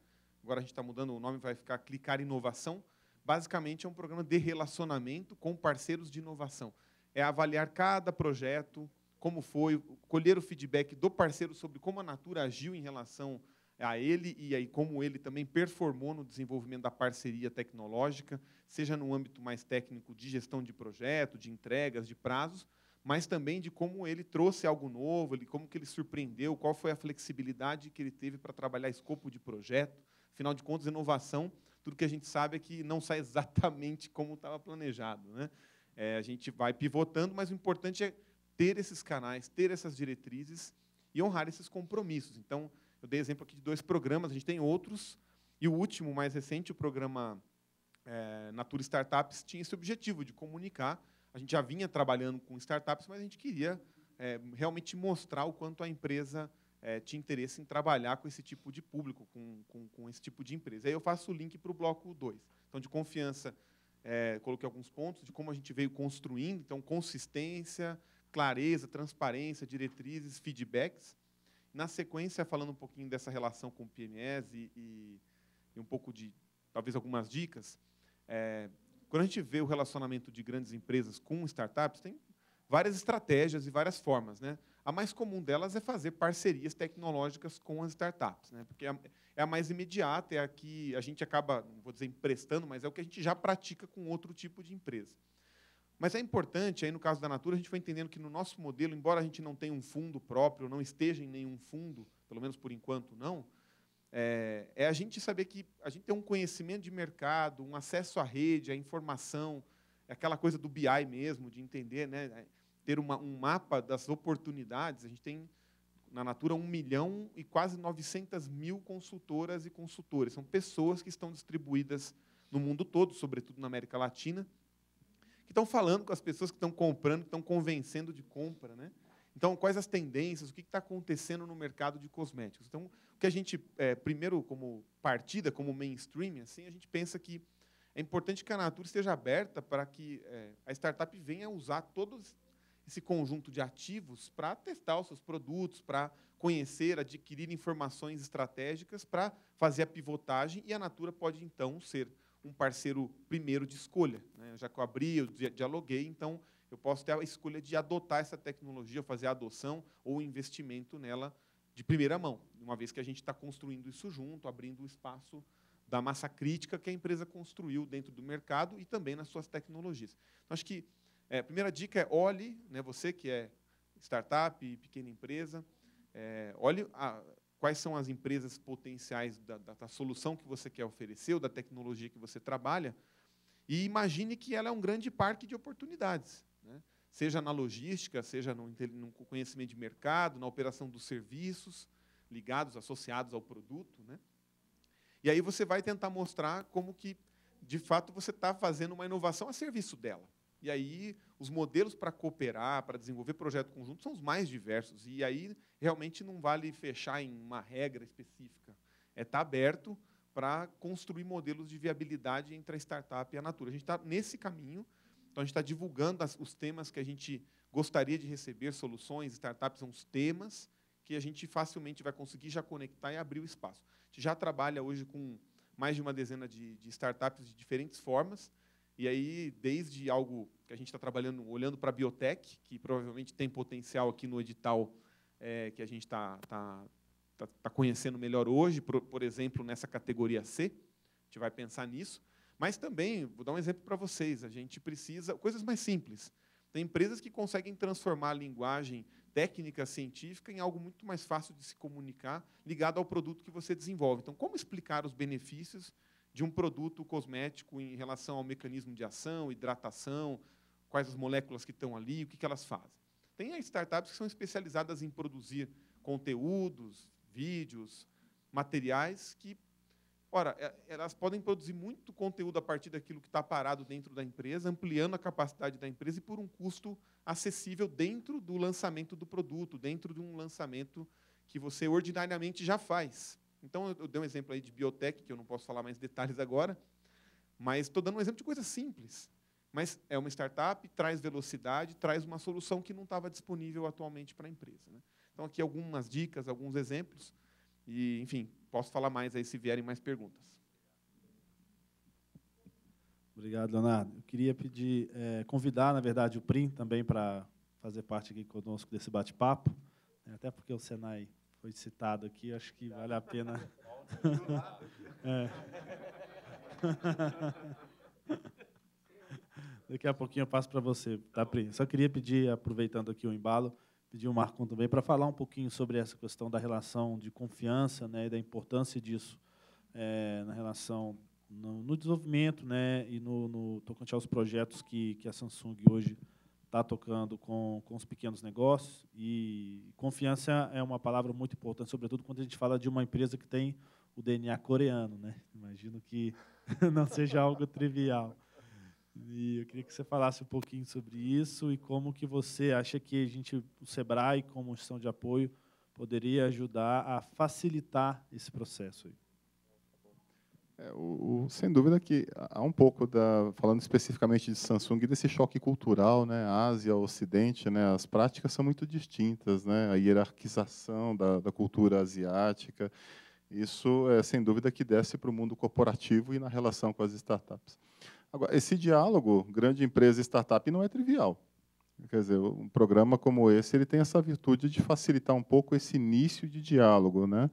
agora a gente está mudando o nome, vai ficar Clicar Inovação, Basicamente, é um programa de relacionamento com parceiros de inovação. É avaliar cada projeto, como foi, colher o feedback do parceiro sobre como a Natura agiu em relação a ele e aí como ele também performou no desenvolvimento da parceria tecnológica, seja no âmbito mais técnico de gestão de projeto, de entregas, de prazos, mas também de como ele trouxe algo novo, como que ele surpreendeu, qual foi a flexibilidade que ele teve para trabalhar escopo de projeto. Afinal de contas, inovação tudo que a gente sabe é que não sai exatamente como estava planejado. Né? É, a gente vai pivotando, mas o importante é ter esses canais, ter essas diretrizes e honrar esses compromissos. Então, eu dei exemplo aqui de dois programas, a gente tem outros, e o último, mais recente, o programa é, Natura Startups, tinha esse objetivo de comunicar. A gente já vinha trabalhando com startups, mas a gente queria é, realmente mostrar o quanto a empresa é, tinha interesse em trabalhar com esse tipo de público, com, com, com esse tipo de empresa. Aí eu faço o link para o bloco 2. Então, de confiança, é, coloquei alguns pontos de como a gente veio construindo, então, consistência, clareza, transparência, diretrizes, feedbacks. Na sequência, falando um pouquinho dessa relação com o PMS e, e, e um pouco de, talvez, algumas dicas, é, quando a gente vê o relacionamento de grandes empresas com startups, tem várias estratégias e várias formas. Né? A mais comum delas é fazer parcerias tecnológicas com as startups, né? porque é, é a mais imediata, é a que a gente acaba, não vou dizer emprestando, mas é o que a gente já pratica com outro tipo de empresa. Mas é importante, aí no caso da Natura, a gente foi entendendo que no nosso modelo, embora a gente não tenha um fundo próprio, não esteja em nenhum fundo, pelo menos por enquanto não, é, é a gente saber que a gente tem um conhecimento de mercado, um acesso à rede, à informação, é aquela coisa do BI mesmo, de entender, né? ter uma, um mapa das oportunidades. A gente tem na Natura 1 milhão e quase 900 mil consultoras e consultores. São pessoas que estão distribuídas no mundo todo, sobretudo na América Latina, que estão falando com as pessoas que estão comprando, que estão convencendo de compra. Né? Então, quais as tendências, o que está acontecendo no mercado de cosméticos? Então, o que a gente, é, primeiro, como partida, como mainstream, assim, a gente pensa que é importante que a Natura esteja aberta para que é, a startup venha usar todos, esse conjunto de ativos para testar os seus produtos, para conhecer, adquirir informações estratégicas, para fazer a pivotagem, e a Natura pode, então, ser um parceiro primeiro de escolha. Né? Já que eu abri, eu dialoguei, então eu posso ter a escolha de adotar essa tecnologia, fazer a adoção ou investimento nela de primeira mão, uma vez que a gente está construindo isso junto, abrindo o espaço da massa crítica que a empresa construiu dentro do mercado e também nas suas tecnologias. Então, acho que é, primeira dica é olhe, né, você que é startup, pequena empresa, é, olhe a, quais são as empresas potenciais da, da, da, solução que você quer oferecer ou da tecnologia que você trabalha e imagine que ela é um grande parque de oportunidades, né? seja na logística, seja no, no, conhecimento de mercado, na operação dos serviços ligados, associados ao produto. Né? E aí você vai tentar mostrar como que, de fato, você está fazendo uma inovação a serviço dela. E aí os modelos para cooperar, para desenvolver projeto conjunto são os mais diversos. E aí realmente não vale fechar em uma regra específica. É estar tá aberto para construir modelos de viabilidade entre a startup e a Natura. A gente está nesse caminho. Então a gente está divulgando as, os temas que a gente gostaria de receber, soluções, startups são os temas que a gente facilmente vai conseguir já conectar e abrir o espaço. A gente já trabalha hoje com mais de uma dezena de, de startups de diferentes formas e aí, desde algo que a gente está trabalhando, olhando para a biotech, que provavelmente tem potencial aqui no edital é, que a gente está tá, tá, tá conhecendo melhor hoje, por, por exemplo, nessa categoria C, a gente vai pensar nisso. Mas também, vou dar um exemplo para vocês, a gente precisa, coisas mais simples. Tem empresas que conseguem transformar a linguagem técnica científica em algo muito mais fácil de se comunicar, ligado ao produto que você desenvolve. Então, como explicar os benefícios de um produto cosmético em relação ao mecanismo de ação, hidratação, quais as moléculas que estão ali, o que, elas fazem. Tem startups que são especializadas em produzir conteúdos, vídeos, materiais que, ora, é, elas podem produzir muito conteúdo a partir daquilo que está parado dentro da empresa, ampliando a capacidade da empresa e por um custo acessível dentro do lançamento do produto, dentro de um lançamento que você ordinariamente já faz. Então, eu dei um exemplo aí de biotech, que eu não posso falar mais detalhes agora, mas estou dando um exemplo de coisa simples. Mas é uma startup, traz velocidade, traz uma solução que não estava disponível atualmente para a empresa. Né? Então, aqui algumas dicas, alguns exemplos. E, enfim, posso falar mais aí se vierem mais perguntas. Obrigado, Leonardo. Eu queria pedir, é, convidar, na verdade, o PRIM também para fazer parte aqui conosco desse bate-papo, né? até porque o Senai foi citado aqui, acho que vale a pena. é. Daqui a pouquinho eu passo para você, tá, Pri? Só queria pedir, aproveitando aqui o embalo, pedir o Marcon também para falar um pouquinho sobre essa questão da relação de confiança né, e da importância disso é, na relação no, no, desenvolvimento né, e no, no tocante aos projetos que, que a Samsung hoje está tocando com, com os pequenos negócios. E confiança é uma palavra muito importante, sobretudo quando a gente fala de uma empresa que tem o DNA coreano. Né? Imagino que não seja algo trivial. E eu queria que você falasse um pouquinho sobre isso e como que você acha que a gente, o Sebrae, como instituição de apoio, poderia ajudar a facilitar esse processo. Aí. É, o, o, sem dúvida que há um pouco da falando especificamente de Samsung desse choque cultural, né, Ásia, Ocidente, né, as práticas são muito distintas, né, a hierarquização da, da cultura asiática, isso é sem dúvida que desce para o mundo corporativo e na relação com as startups. Agora, esse diálogo grande empresa startup não é trivial. Quer dizer, um programa como esse ele tem essa virtude de facilitar um pouco esse início de diálogo, né?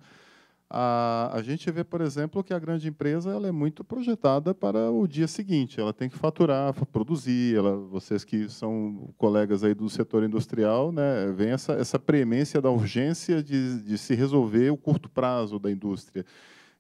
A, a gente vê, por exemplo, que a grande empresa ela é muito projetada para o dia seguinte. Ela tem que faturar, produzir. Ela, vocês que são colegas aí do setor industrial, né, vem essa, essa premência da urgência de, de se resolver o curto prazo da indústria.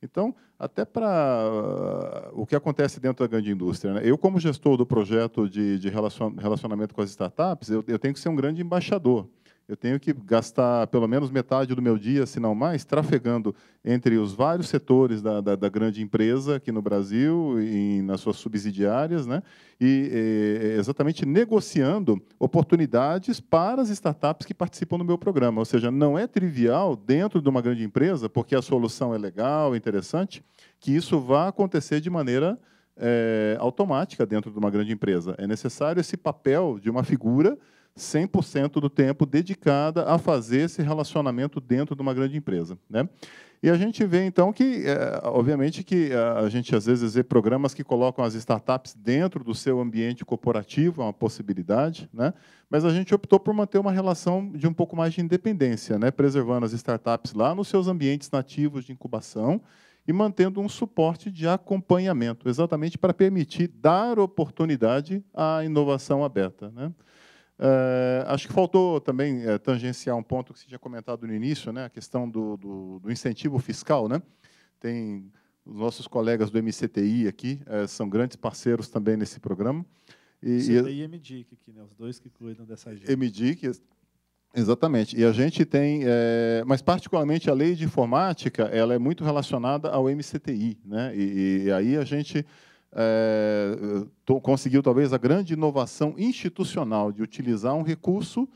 Então, até para uh, o que acontece dentro da grande indústria. Né? Eu, como gestor do projeto de, de relacionamento com as startups, eu, eu tenho que ser um grande embaixador. Eu tenho que gastar pelo menos metade do meu dia, se não mais, trafegando entre os vários setores da, da, da grande empresa aqui no Brasil e nas suas subsidiárias, né? e é, exatamente negociando oportunidades para as startups que participam do meu programa. Ou seja, não é trivial dentro de uma grande empresa, porque a solução é legal, é interessante, que isso vá acontecer de maneira é, automática dentro de uma grande empresa. É necessário esse papel de uma figura 100% do tempo dedicada a fazer esse relacionamento dentro de uma grande empresa. Né? E a gente vê, então, que, é, obviamente, que eh, a gente às vezes vê programas que colocam as startups dentro do seu ambiente corporativo, é uma possibilidade, né? mas a gente optou por manter uma relação de um pouco mais de independência, né? preservando as startups lá nos seus ambientes nativos de incubação e mantendo um suporte de acompanhamento, exatamente para permitir dar oportunidade à inovação aberta. Né? Eh, acho que faltou também é, tangenciar um ponto que você tinha comentado no início, né, a questão do, do, do incentivo fiscal. Né? Tem os nossos colegas do MCTI aqui, eh, são grandes parceiros também nesse programa. E, CTI e MDIC aqui, né, os dois que cuidam dessa agenda. MDIC, exatamente. E a gente tem, mas particularmente a lei de informática, ela é muito relacionada ao MCTI. Né? e, e aí a gente é, é conseguiu talvez a grande inovação institucional de utilizar um recurso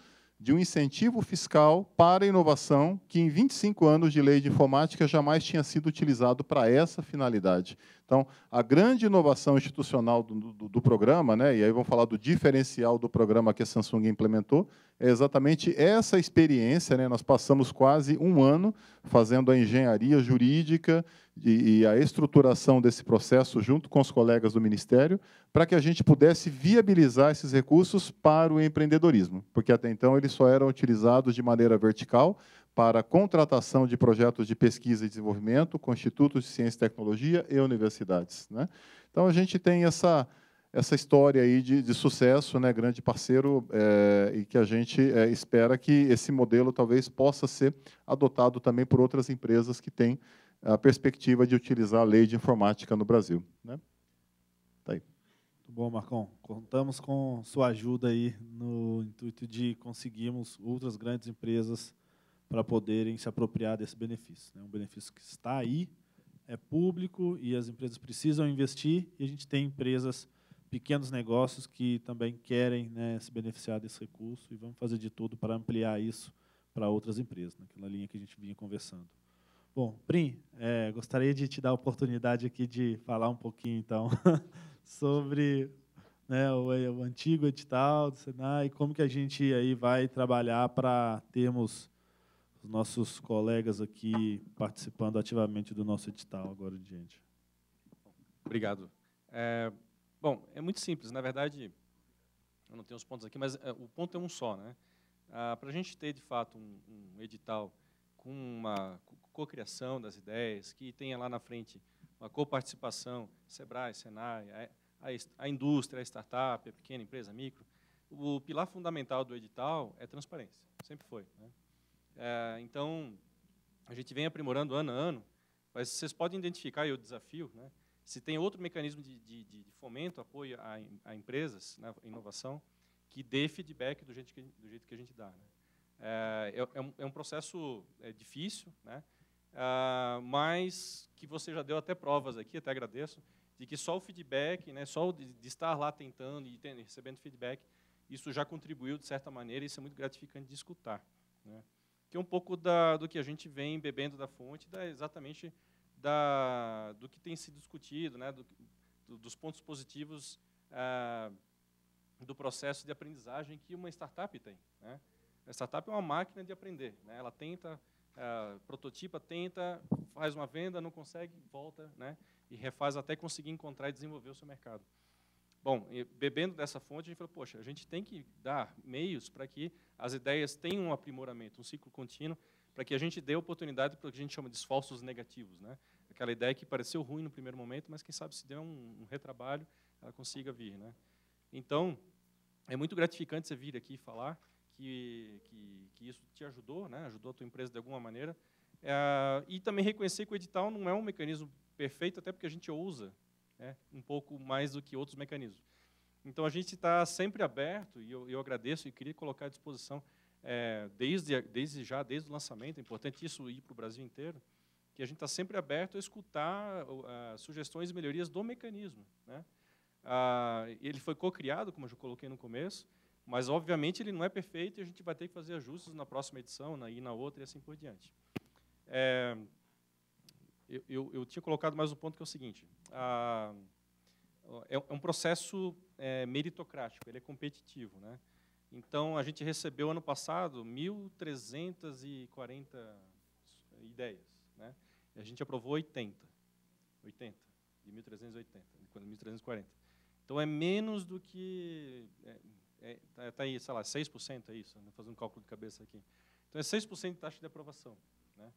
de um incentivo fiscal para a inovação que, em 25 anos de lei de informática, jamais tinha sido utilizado para essa finalidade. Então, a grande inovação institucional do, do, do programa, né, e aí vamos falar do diferencial do programa que a Samsung implementou, é exatamente essa experiência. Né, nós passamos quase um ano fazendo a engenharia jurídica e, e a estruturação desse processo junto com os colegas do Ministério, para que a gente pudesse viabilizar esses recursos para o empreendedorismo, porque até então eles só eram utilizados de maneira vertical para contratação de projetos de pesquisa e desenvolvimento com institutos de ciência e tecnologia e universidades. Né? Então a gente tem essa essa história aí de, de sucesso, né, grande parceiro, é, e que a gente é, espera que esse modelo talvez possa ser adotado também por outras empresas que têm a perspectiva de utilizar a lei de informática no Brasil. Né? Tá aí. Muito bom, Marcão. Contamos com sua ajuda aí no intuito de conseguirmos outras grandes empresas para poderem se apropriar desse benefício. É um benefício que está aí, é público e as empresas precisam investir e a gente tem empresas pequenos negócios que também querem né, se beneficiar desse recurso e vamos fazer de tudo para ampliar isso para outras empresas, naquela linha que a gente vinha conversando. Bom, Prim, é, gostaria de te dar a oportunidade aqui de falar um pouquinho, então, sobre né, o, o, antigo edital do Senai, como que a gente aí vai trabalhar para termos os nossos colegas aqui participando ativamente do nosso edital agora em diante. Obrigado. É, bom, é muito simples. Na verdade, eu não tenho os pontos aqui, mas é, o ponto é um só. Né? Ah, para a gente ter, de fato, um, um edital com uma cocriação das ideias, que tenha lá na frente uma coparticipação, Sebrae, Senai, a, a indústria, a startup, a pequena empresa, a micro. O pilar fundamental do edital é transparência, sempre foi. Né? É, então, a gente vem aprimorando ano a ano, mas vocês podem identificar, e o desafio, né, se tem outro mecanismo de, de, de fomento, apoio a, a, empresas na né? inovação, que dê feedback do jeito que, do jeito que a gente dá. Né? É, é, é um, é, um, processo é difícil, né? Ah, mas que você já deu até provas aqui, até agradeço, de que só o feedback, né, só de, de estar lá tentando e recebendo feedback, isso já contribuiu de certa maneira, e isso é muito gratificante de escutar. Né? Que é um pouco da, do que a gente vem bebendo da fonte, da, exatamente da, do que tem sido discutido, né, do, do, dos pontos positivos ah, do processo de aprendizagem que uma startup tem. Né? A startup é uma máquina de aprender, né? ela tenta uh, prototipa, tenta, faz uma venda, não consegue, volta, né? E refaz até conseguir encontrar e desenvolver o seu mercado. Bom, bebendo dessa fonte, a gente falou, poxa, a gente tem que dar meios para que as ideias tenham um aprimoramento, um ciclo contínuo, para que a gente dê oportunidade para o que a gente chama de esforços negativos. Né? Aquela ideia que pareceu ruim no primeiro momento, mas quem sabe se der um, um retrabalho, ela consiga vir. Né? Então, é muito gratificante você vir aqui falar, que, que, que isso te ajudou, né? ajudou a tua empresa de alguma maneira. É, e também reconhecer que o edital não é um mecanismo perfeito, até porque a gente usa né, um pouco mais do que outros mecanismos. Então, a gente está sempre aberto, e eu, eu, agradeço e queria colocar à disposição, é, desde, desde já, desde o lançamento, é importante isso ir para o Brasil inteiro, que a gente está sempre aberto a escutar uh, sugestões e melhorias do mecanismo. Né? Uh, ele foi co-criado, como eu já coloquei no começo, mas, obviamente, ele não é perfeito e a gente vai ter que fazer ajustes na próxima edição, na, e na outra, e assim por diante. É, eu, eu, eu, tinha colocado mais um ponto que é o seguinte. A, é, é, um processo é, meritocrático, ele é competitivo. Né? Então, a gente recebeu, ano passado, 1.340 ideias. Né? E a gente aprovou 80. 80, de 1.380, de 1.340. Então, é menos do que... É, Está é, tá, tá aí, sei lá, 6% é isso, né? fazendo um cálculo de cabeça aqui. Então, é 6% de taxa de aprovação. Né?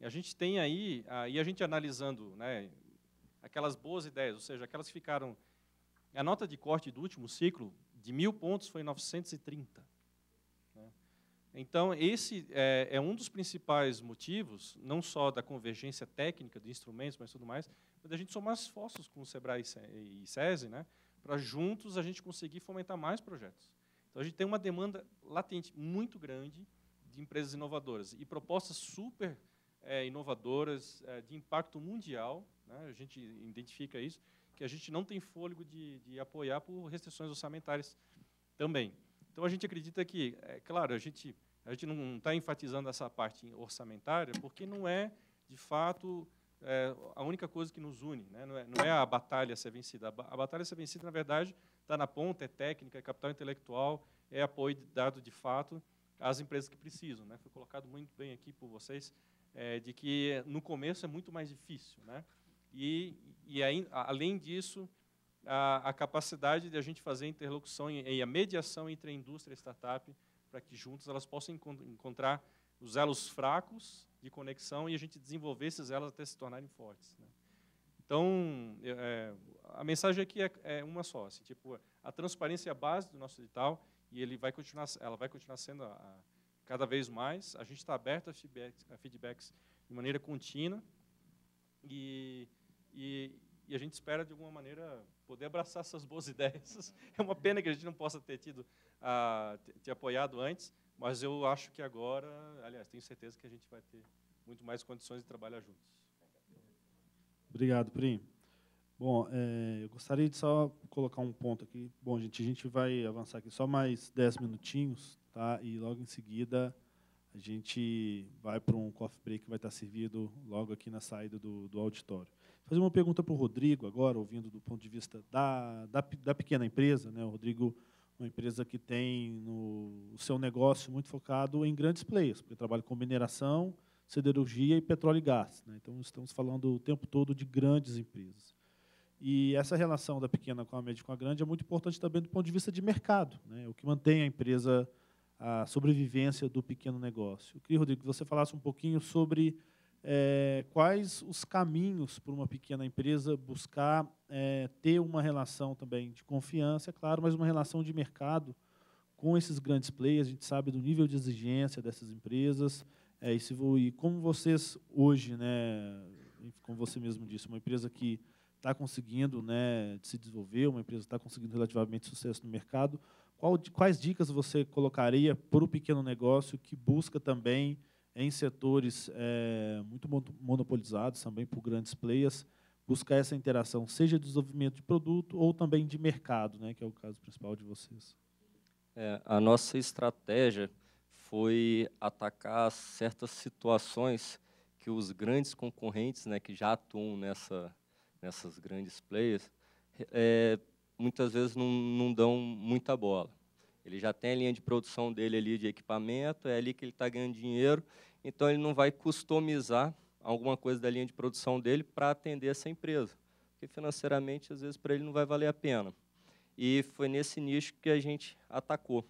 E a gente tem aí, e a gente analisando né, aquelas boas ideias, ou seja, aquelas que ficaram... A nota de corte do último ciclo, de mil pontos, foi 930. Né? Então, esse é, é, um dos principais motivos, não só da convergência técnica de instrumentos, mas tudo mais, mas da gente somar esforços com o SEBRAE e SESI, né? para juntos a gente conseguir fomentar mais projetos. Então a gente tem uma demanda latente muito grande de empresas inovadoras e propostas super é, inovadoras é, de impacto mundial. Né? A gente identifica isso que a gente não tem fôlego de, de apoiar por restrições orçamentárias também. Então a gente acredita que, é claro, a gente a gente não está enfatizando essa parte orçamentária porque não é de fato é a única coisa que nos une, né? não, é, não, é, a batalha a ser vencida. A batalha a ser vencida, na verdade, está na ponta, é técnica, é capital intelectual, é apoio dado de fato às empresas que precisam. Né? Foi colocado muito bem aqui por vocês é, de que no começo é muito mais difícil. Né? E, e aí, além disso, a, a, capacidade de a gente fazer a interlocução e, e a mediação entre a indústria e a startup para que juntas elas possam encont encontrar os elos fracos de conexão e a gente desenvolver esses elos até se tornarem fortes. Né? Então, é, é, a mensagem aqui é, é uma só, assim, tipo, a transparência é a base do nosso edital e ele vai continuar, ela vai continuar sendo a, a, cada vez mais. A gente está aberto a feedbacks, a feedbacks de maneira contínua e, e, e, a gente espera de alguma maneira poder abraçar essas boas ideias. É uma pena que a gente não possa ter tido a, ah, te, te apoiado antes, mas eu acho que agora, aliás, tenho certeza que a gente vai ter muito mais condições de trabalhar juntos. Obrigado, Prim. Bom, é, eu gostaria de só colocar um ponto aqui. Bom, gente, a gente vai avançar aqui só mais 10 minutinhos, tá? E logo em seguida a gente vai para um coffee break que vai estar servido logo aqui na saída do, do auditório. Vou fazer uma pergunta para o Rodrigo agora, ouvindo do ponto de vista da, da, da pequena empresa, né? O Rodrigo uma empresa que tem no, o seu negócio muito focado em grandes players, porque trabalha com mineração, siderurgia e petróleo e gás. Né? Então, estamos falando o tempo todo de grandes empresas. E essa relação da pequena com a média e com a grande é muito importante também do ponto de vista de mercado, né? É o que mantém a empresa, a sobrevivência do pequeno negócio. Eu queria, Rodrigo, que você falasse um pouquinho sobre é, quais os caminhos para uma pequena empresa buscar é, ter uma relação também de confiança, é claro, mas uma relação de mercado com esses grandes players. A gente sabe do nível de exigência dessas empresas. É, e, se vou, e como vocês hoje, né, como você mesmo disse, uma empresa que está conseguindo né, se desenvolver, uma empresa está conseguindo relativamente sucesso no mercado, qual, quais dicas você colocaria para o pequeno negócio que busca também em setores é, muito monopolizados, também por grandes players, buscar essa interação, seja de desenvolvimento de produto ou também de mercado, né, que é o caso principal de vocês. É, a nossa estratégia foi atacar certas situações que os grandes concorrentes, né, que já atuam nessa, nessas grandes players, é, muitas vezes não, não dão muita bola. Ele já tem a linha de produção dele ali de equipamento, é ali que ele está ganhando dinheiro, então ele não vai customizar alguma coisa da linha de produção dele para atender essa empresa, porque financeiramente, às vezes, para ele não vai valer a pena. E foi nesse nicho que a gente atacou.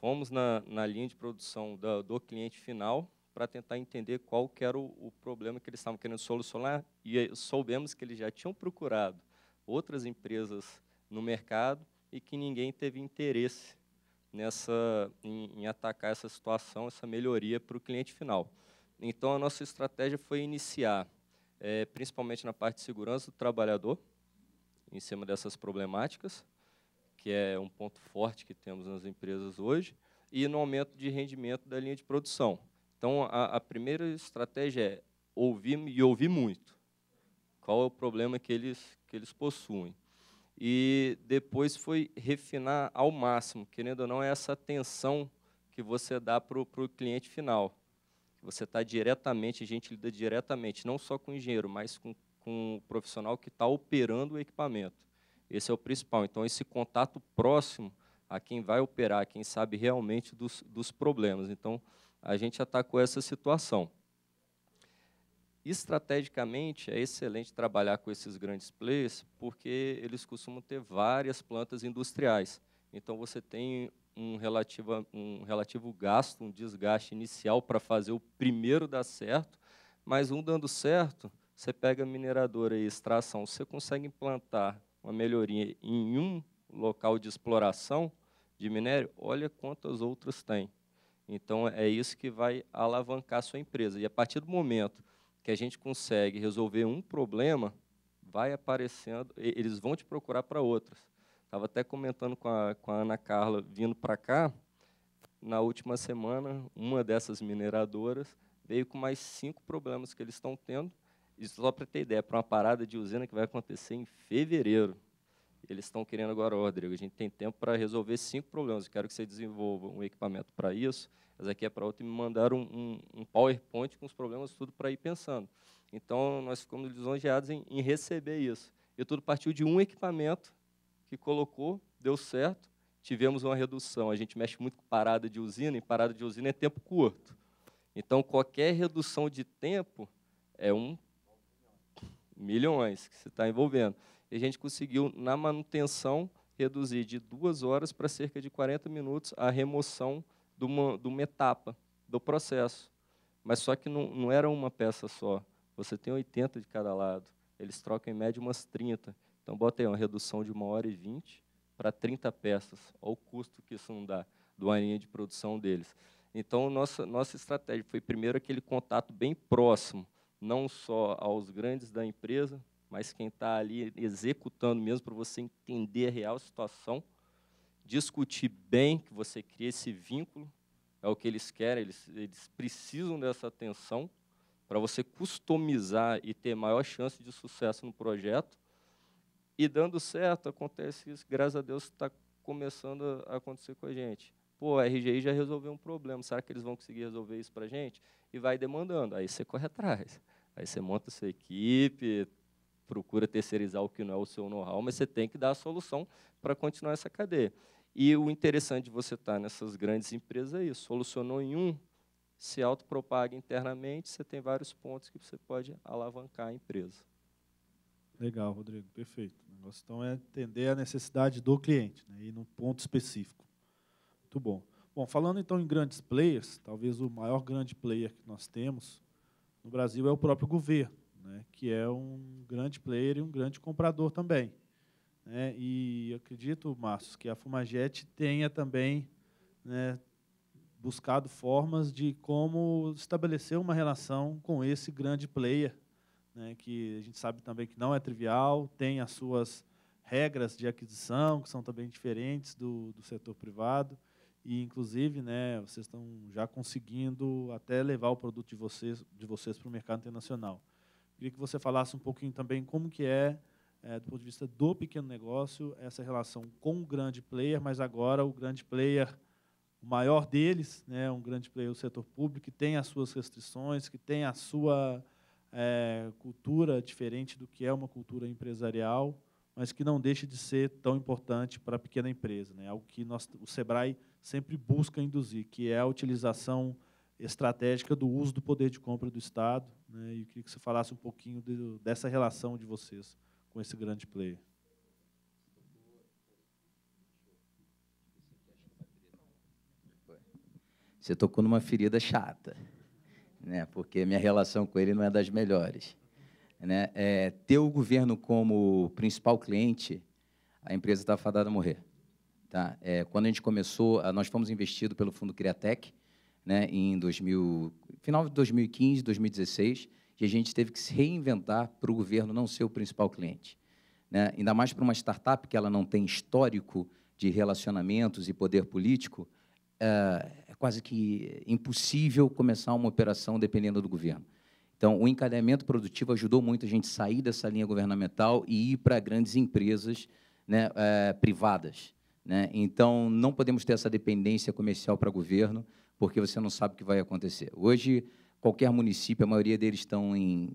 Fomos na, na linha de produção da, do cliente final para tentar entender qual era o, o problema que eles estavam querendo solucionar e soubemos que eles já tinham procurado outras empresas no mercado e que ninguém teve interesse nessa, em, em atacar essa situação, essa melhoria para o cliente final. Então, a nossa estratégia foi iniciar, é, principalmente na parte de segurança do trabalhador, em cima dessas problemáticas, que é um ponto forte que temos nas empresas hoje, e no aumento de rendimento da linha de produção. Então, a, a primeira estratégia é ouvir e ouvir muito. Qual é o problema que eles, que eles possuem? e depois foi refinar ao máximo, querendo ou não, é essa atenção que você dá para o cliente final. Você está diretamente, a gente lida diretamente, não só com o engenheiro, mas com, com o profissional que está operando o equipamento. Esse é o principal. Então, esse contato próximo a quem vai operar, quem sabe realmente dos, dos problemas. Então, a gente atacou tá essa situação. Estrategicamente, é excelente trabalhar com esses grandes players, porque eles costumam ter várias plantas industriais. Então, você tem um, relativo um relativo gasto, um desgaste inicial para fazer o primeiro dar certo, mas um dando certo, você pega mineradora e extração, você consegue implantar uma melhoria em um local de exploração de minério, olha quantas outras tem. Então, é isso que vai alavancar a sua empresa. E a partir do momento que a gente consegue resolver um problema, vai aparecendo, eles vão te procurar para outros. Estava até comentando com a, com a Ana Carla, vindo para cá, na última semana, uma dessas mineradoras veio com mais cinco problemas que eles estão tendo. Isso só para ter ideia, para uma parada de usina que vai acontecer em fevereiro. Eles estão querendo agora, Rodrigo, a gente tem tempo para resolver cinco problemas. Eu quero que você desenvolva um equipamento para isso, mas aqui é para outra, e me mandaram um, um, um, PowerPoint com os problemas tudo para ir pensando. Então, nós ficamos lisonjeados em, em receber isso. E tudo partiu de um equipamento que colocou, deu certo, tivemos uma redução. A gente mexe muito com parada de usina, e parada de usina é tempo curto. Então, qualquer redução de tempo é um milhões que você está envolvendo e a gente conseguiu, na manutenção, reduzir de duas horas para cerca de 40 minutos a remoção de uma, de uma etapa do processo. Mas só que não, não era uma peça só. Você tem 80 de cada lado. Eles trocam, em média, umas 30. Então, bota aí uma redução de uma hora e 20 para 30 peças. Olha o custo que isso não dá do uma linha de produção deles. Então, nossa, nossa estratégia foi, primeiro, aquele contato bem próximo, não só aos grandes da empresa, mas quem está ali executando mesmo para você entender a real situação, discutir bem que você cria esse vínculo, é o que eles querem, eles, eles precisam dessa atenção para você customizar e ter maior chance de sucesso no projeto. E dando certo, acontece isso, graças a Deus está começando a acontecer com a gente. Pô, a RGI já resolveu um problema, será que eles vão conseguir resolver isso para a gente? E vai demandando, aí você corre atrás. Aí você monta sua equipe, procura terceirizar o que não é o seu know-how, mas você tem que dar a solução para continuar essa cadeia. E o interessante de você estar tá nessas grandes empresas é isso. Solucionou em um, se autopropaga internamente, você tem vários pontos que você pode alavancar a empresa. Legal, Rodrigo, perfeito. O negócio então é atender a necessidade do cliente né, e num ponto específico. Muito bom. Bom, falando então em grandes players, talvez o maior grande player que nós temos no Brasil é o próprio governo né, que é um grande player e um grande comprador também. Né, e acredito, Márcio, que a Fumaget tenha também né, buscado formas de como estabelecer uma relação com esse grande player, né, que a gente sabe também que não é trivial, tem as suas regras de aquisição, que são também diferentes do, do setor privado. E, inclusive, né, vocês estão já conseguindo até levar o produto de vocês, de vocês para o mercado internacional. Queria que você falasse um pouquinho também como que é, é, do ponto de vista do pequeno negócio, essa relação com o grande player, mas agora o grande player, o maior deles, né, um grande player do setor público, que tem as suas restrições, que tem a sua é, cultura diferente do que é uma cultura empresarial, mas que não deixa de ser tão importante para a pequena empresa. Né? Algo que nós, o Sebrae sempre busca induzir, que é a utilização estratégica do uso do poder de compra do Estado. Né, e queria que você falasse um pouquinho de, dessa relação de vocês com esse grande player. Você tocou numa ferida chata, né? porque minha relação com ele não é das melhores. Né? É, ter o governo como principal cliente, a empresa está fadada a morrer. Tá? É, quando a gente começou, nós fomos investidos pelo fundo Criatec, né, em 2000, final de 2015, 2016, e a gente teve que se reinventar para o governo não ser o principal cliente. Né? Ainda mais para uma startup que ela não tem histórico de relacionamentos e poder político, eh, é quase que impossível começar uma operação dependendo do governo. Então, o encadeamento produtivo ajudou muito a gente sair dessa linha governamental e ir para grandes empresas né, é, privadas. Né? Então, não podemos ter essa dependência comercial para governo, porque você não sabe o que vai acontecer. Hoje, qualquer município, a maioria deles estão em,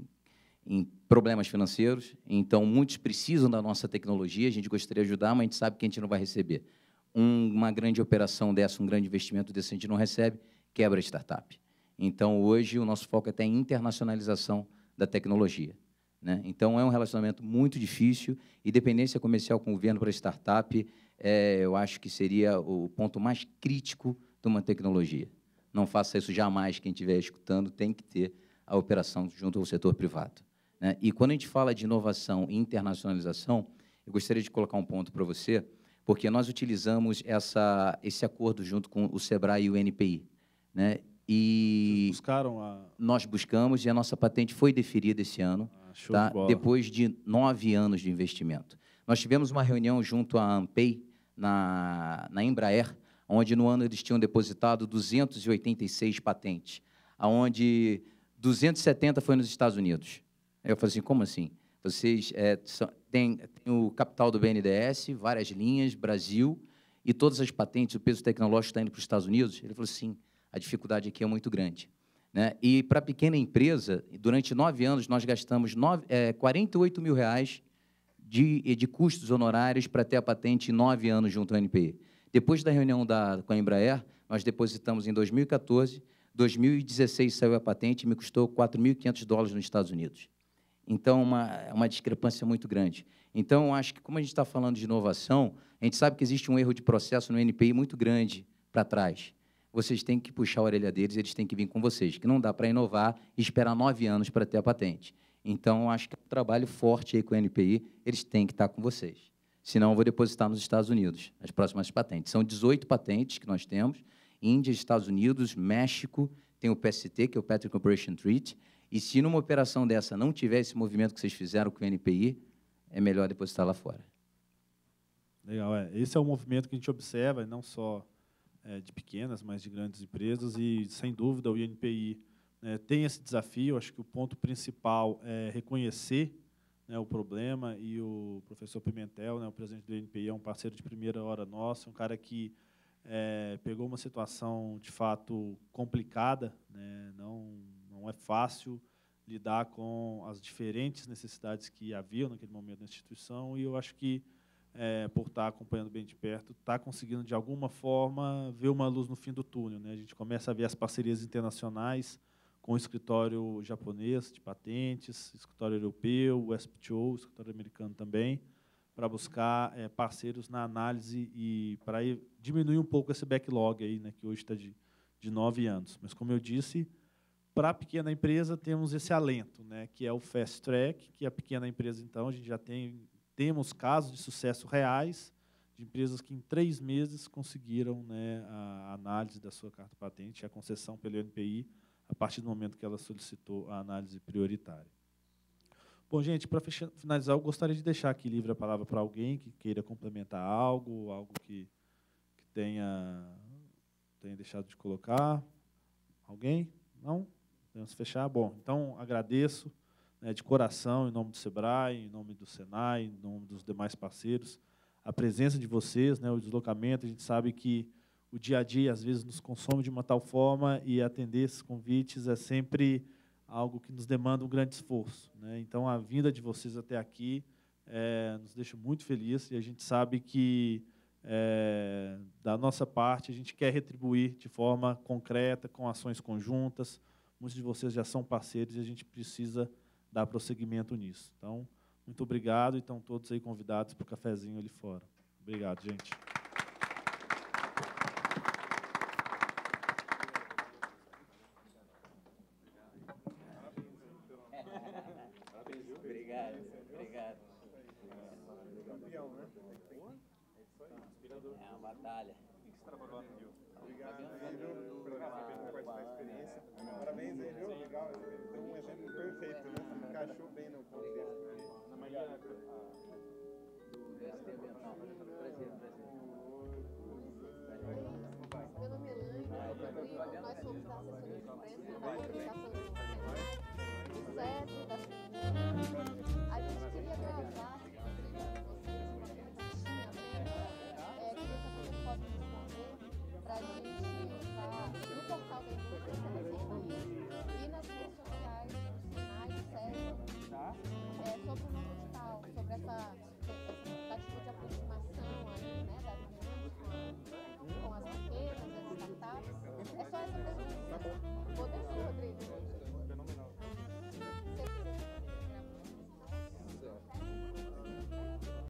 em problemas financeiros, então muitos precisam da nossa tecnologia, a gente gostaria de ajudar, mas a gente sabe que a gente não vai receber. Um, uma grande operação dessa, um grande investimento desse, a gente não recebe, quebra a startup. Então, hoje, o nosso foco é até a internacionalização da tecnologia. Né? Então, é um relacionamento muito difícil e dependência comercial com o governo para startup, é, eu acho que seria o ponto mais crítico de uma tecnologia. Não faça isso jamais. Quem estiver escutando tem que ter a operação junto ao setor privado. Né? E quando a gente fala de inovação e internacionalização, eu gostaria de colocar um ponto para você, porque nós utilizamos essa, esse acordo junto com o SEBRAE e o NPI. Né? E Vocês buscaram a... Nós buscamos e a nossa patente foi deferida esse ano, ah, tá? de depois de nove anos de investimento. Nós tivemos uma reunião junto à AMPEI, na, na Embraer, onde no ano eles tinham depositado 286 patentes, aonde 270 foi nos Estados Unidos. Eu falei assim, como assim? Vocês é, são, o capital do BNDES, várias linhas, Brasil, e todas as patentes, o peso tecnológico está indo para os Estados Unidos? Ele falou, assim, a dificuldade aqui é muito grande. Né? E para a pequena empresa, durante nove anos, nós gastamos nove, é, 48 mil reais de, de custos honorários para ter a patente em nove anos junto ao NPE. Depois da reunião da, com a Embraer, nós depositamos em 2014, 2016 saiu a patente e me custou 4.500 dólares nos Estados Unidos. Então, uma, uma discrepância muito grande. Então, acho que, como a gente está falando de inovação, a gente sabe que existe um erro de processo no NPI muito grande para trás. Vocês têm que puxar a orelha deles, eles têm que vir com vocês, que não dá para inovar e esperar nove anos para ter a patente. Então, acho que é um trabalho forte aí com o NPI, eles têm que estar tá com vocês senão eu vou depositar nos Estados Unidos as próximas patentes. São 18 patentes que nós temos, Índia, Estados Unidos, México, tem o PST, que é o Patent Corporation Treaty, e se numa operação dessa não tiver esse movimento que vocês fizeram com o NPI, é melhor depositar lá fora. Legal, é. Esse é o movimento que a gente observa, não só é, de pequenas, mas de grandes empresas, e, sem dúvida, o INPI é, tem esse desafio. Acho que o ponto principal é reconhecer né, o problema e o professor Pimentel, né, o presidente do NPI, é um parceiro de primeira hora nosso, um cara que é, pegou uma situação de fato complicada, né, não, não é fácil lidar com as diferentes necessidades que havia naquele momento na instituição, e eu acho que, é, por estar acompanhando bem de perto, está conseguindo, de alguma forma, ver uma luz no fim do túnel. Né? A gente começa a ver as parcerias internacionais, com o escritório japonês de patentes, escritório europeu, o SPTO, escritório americano também, para buscar é, parceiros na análise e para diminuir um pouco esse backlog aí, né, que hoje está de, de nove anos. Mas, como eu disse, para a pequena empresa temos esse alento, né, que é o fast track, que a pequena empresa, então, a gente já tem temos casos de sucesso reais de empresas que em três meses conseguiram né, a análise da sua carta patente, a concessão pelo NPI, a partir do momento que ela solicitou a análise prioritária. Bom, gente, para finalizar, eu gostaria de deixar aqui livre a palavra para alguém que queira complementar algo, algo que, que tenha, tenha deixado de colocar. Alguém? Não? Podemos fechar? Bom, então agradeço né, de coração, em nome do SEBRAE, em nome do SENAI, em nome dos demais parceiros, a presença de vocês, né, o deslocamento. A gente sabe que o dia a dia às vezes nos consome de uma tal forma e atender esses convites é sempre algo que nos demanda um grande esforço. Né? Então, a vinda de vocês até aqui é, nos deixa muito felizes e a gente sabe que, é, da nossa parte, a gente quer retribuir de forma concreta, com ações conjuntas. Muitos de vocês já são parceiros e a gente precisa dar prosseguimento nisso. Então, muito obrigado e estão todos aí convidados para o cafezinho ali fora. Obrigado, gente. Itália. O que você trabalhou Obrigado, viu? Parabéns aí, viu? Legal. Tem um exemplo perfeito, né? Encaixou bem no contexto. Na do DST Ambiental. Prazer, prazer. Meu nome é Elaine, nós somos da assessoria de imprensa da comunicação